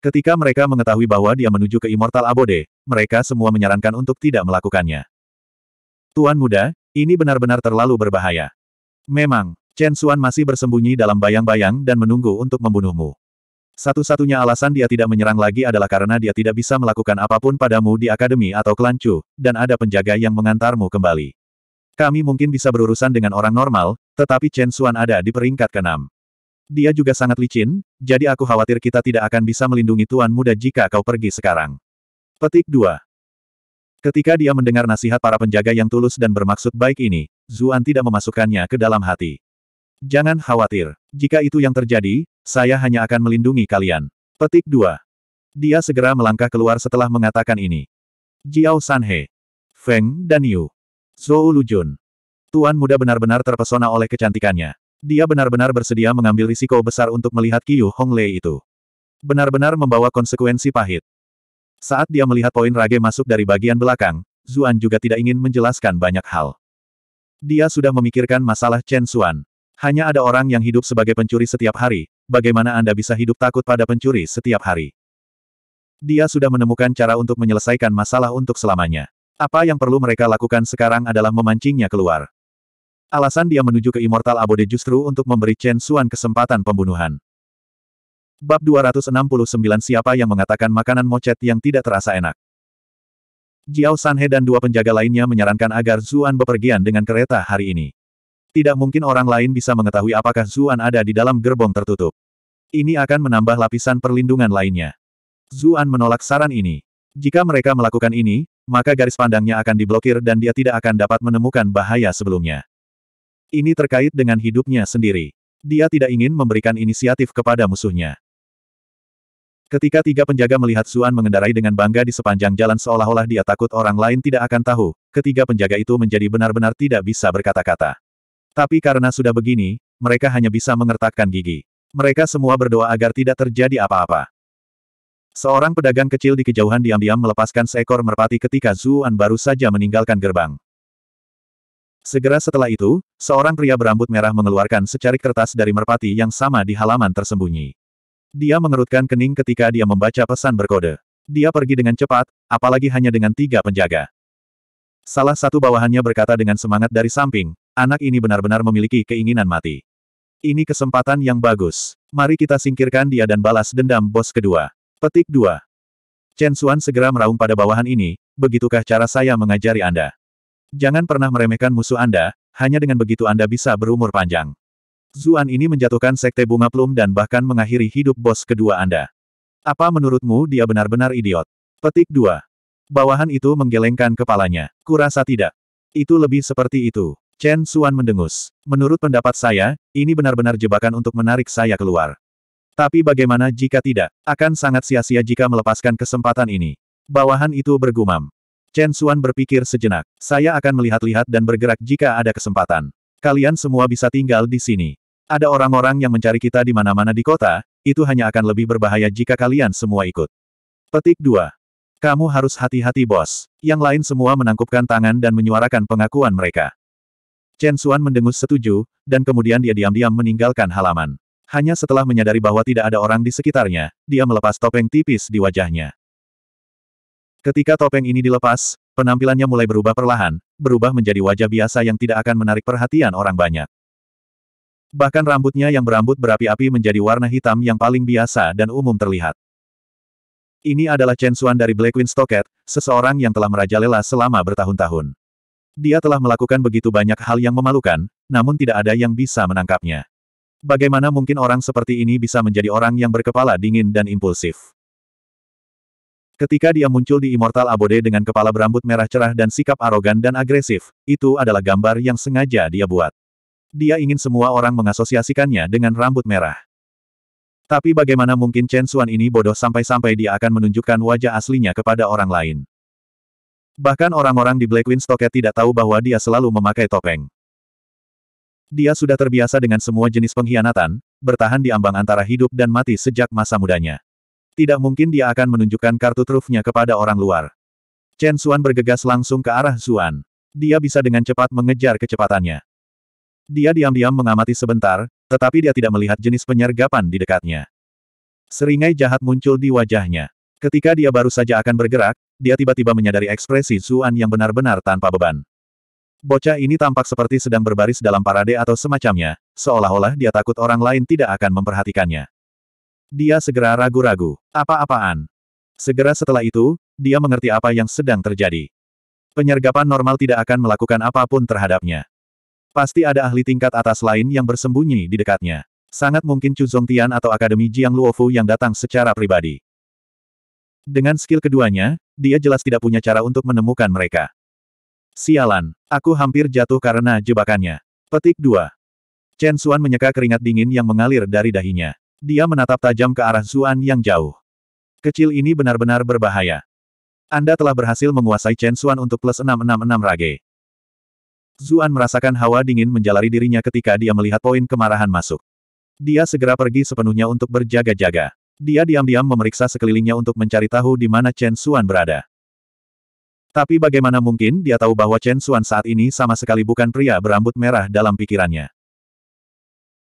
Ketika mereka mengetahui bahwa dia menuju ke Immortal Abode, mereka semua menyarankan untuk tidak melakukannya. Tuan muda, ini benar-benar terlalu berbahaya. Memang, Chen Xuan masih bersembunyi dalam bayang-bayang dan menunggu untuk membunuhmu. Satu-satunya alasan dia tidak menyerang lagi adalah karena dia tidak bisa melakukan apapun padamu di akademi atau Kelancu, dan ada penjaga yang mengantarmu kembali. Kami mungkin bisa berurusan dengan orang normal, tetapi Chen Xuan ada di peringkat keenam. Dia juga sangat licin, jadi aku khawatir kita tidak akan bisa melindungi tuan muda jika kau pergi sekarang. Petik 2. Ketika dia mendengar nasihat para penjaga yang tulus dan bermaksud baik ini, Zuan tidak memasukkannya ke dalam hati. Jangan khawatir. Jika itu yang terjadi, saya hanya akan melindungi kalian. Petik 2. Dia segera melangkah keluar setelah mengatakan ini. Jiao Sanhe, Feng dan Yu, Zhou Lujun, Tuan muda benar-benar terpesona oleh kecantikannya. Dia benar-benar bersedia mengambil risiko besar untuk melihat Qiu Honglei itu. Benar-benar membawa konsekuensi pahit. Saat dia melihat poin Rage masuk dari bagian belakang, Zuan juga tidak ingin menjelaskan banyak hal. Dia sudah memikirkan masalah Chen Xuan. Hanya ada orang yang hidup sebagai pencuri setiap hari, bagaimana Anda bisa hidup takut pada pencuri setiap hari? Dia sudah menemukan cara untuk menyelesaikan masalah untuk selamanya. Apa yang perlu mereka lakukan sekarang adalah memancingnya keluar. Alasan dia menuju ke Immortal Abode justru untuk memberi Chen Xuan kesempatan pembunuhan. Bab 269 Siapa yang mengatakan makanan mocet yang tidak terasa enak? Jiao Sanhe dan dua penjaga lainnya menyarankan agar Zuan bepergian dengan kereta hari ini. Tidak mungkin orang lain bisa mengetahui apakah Zuan ada di dalam gerbong tertutup. Ini akan menambah lapisan perlindungan lainnya. Zuan menolak saran ini. Jika mereka melakukan ini, maka garis pandangnya akan diblokir dan dia tidak akan dapat menemukan bahaya sebelumnya. Ini terkait dengan hidupnya sendiri. Dia tidak ingin memberikan inisiatif kepada musuhnya. Ketika tiga penjaga melihat Suan mengendarai dengan bangga di sepanjang jalan seolah-olah dia takut orang lain tidak akan tahu, ketiga penjaga itu menjadi benar-benar tidak bisa berkata-kata. Tapi karena sudah begini, mereka hanya bisa mengertakkan gigi. Mereka semua berdoa agar tidak terjadi apa-apa. Seorang pedagang kecil di kejauhan diam-diam melepaskan seekor merpati ketika Zuan baru saja meninggalkan gerbang. Segera setelah itu, seorang pria berambut merah mengeluarkan secarik kertas dari merpati yang sama di halaman tersembunyi. Dia mengerutkan kening ketika dia membaca pesan berkode. Dia pergi dengan cepat, apalagi hanya dengan tiga penjaga. Salah satu bawahannya berkata dengan semangat dari samping, anak ini benar-benar memiliki keinginan mati. Ini kesempatan yang bagus. Mari kita singkirkan dia dan balas dendam bos kedua. Petik 2. Chen Xuan segera meraung pada bawahan ini, begitukah cara saya mengajari Anda? Jangan pernah meremehkan musuh Anda, hanya dengan begitu Anda bisa berumur panjang. Zuan ini menjatuhkan sekte bunga plum dan bahkan mengakhiri hidup bos kedua Anda. Apa menurutmu dia benar-benar idiot? Petik 2. Bawahan itu menggelengkan kepalanya. Kurasa tidak. Itu lebih seperti itu. Chen Suan mendengus. Menurut pendapat saya, ini benar-benar jebakan untuk menarik saya keluar. Tapi bagaimana jika tidak? Akan sangat sia-sia jika melepaskan kesempatan ini. Bawahan itu bergumam. Chen Xuan berpikir sejenak. Saya akan melihat-lihat dan bergerak jika ada kesempatan. Kalian semua bisa tinggal di sini. Ada orang-orang yang mencari kita di mana-mana di kota, itu hanya akan lebih berbahaya jika kalian semua ikut. Petik 2. Kamu harus hati-hati bos. Yang lain semua menangkupkan tangan dan menyuarakan pengakuan mereka. Chen Xuan mendengus setuju, dan kemudian dia diam-diam meninggalkan halaman. Hanya setelah menyadari bahwa tidak ada orang di sekitarnya, dia melepas topeng tipis di wajahnya. Ketika topeng ini dilepas, penampilannya mulai berubah perlahan, berubah menjadi wajah biasa yang tidak akan menarik perhatian orang banyak. Bahkan rambutnya yang berambut berapi-api menjadi warna hitam yang paling biasa dan umum terlihat. Ini adalah Chen Xuan dari Black Queen Stocket, seseorang yang telah merajalela selama bertahun-tahun. Dia telah melakukan begitu banyak hal yang memalukan, namun tidak ada yang bisa menangkapnya. Bagaimana mungkin orang seperti ini bisa menjadi orang yang berkepala dingin dan impulsif? Ketika dia muncul di Immortal Abode dengan kepala berambut merah cerah dan sikap arogan dan agresif, itu adalah gambar yang sengaja dia buat. Dia ingin semua orang mengasosiasikannya dengan rambut merah. Tapi bagaimana mungkin Chen Xuan ini bodoh sampai-sampai dia akan menunjukkan wajah aslinya kepada orang lain. Bahkan orang-orang di Black Wind Stocket tidak tahu bahwa dia selalu memakai topeng. Dia sudah terbiasa dengan semua jenis pengkhianatan, bertahan di ambang antara hidup dan mati sejak masa mudanya. Tidak mungkin dia akan menunjukkan kartu trufnya kepada orang luar. Chen Xuan bergegas langsung ke arah Xuan. Dia bisa dengan cepat mengejar kecepatannya. Dia diam-diam mengamati sebentar, tetapi dia tidak melihat jenis penyergapan di dekatnya. Seringai jahat muncul di wajahnya. Ketika dia baru saja akan bergerak, dia tiba-tiba menyadari ekspresi Xuan yang benar-benar tanpa beban. Bocah ini tampak seperti sedang berbaris dalam parade atau semacamnya, seolah-olah dia takut orang lain tidak akan memperhatikannya. Dia segera ragu-ragu. Apa-apaan? Segera setelah itu, dia mengerti apa yang sedang terjadi. Penyergapan normal tidak akan melakukan apapun terhadapnya. Pasti ada ahli tingkat atas lain yang bersembunyi di dekatnya. Sangat mungkin Chu Zongtian atau Akademi Jiang Luofu yang datang secara pribadi. Dengan skill keduanya, dia jelas tidak punya cara untuk menemukan mereka. Sialan, aku hampir jatuh karena jebakannya. Petik 2. Chen Xuan menyeka keringat dingin yang mengalir dari dahinya. Dia menatap tajam ke arah Zuan yang jauh. Kecil ini benar-benar berbahaya. Anda telah berhasil menguasai Chen Xuan untuk plus 666 rage. Zuan merasakan hawa dingin menjalari dirinya ketika dia melihat poin kemarahan masuk. Dia segera pergi sepenuhnya untuk berjaga-jaga. Dia diam-diam memeriksa sekelilingnya untuk mencari tahu di mana Chen Xuan berada. Tapi bagaimana mungkin dia tahu bahwa Chen Xuan saat ini sama sekali bukan pria berambut merah dalam pikirannya.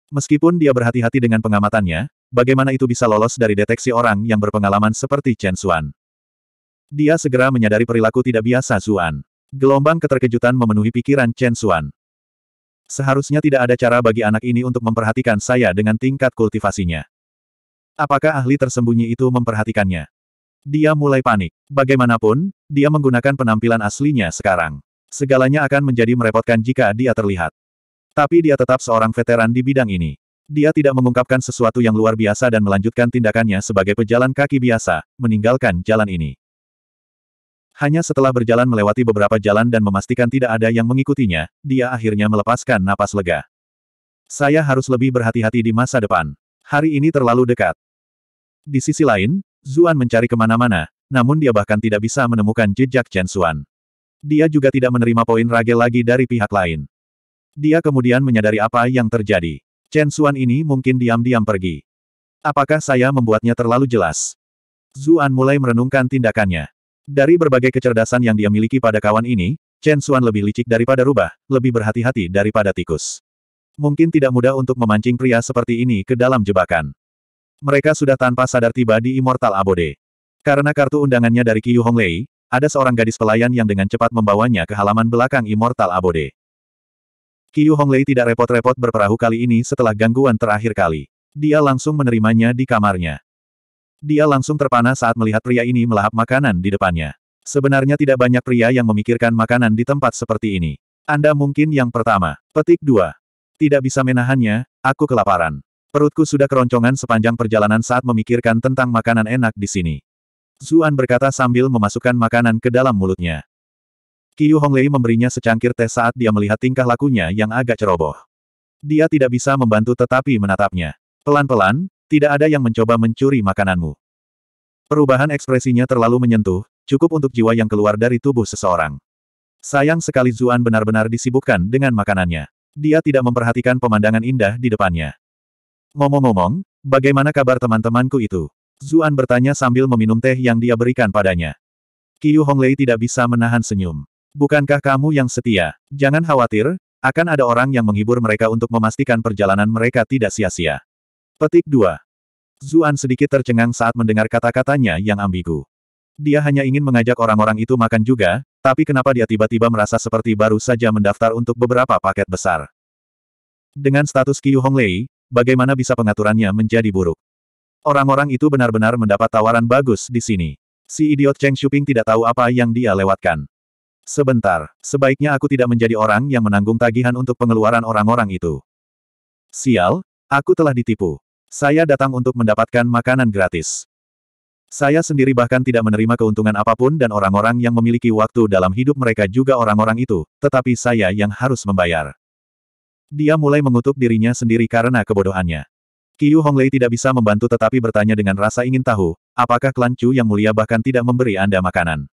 Meskipun dia berhati-hati dengan pengamatannya, bagaimana itu bisa lolos dari deteksi orang yang berpengalaman seperti Chen Xuan. Dia segera menyadari perilaku tidak biasa Xuan. Gelombang keterkejutan memenuhi pikiran Chen Xuan. Seharusnya tidak ada cara bagi anak ini untuk memperhatikan saya dengan tingkat kultivasinya. Apakah ahli tersembunyi itu memperhatikannya? Dia mulai panik. Bagaimanapun, dia menggunakan penampilan aslinya sekarang. Segalanya akan menjadi merepotkan jika dia terlihat. Tapi dia tetap seorang veteran di bidang ini. Dia tidak mengungkapkan sesuatu yang luar biasa dan melanjutkan tindakannya sebagai pejalan kaki biasa, meninggalkan jalan ini. Hanya setelah berjalan melewati beberapa jalan dan memastikan tidak ada yang mengikutinya, dia akhirnya melepaskan napas lega. Saya harus lebih berhati-hati di masa depan. Hari ini terlalu dekat. Di sisi lain, Zuan mencari kemana-mana, namun dia bahkan tidak bisa menemukan jejak Chen Xuan. Dia juga tidak menerima poin rage lagi dari pihak lain. Dia kemudian menyadari apa yang terjadi. Chen Xuan ini mungkin diam-diam pergi. Apakah saya membuatnya terlalu jelas? Zuan mulai merenungkan tindakannya. Dari berbagai kecerdasan yang dia miliki pada kawan ini, Chen Xuan lebih licik daripada rubah, lebih berhati-hati daripada tikus. Mungkin tidak mudah untuk memancing pria seperti ini ke dalam jebakan. Mereka sudah tanpa sadar tiba di Immortal Abode. Karena kartu undangannya dari Qiu Honglei, ada seorang gadis pelayan yang dengan cepat membawanya ke halaman belakang Immortal Abode. Qiu Honglei tidak repot-repot berperahu kali ini setelah gangguan terakhir kali. Dia langsung menerimanya di kamarnya. Dia langsung terpana saat melihat pria ini melahap makanan di depannya. Sebenarnya tidak banyak pria yang memikirkan makanan di tempat seperti ini. Anda mungkin yang pertama. Petik 2. Tidak bisa menahannya, aku kelaparan. Perutku sudah keroncongan sepanjang perjalanan saat memikirkan tentang makanan enak di sini. Zuan berkata sambil memasukkan makanan ke dalam mulutnya. Qiu Honglei memberinya secangkir teh saat dia melihat tingkah lakunya yang agak ceroboh. Dia tidak bisa membantu tetapi menatapnya. Pelan-pelan, tidak ada yang mencoba mencuri makananmu. Perubahan ekspresinya terlalu menyentuh, cukup untuk jiwa yang keluar dari tubuh seseorang. Sayang sekali Zuan benar-benar disibukkan dengan makanannya. Dia tidak memperhatikan pemandangan indah di depannya. Ngomong-ngomong, bagaimana kabar teman-temanku itu? Zuan bertanya sambil meminum teh yang dia berikan padanya. Qiu Honglei tidak bisa menahan senyum. Bukankah kamu yang setia? Jangan khawatir, akan ada orang yang menghibur mereka untuk memastikan perjalanan mereka tidak sia-sia. Petik 2. Zuan sedikit tercengang saat mendengar kata-katanya yang ambigu. Dia hanya ingin mengajak orang-orang itu makan juga, tapi kenapa dia tiba-tiba merasa seperti baru saja mendaftar untuk beberapa paket besar? Dengan status Qiu Honglei, bagaimana bisa pengaturannya menjadi buruk? Orang-orang itu benar-benar mendapat tawaran bagus di sini. Si idiot Cheng Shuping tidak tahu apa yang dia lewatkan. Sebentar, sebaiknya aku tidak menjadi orang yang menanggung tagihan untuk pengeluaran orang-orang itu. Sial, aku telah ditipu. Saya datang untuk mendapatkan makanan gratis. Saya sendiri bahkan tidak menerima keuntungan apapun dan orang-orang yang memiliki waktu dalam hidup mereka juga orang-orang itu, tetapi saya yang harus membayar. Dia mulai mengutuk dirinya sendiri karena kebodohannya. Qiu Honglei tidak bisa membantu tetapi bertanya dengan rasa ingin tahu, apakah klan Chu yang mulia bahkan tidak memberi Anda makanan.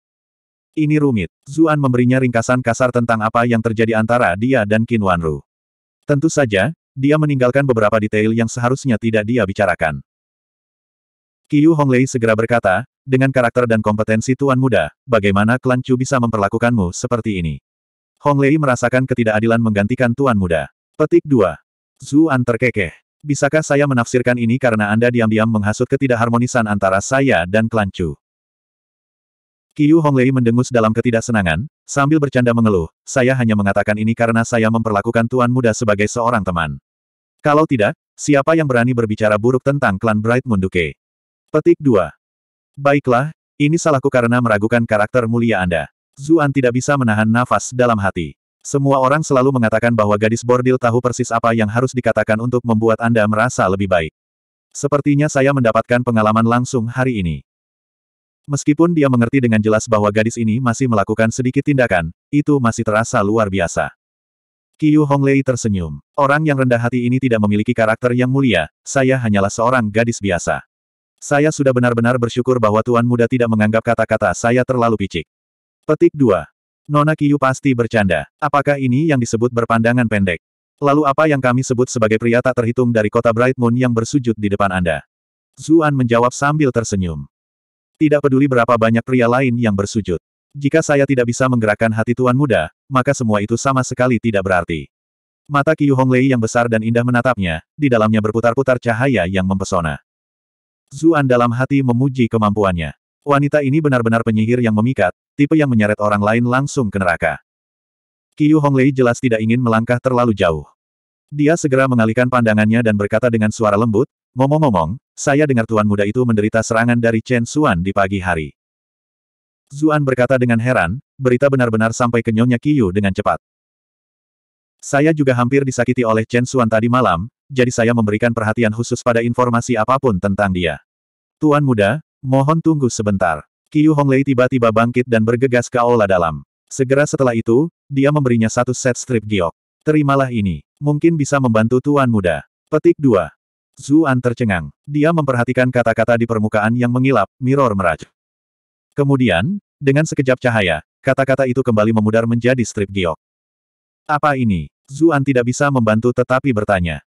Ini rumit. Zuan memberinya ringkasan kasar tentang apa yang terjadi antara dia dan Qin Wanru. Tentu saja, dia meninggalkan beberapa detail yang seharusnya tidak dia bicarakan. Qiu Honglei segera berkata, dengan karakter dan kompetensi tuan muda, bagaimana klan Chu bisa memperlakukanmu seperti ini? Honglei merasakan ketidakadilan menggantikan tuan muda. Petik 2. Zuan terkekeh. Bisakah saya menafsirkan ini karena Anda diam-diam menghasut ketidakharmonisan antara saya dan klan Chu? Qiu Honglei mendengus dalam ketidaksenangan, sambil bercanda mengeluh, saya hanya mengatakan ini karena saya memperlakukan tuan muda sebagai seorang teman. Kalau tidak, siapa yang berani berbicara buruk tentang klan Bright Munduke?" Petik 2. Baiklah, ini salahku karena meragukan karakter mulia Anda. Zuan tidak bisa menahan nafas dalam hati. Semua orang selalu mengatakan bahwa gadis bordil tahu persis apa yang harus dikatakan untuk membuat Anda merasa lebih baik. Sepertinya saya mendapatkan pengalaman langsung hari ini. Meskipun dia mengerti dengan jelas bahwa gadis ini masih melakukan sedikit tindakan, itu masih terasa luar biasa. Qiu Honglei tersenyum. Orang yang rendah hati ini tidak memiliki karakter yang mulia, saya hanyalah seorang gadis biasa. Saya sudah benar-benar bersyukur bahwa Tuan Muda tidak menganggap kata-kata saya terlalu picik. Petik 2. Nona Qiu pasti bercanda. Apakah ini yang disebut berpandangan pendek? Lalu apa yang kami sebut sebagai pria tak terhitung dari kota Bright Moon yang bersujud di depan Anda? Zuan menjawab sambil tersenyum. Tidak peduli berapa banyak pria lain yang bersujud. Jika saya tidak bisa menggerakkan hati tuan muda, maka semua itu sama sekali tidak berarti. Mata Qiu Honglei yang besar dan indah menatapnya, di dalamnya berputar-putar cahaya yang mempesona. Zuan dalam hati memuji kemampuannya. Wanita ini benar-benar penyihir yang memikat, tipe yang menyeret orang lain langsung ke neraka. Qiu Honglei jelas tidak ingin melangkah terlalu jauh. Dia segera mengalihkan pandangannya dan berkata dengan suara lembut, Ngomong-ngomong, saya dengar tuan muda itu menderita serangan dari Chen Xuan di pagi hari. Zuan berkata dengan heran, berita benar-benar sampai ke Nyonya Qiyu dengan cepat. Saya juga hampir disakiti oleh Chen Xuan tadi malam, jadi saya memberikan perhatian khusus pada informasi apapun tentang dia. Tuan muda, mohon tunggu sebentar. Qiyu Honglei tiba-tiba bangkit dan bergegas ke aula dalam. Segera setelah itu, dia memberinya satu set strip giok. Terimalah ini. Mungkin bisa membantu tuan muda. Petik 2. Zuan tercengang. Dia memperhatikan kata-kata di permukaan yang mengilap, mirror meraj. Kemudian, dengan sekejap cahaya, kata-kata itu kembali memudar menjadi strip giok. Apa ini? Zuan tidak bisa membantu tetapi bertanya.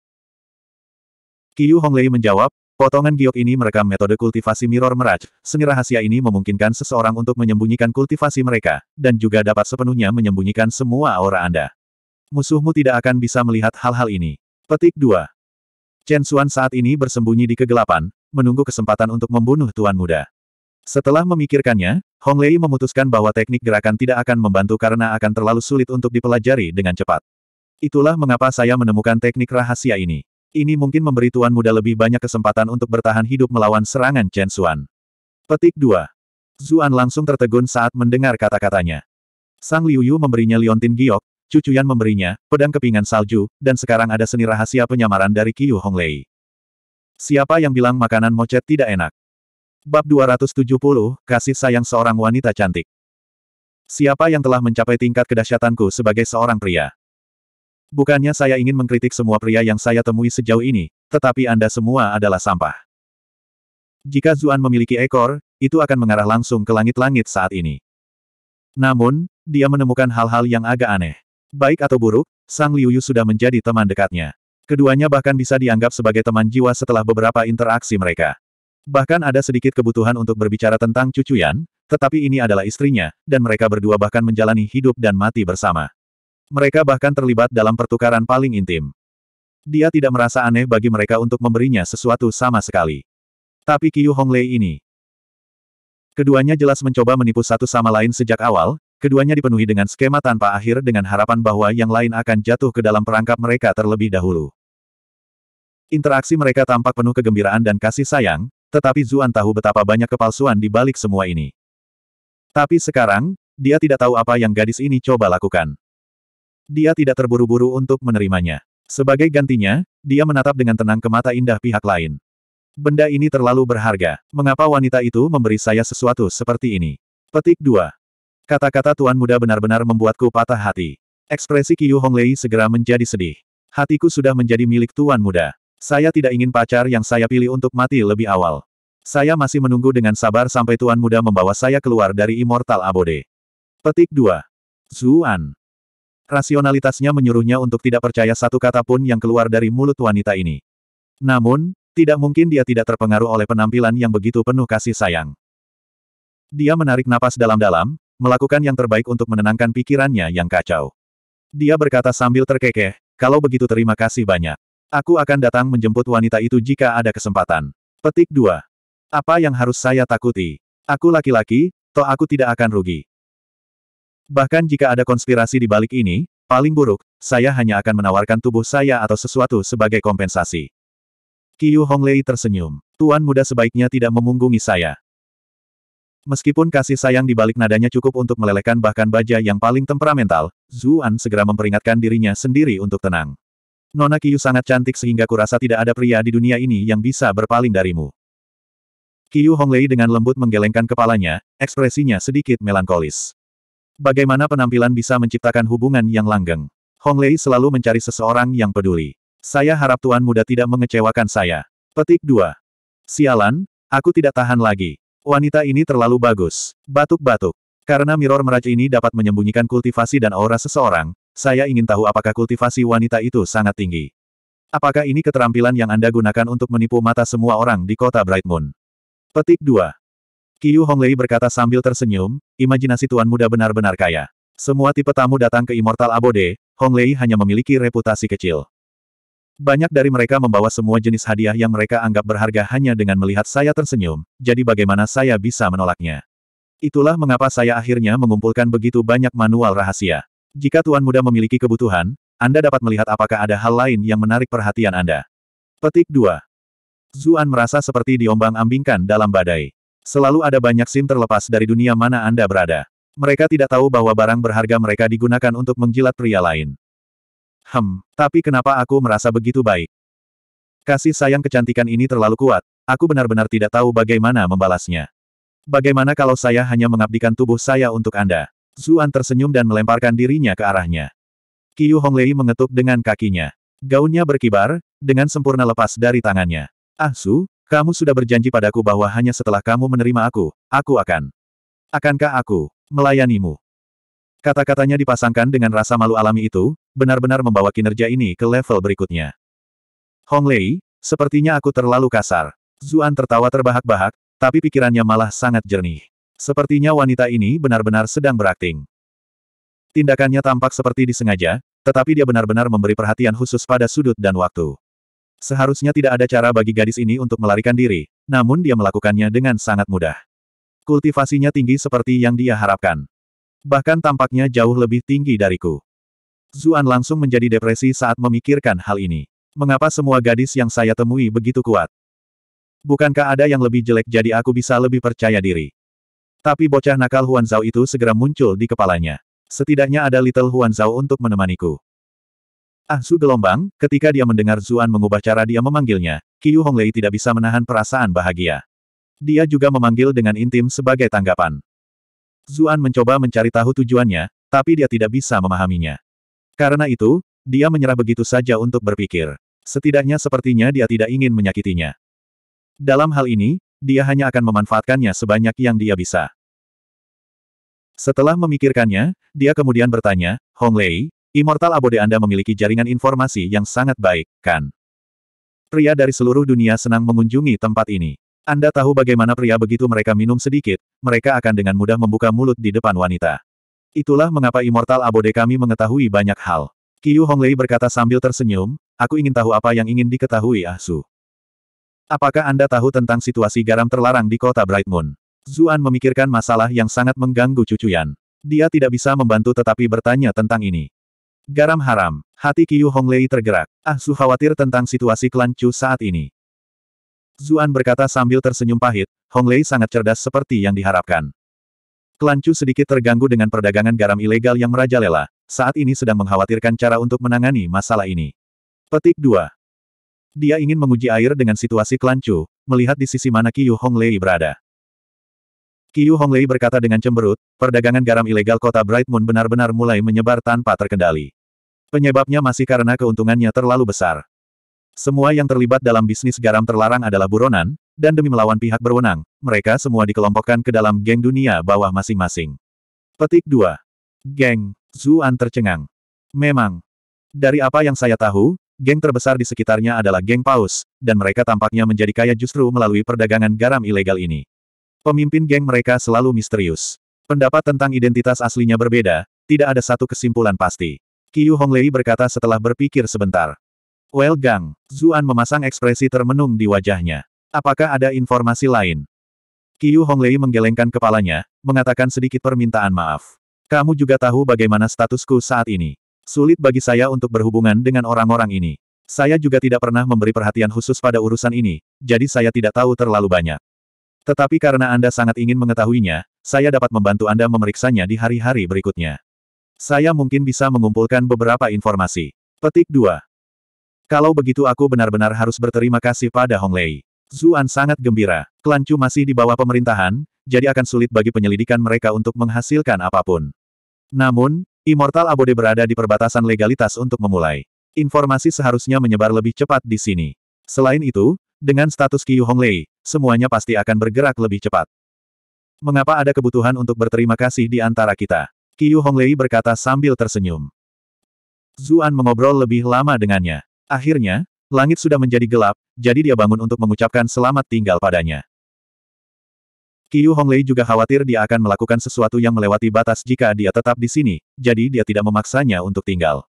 Qiu Honglei menjawab, potongan giok ini merekam metode kultivasi mirror meraj. Seni rahasia ini memungkinkan seseorang untuk menyembunyikan kultivasi mereka, dan juga dapat sepenuhnya menyembunyikan semua aura Anda. Musuhmu tidak akan bisa melihat hal-hal ini. Petik 2. Chen Xuan saat ini bersembunyi di kegelapan, menunggu kesempatan untuk membunuh Tuan Muda. Setelah memikirkannya, Hong Lei memutuskan bahwa teknik gerakan tidak akan membantu karena akan terlalu sulit untuk dipelajari dengan cepat. Itulah mengapa saya menemukan teknik rahasia ini. Ini mungkin memberi Tuan Muda lebih banyak kesempatan untuk bertahan hidup melawan serangan Chen Xuan. Petik 2. Zuan langsung tertegun saat mendengar kata-katanya. Sang Liu memberinya liontin giok, Cucuyan memberinya, pedang kepingan salju, dan sekarang ada seni rahasia penyamaran dari Qiu Honglei. Siapa yang bilang makanan mocet tidak enak? Bab 270, Kasih Sayang Seorang Wanita Cantik. Siapa yang telah mencapai tingkat kedahsyatanku sebagai seorang pria? Bukannya saya ingin mengkritik semua pria yang saya temui sejauh ini, tetapi Anda semua adalah sampah. Jika Zuan memiliki ekor, itu akan mengarah langsung ke langit-langit saat ini. Namun, dia menemukan hal-hal yang agak aneh. Baik atau buruk, Sang Liuyu sudah menjadi teman dekatnya. Keduanya bahkan bisa dianggap sebagai teman jiwa setelah beberapa interaksi mereka. Bahkan ada sedikit kebutuhan untuk berbicara tentang cucuyan, tetapi ini adalah istrinya, dan mereka berdua bahkan menjalani hidup dan mati bersama. Mereka bahkan terlibat dalam pertukaran paling intim. Dia tidak merasa aneh bagi mereka untuk memberinya sesuatu sama sekali. Tapi Qiu Honglei ini. Keduanya jelas mencoba menipu satu sama lain sejak awal, Keduanya dipenuhi dengan skema tanpa akhir dengan harapan bahwa yang lain akan jatuh ke dalam perangkap mereka terlebih dahulu. Interaksi mereka tampak penuh kegembiraan dan kasih sayang, tetapi Zuan tahu betapa banyak kepalsuan di balik semua ini. Tapi sekarang, dia tidak tahu apa yang gadis ini coba lakukan. Dia tidak terburu-buru untuk menerimanya. Sebagai gantinya, dia menatap dengan tenang ke mata indah pihak lain. Benda ini terlalu berharga. Mengapa wanita itu memberi saya sesuatu seperti ini? Petik 2. Kata-kata Tuan Muda benar-benar membuatku patah hati. Ekspresi Qiu Honglei segera menjadi sedih. Hatiku sudah menjadi milik Tuan Muda. Saya tidak ingin pacar yang saya pilih untuk mati lebih awal. Saya masih menunggu dengan sabar sampai Tuan Muda membawa saya keluar dari Immortal Abode. Petik 2. Zuan. Rasionalitasnya menyuruhnya untuk tidak percaya satu kata pun yang keluar dari mulut wanita ini. Namun, tidak mungkin dia tidak terpengaruh oleh penampilan yang begitu penuh kasih sayang. Dia menarik napas dalam-dalam, melakukan yang terbaik untuk menenangkan pikirannya yang kacau. Dia berkata sambil terkekeh, kalau begitu terima kasih banyak. Aku akan datang menjemput wanita itu jika ada kesempatan. Petik 2. Apa yang harus saya takuti? Aku laki-laki, toh aku tidak akan rugi. Bahkan jika ada konspirasi di balik ini, paling buruk, saya hanya akan menawarkan tubuh saya atau sesuatu sebagai kompensasi. Qiu Honglei tersenyum. Tuan muda sebaiknya tidak memunggungi saya. Meskipun kasih sayang di balik nadanya cukup untuk melelehkan bahkan baja yang paling temperamental, Zuan segera memperingatkan dirinya sendiri untuk tenang. Nona Kiyu sangat cantik sehingga kurasa tidak ada pria di dunia ini yang bisa berpaling darimu. Kiyu Honglei dengan lembut menggelengkan kepalanya, ekspresinya sedikit melankolis. Bagaimana penampilan bisa menciptakan hubungan yang langgeng? Honglei selalu mencari seseorang yang peduli. Saya harap Tuan Muda tidak mengecewakan saya. Petik 2. Sialan, aku tidak tahan lagi. Wanita ini terlalu bagus. Batuk-batuk. Karena Mirror Mirage ini dapat menyembunyikan kultivasi dan aura seseorang, saya ingin tahu apakah kultivasi wanita itu sangat tinggi. Apakah ini keterampilan yang Anda gunakan untuk menipu mata semua orang di kota Bright Moon? Petik 2. Qiu Honglei berkata sambil tersenyum, imajinasi tuan muda benar-benar kaya. Semua tipe tamu datang ke Immortal Abode, Honglei hanya memiliki reputasi kecil. Banyak dari mereka membawa semua jenis hadiah yang mereka anggap berharga hanya dengan melihat saya tersenyum, jadi bagaimana saya bisa menolaknya. Itulah mengapa saya akhirnya mengumpulkan begitu banyak manual rahasia. Jika Tuan Muda memiliki kebutuhan, Anda dapat melihat apakah ada hal lain yang menarik perhatian Anda. Petik 2. Zuan merasa seperti diombang-ambingkan dalam badai. Selalu ada banyak SIM terlepas dari dunia mana Anda berada. Mereka tidak tahu bahwa barang berharga mereka digunakan untuk menjilat pria lain. Hem, tapi kenapa aku merasa begitu baik? Kasih sayang kecantikan ini terlalu kuat, aku benar-benar tidak tahu bagaimana membalasnya. Bagaimana kalau saya hanya mengabdikan tubuh saya untuk Anda? Zuan tersenyum dan melemparkan dirinya ke arahnya. Qiu Honglei mengetuk dengan kakinya. Gaunnya berkibar, dengan sempurna lepas dari tangannya. Ah Su, kamu sudah berjanji padaku bahwa hanya setelah kamu menerima aku, aku akan. Akankah aku melayanimu? Kata-katanya dipasangkan dengan rasa malu alami itu, benar-benar membawa kinerja ini ke level berikutnya. Hong Lei, sepertinya aku terlalu kasar. Zuan tertawa terbahak-bahak, tapi pikirannya malah sangat jernih. Sepertinya wanita ini benar-benar sedang berakting. Tindakannya tampak seperti disengaja, tetapi dia benar-benar memberi perhatian khusus pada sudut dan waktu. Seharusnya tidak ada cara bagi gadis ini untuk melarikan diri, namun dia melakukannya dengan sangat mudah. Kultivasinya tinggi seperti yang dia harapkan. Bahkan tampaknya jauh lebih tinggi dariku. Zuan langsung menjadi depresi saat memikirkan hal ini. Mengapa semua gadis yang saya temui begitu kuat? Bukankah ada yang lebih jelek jadi aku bisa lebih percaya diri? Tapi bocah nakal Huan Zhao itu segera muncul di kepalanya. Setidaknya ada Little Huan Zhao untuk menemaniku. Ah Su gelombang, ketika dia mendengar Zuan mengubah cara dia memanggilnya, Qiu Honglei tidak bisa menahan perasaan bahagia. Dia juga memanggil dengan intim sebagai tanggapan. Zuan mencoba mencari tahu tujuannya, tapi dia tidak bisa memahaminya. Karena itu, dia menyerah begitu saja untuk berpikir. Setidaknya sepertinya dia tidak ingin menyakitinya. Dalam hal ini, dia hanya akan memanfaatkannya sebanyak yang dia bisa. Setelah memikirkannya, dia kemudian bertanya, Hong Lei, Immortal Abode Anda memiliki jaringan informasi yang sangat baik, kan? Pria dari seluruh dunia senang mengunjungi tempat ini. Anda tahu bagaimana pria begitu mereka minum sedikit, mereka akan dengan mudah membuka mulut di depan wanita. Itulah mengapa Immortal Abode kami mengetahui banyak hal. Qiu Honglei berkata sambil tersenyum, aku ingin tahu apa yang ingin diketahui Ah Su. Apakah Anda tahu tentang situasi garam terlarang di kota Bright Moon? Zuan memikirkan masalah yang sangat mengganggu cucuyan. Dia tidak bisa membantu tetapi bertanya tentang ini. Garam haram, hati Qiu Honglei tergerak. Ah Su khawatir tentang situasi klan Chu saat ini. Zuan berkata sambil tersenyum pahit, Honglei sangat cerdas seperti yang diharapkan. Klan Chu sedikit terganggu dengan perdagangan garam ilegal yang merajalela, saat ini sedang mengkhawatirkan cara untuk menangani masalah ini. Petik 2. Dia ingin menguji air dengan situasi Klan Chu, melihat di sisi mana Qiu Honglei berada. Qiu Honglei berkata dengan cemberut, perdagangan garam ilegal kota Bright Moon benar-benar mulai menyebar tanpa terkendali. Penyebabnya masih karena keuntungannya terlalu besar. Semua yang terlibat dalam bisnis garam terlarang adalah buronan, dan demi melawan pihak berwenang, mereka semua dikelompokkan ke dalam geng dunia bawah masing-masing. Petik 2. Geng, Zuan tercengang. Memang. Dari apa yang saya tahu, geng terbesar di sekitarnya adalah geng Paus, dan mereka tampaknya menjadi kaya justru melalui perdagangan garam ilegal ini. Pemimpin geng mereka selalu misterius. Pendapat tentang identitas aslinya berbeda, tidak ada satu kesimpulan pasti. Qiu Honglei berkata setelah berpikir sebentar. Well Gang, Zuan memasang ekspresi termenung di wajahnya. Apakah ada informasi lain? Qiu Honglei menggelengkan kepalanya, mengatakan sedikit permintaan maaf. Kamu juga tahu bagaimana statusku saat ini. Sulit bagi saya untuk berhubungan dengan orang-orang ini. Saya juga tidak pernah memberi perhatian khusus pada urusan ini, jadi saya tidak tahu terlalu banyak. Tetapi karena Anda sangat ingin mengetahuinya, saya dapat membantu Anda memeriksanya di hari-hari berikutnya. Saya mungkin bisa mengumpulkan beberapa informasi. Petik 2. Kalau begitu aku benar-benar harus berterima kasih pada Honglei. Zuan sangat gembira. Klan masih di bawah pemerintahan, jadi akan sulit bagi penyelidikan mereka untuk menghasilkan apapun. Namun, Immortal Abode berada di perbatasan legalitas untuk memulai. Informasi seharusnya menyebar lebih cepat di sini. Selain itu, dengan status Qiu Honglei, semuanya pasti akan bergerak lebih cepat. Mengapa ada kebutuhan untuk berterima kasih di antara kita? Qiu Honglei berkata sambil tersenyum. Zuan mengobrol lebih lama dengannya. Akhirnya, langit sudah menjadi gelap, jadi dia bangun untuk mengucapkan selamat tinggal padanya. Qiu Honglei juga khawatir dia akan melakukan sesuatu yang melewati batas jika dia tetap di sini, jadi dia tidak memaksanya untuk tinggal.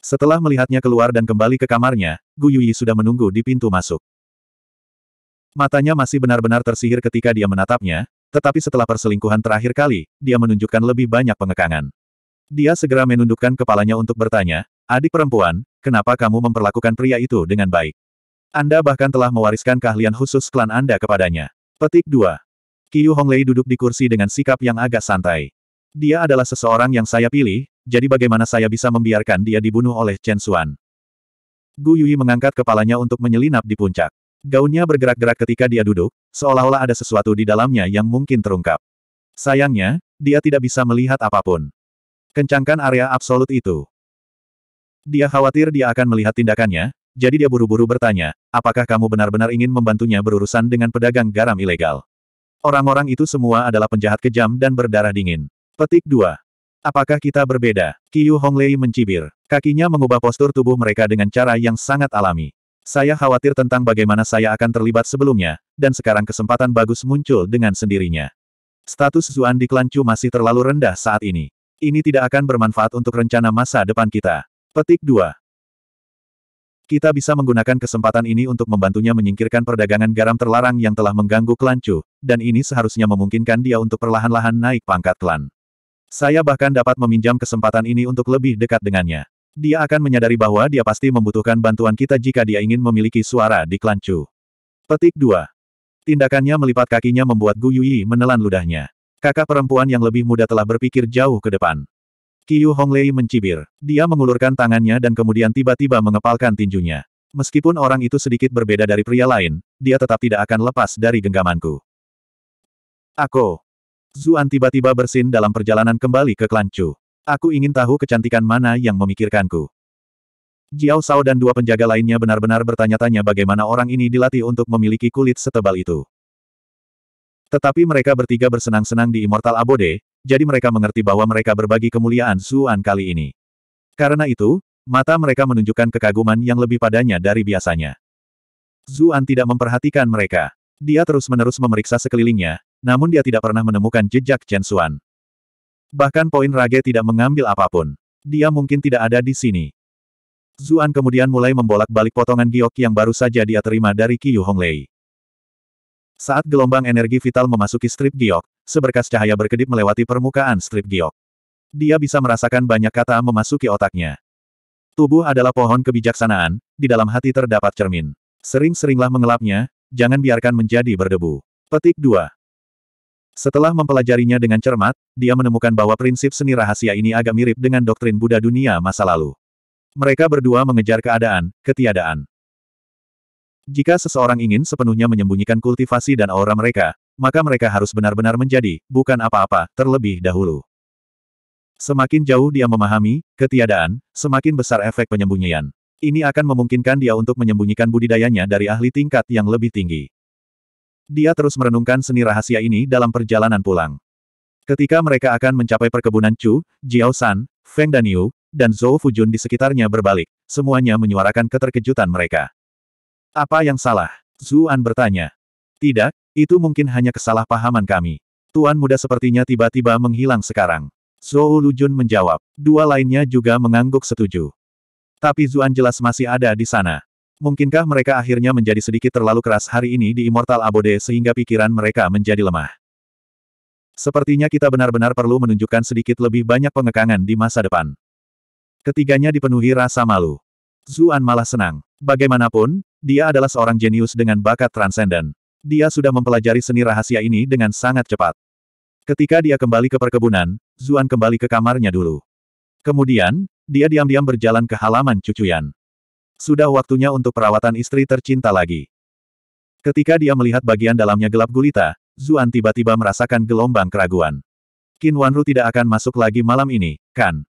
Setelah melihatnya keluar dan kembali ke kamarnya, Gu Yuyi sudah menunggu di pintu masuk. Matanya masih benar-benar tersihir ketika dia menatapnya, tetapi setelah perselingkuhan terakhir kali, dia menunjukkan lebih banyak pengekangan. Dia segera menundukkan kepalanya untuk bertanya, adik perempuan, kenapa kamu memperlakukan pria itu dengan baik? Anda bahkan telah mewariskan keahlian khusus klan Anda kepadanya. Petik 2. Qiu Honglei duduk di kursi dengan sikap yang agak santai. Dia adalah seseorang yang saya pilih, jadi bagaimana saya bisa membiarkan dia dibunuh oleh Chen Xuan? Gu Yui mengangkat kepalanya untuk menyelinap di puncak. Gaunnya bergerak-gerak ketika dia duduk, seolah-olah ada sesuatu di dalamnya yang mungkin terungkap. Sayangnya, dia tidak bisa melihat apapun. Kencangkan area absolut itu. Dia khawatir dia akan melihat tindakannya, jadi dia buru-buru bertanya, apakah kamu benar-benar ingin membantunya berurusan dengan pedagang garam ilegal? Orang-orang itu semua adalah penjahat kejam dan berdarah dingin. Petik 2. Apakah kita berbeda? Qiu Honglei mencibir. Kakinya mengubah postur tubuh mereka dengan cara yang sangat alami. Saya khawatir tentang bagaimana saya akan terlibat sebelumnya, dan sekarang kesempatan bagus muncul dengan sendirinya. Status Zuan di Klancu masih terlalu rendah saat ini. Ini tidak akan bermanfaat untuk rencana masa depan kita. Petik 2. Kita bisa menggunakan kesempatan ini untuk membantunya menyingkirkan perdagangan garam terlarang yang telah mengganggu klan Chu, dan ini seharusnya memungkinkan dia untuk perlahan-lahan naik pangkat klan. Saya bahkan dapat meminjam kesempatan ini untuk lebih dekat dengannya. Dia akan menyadari bahwa dia pasti membutuhkan bantuan kita jika dia ingin memiliki suara di klan Chu. Petik 2. Tindakannya melipat kakinya membuat Gu Yuyi menelan ludahnya. Kakak perempuan yang lebih muda telah berpikir jauh ke depan. Qiu Honglei mencibir. Dia mengulurkan tangannya dan kemudian tiba-tiba mengepalkan tinjunya. Meskipun orang itu sedikit berbeda dari pria lain, dia tetap tidak akan lepas dari genggamanku. Aku. Zuan tiba-tiba bersin dalam perjalanan kembali ke klan Aku ingin tahu kecantikan mana yang memikirkanku. Jiao Sao dan dua penjaga lainnya benar-benar bertanya-tanya bagaimana orang ini dilatih untuk memiliki kulit setebal itu. Tetapi mereka bertiga bersenang-senang di Immortal Abode, jadi mereka mengerti bahwa mereka berbagi kemuliaan Zuan kali ini. Karena itu, mata mereka menunjukkan kekaguman yang lebih padanya dari biasanya. Zuan tidak memperhatikan mereka. Dia terus-menerus memeriksa sekelilingnya, namun dia tidak pernah menemukan jejak Chen Xuan. Bahkan poin Rage tidak mengambil apapun. Dia mungkin tidak ada di sini. Zuan kemudian mulai membolak-balik potongan giok yang baru saja dia terima dari Qiu Honglei. Saat gelombang energi vital memasuki strip giok, seberkas cahaya berkedip melewati permukaan strip giok. Dia bisa merasakan banyak kata memasuki otaknya. Tubuh adalah pohon kebijaksanaan, di dalam hati terdapat cermin. Sering-seringlah mengelapnya, jangan biarkan menjadi berdebu. Petik 2. Setelah mempelajarinya dengan cermat, dia menemukan bahwa prinsip seni rahasia ini agak mirip dengan doktrin Buddha dunia masa lalu. Mereka berdua mengejar keadaan, ketiadaan. Jika seseorang ingin sepenuhnya menyembunyikan kultivasi dan aura mereka, maka mereka harus benar-benar menjadi, bukan apa-apa, terlebih dahulu. Semakin jauh dia memahami, ketiadaan, semakin besar efek penyembunyian. Ini akan memungkinkan dia untuk menyembunyikan budidayanya dari ahli tingkat yang lebih tinggi. Dia terus merenungkan seni rahasia ini dalam perjalanan pulang. Ketika mereka akan mencapai perkebunan Chu, Jiao San, Feng dan Zhou Fujun di sekitarnya berbalik, semuanya menyuarakan keterkejutan mereka. Apa yang salah? Zuan bertanya. Tidak, itu mungkin hanya kesalahpahaman kami. Tuan muda sepertinya tiba-tiba menghilang sekarang. Zhou Lujun menjawab. Dua lainnya juga mengangguk setuju. Tapi Zuan jelas masih ada di sana. Mungkinkah mereka akhirnya menjadi sedikit terlalu keras hari ini di Immortal Abode sehingga pikiran mereka menjadi lemah? Sepertinya kita benar-benar perlu menunjukkan sedikit lebih banyak pengekangan di masa depan. Ketiganya dipenuhi rasa malu. Zuan malah senang. Bagaimanapun, dia adalah seorang jenius dengan bakat transenden. Dia sudah mempelajari seni rahasia ini dengan sangat cepat. Ketika dia kembali ke perkebunan, Zuan kembali ke kamarnya dulu. Kemudian, dia diam-diam berjalan ke halaman cucuyan. Sudah waktunya untuk perawatan istri tercinta lagi. Ketika dia melihat bagian dalamnya gelap gulita, Zuan tiba-tiba merasakan gelombang keraguan. Qin Wanru tidak akan masuk lagi malam ini, kan?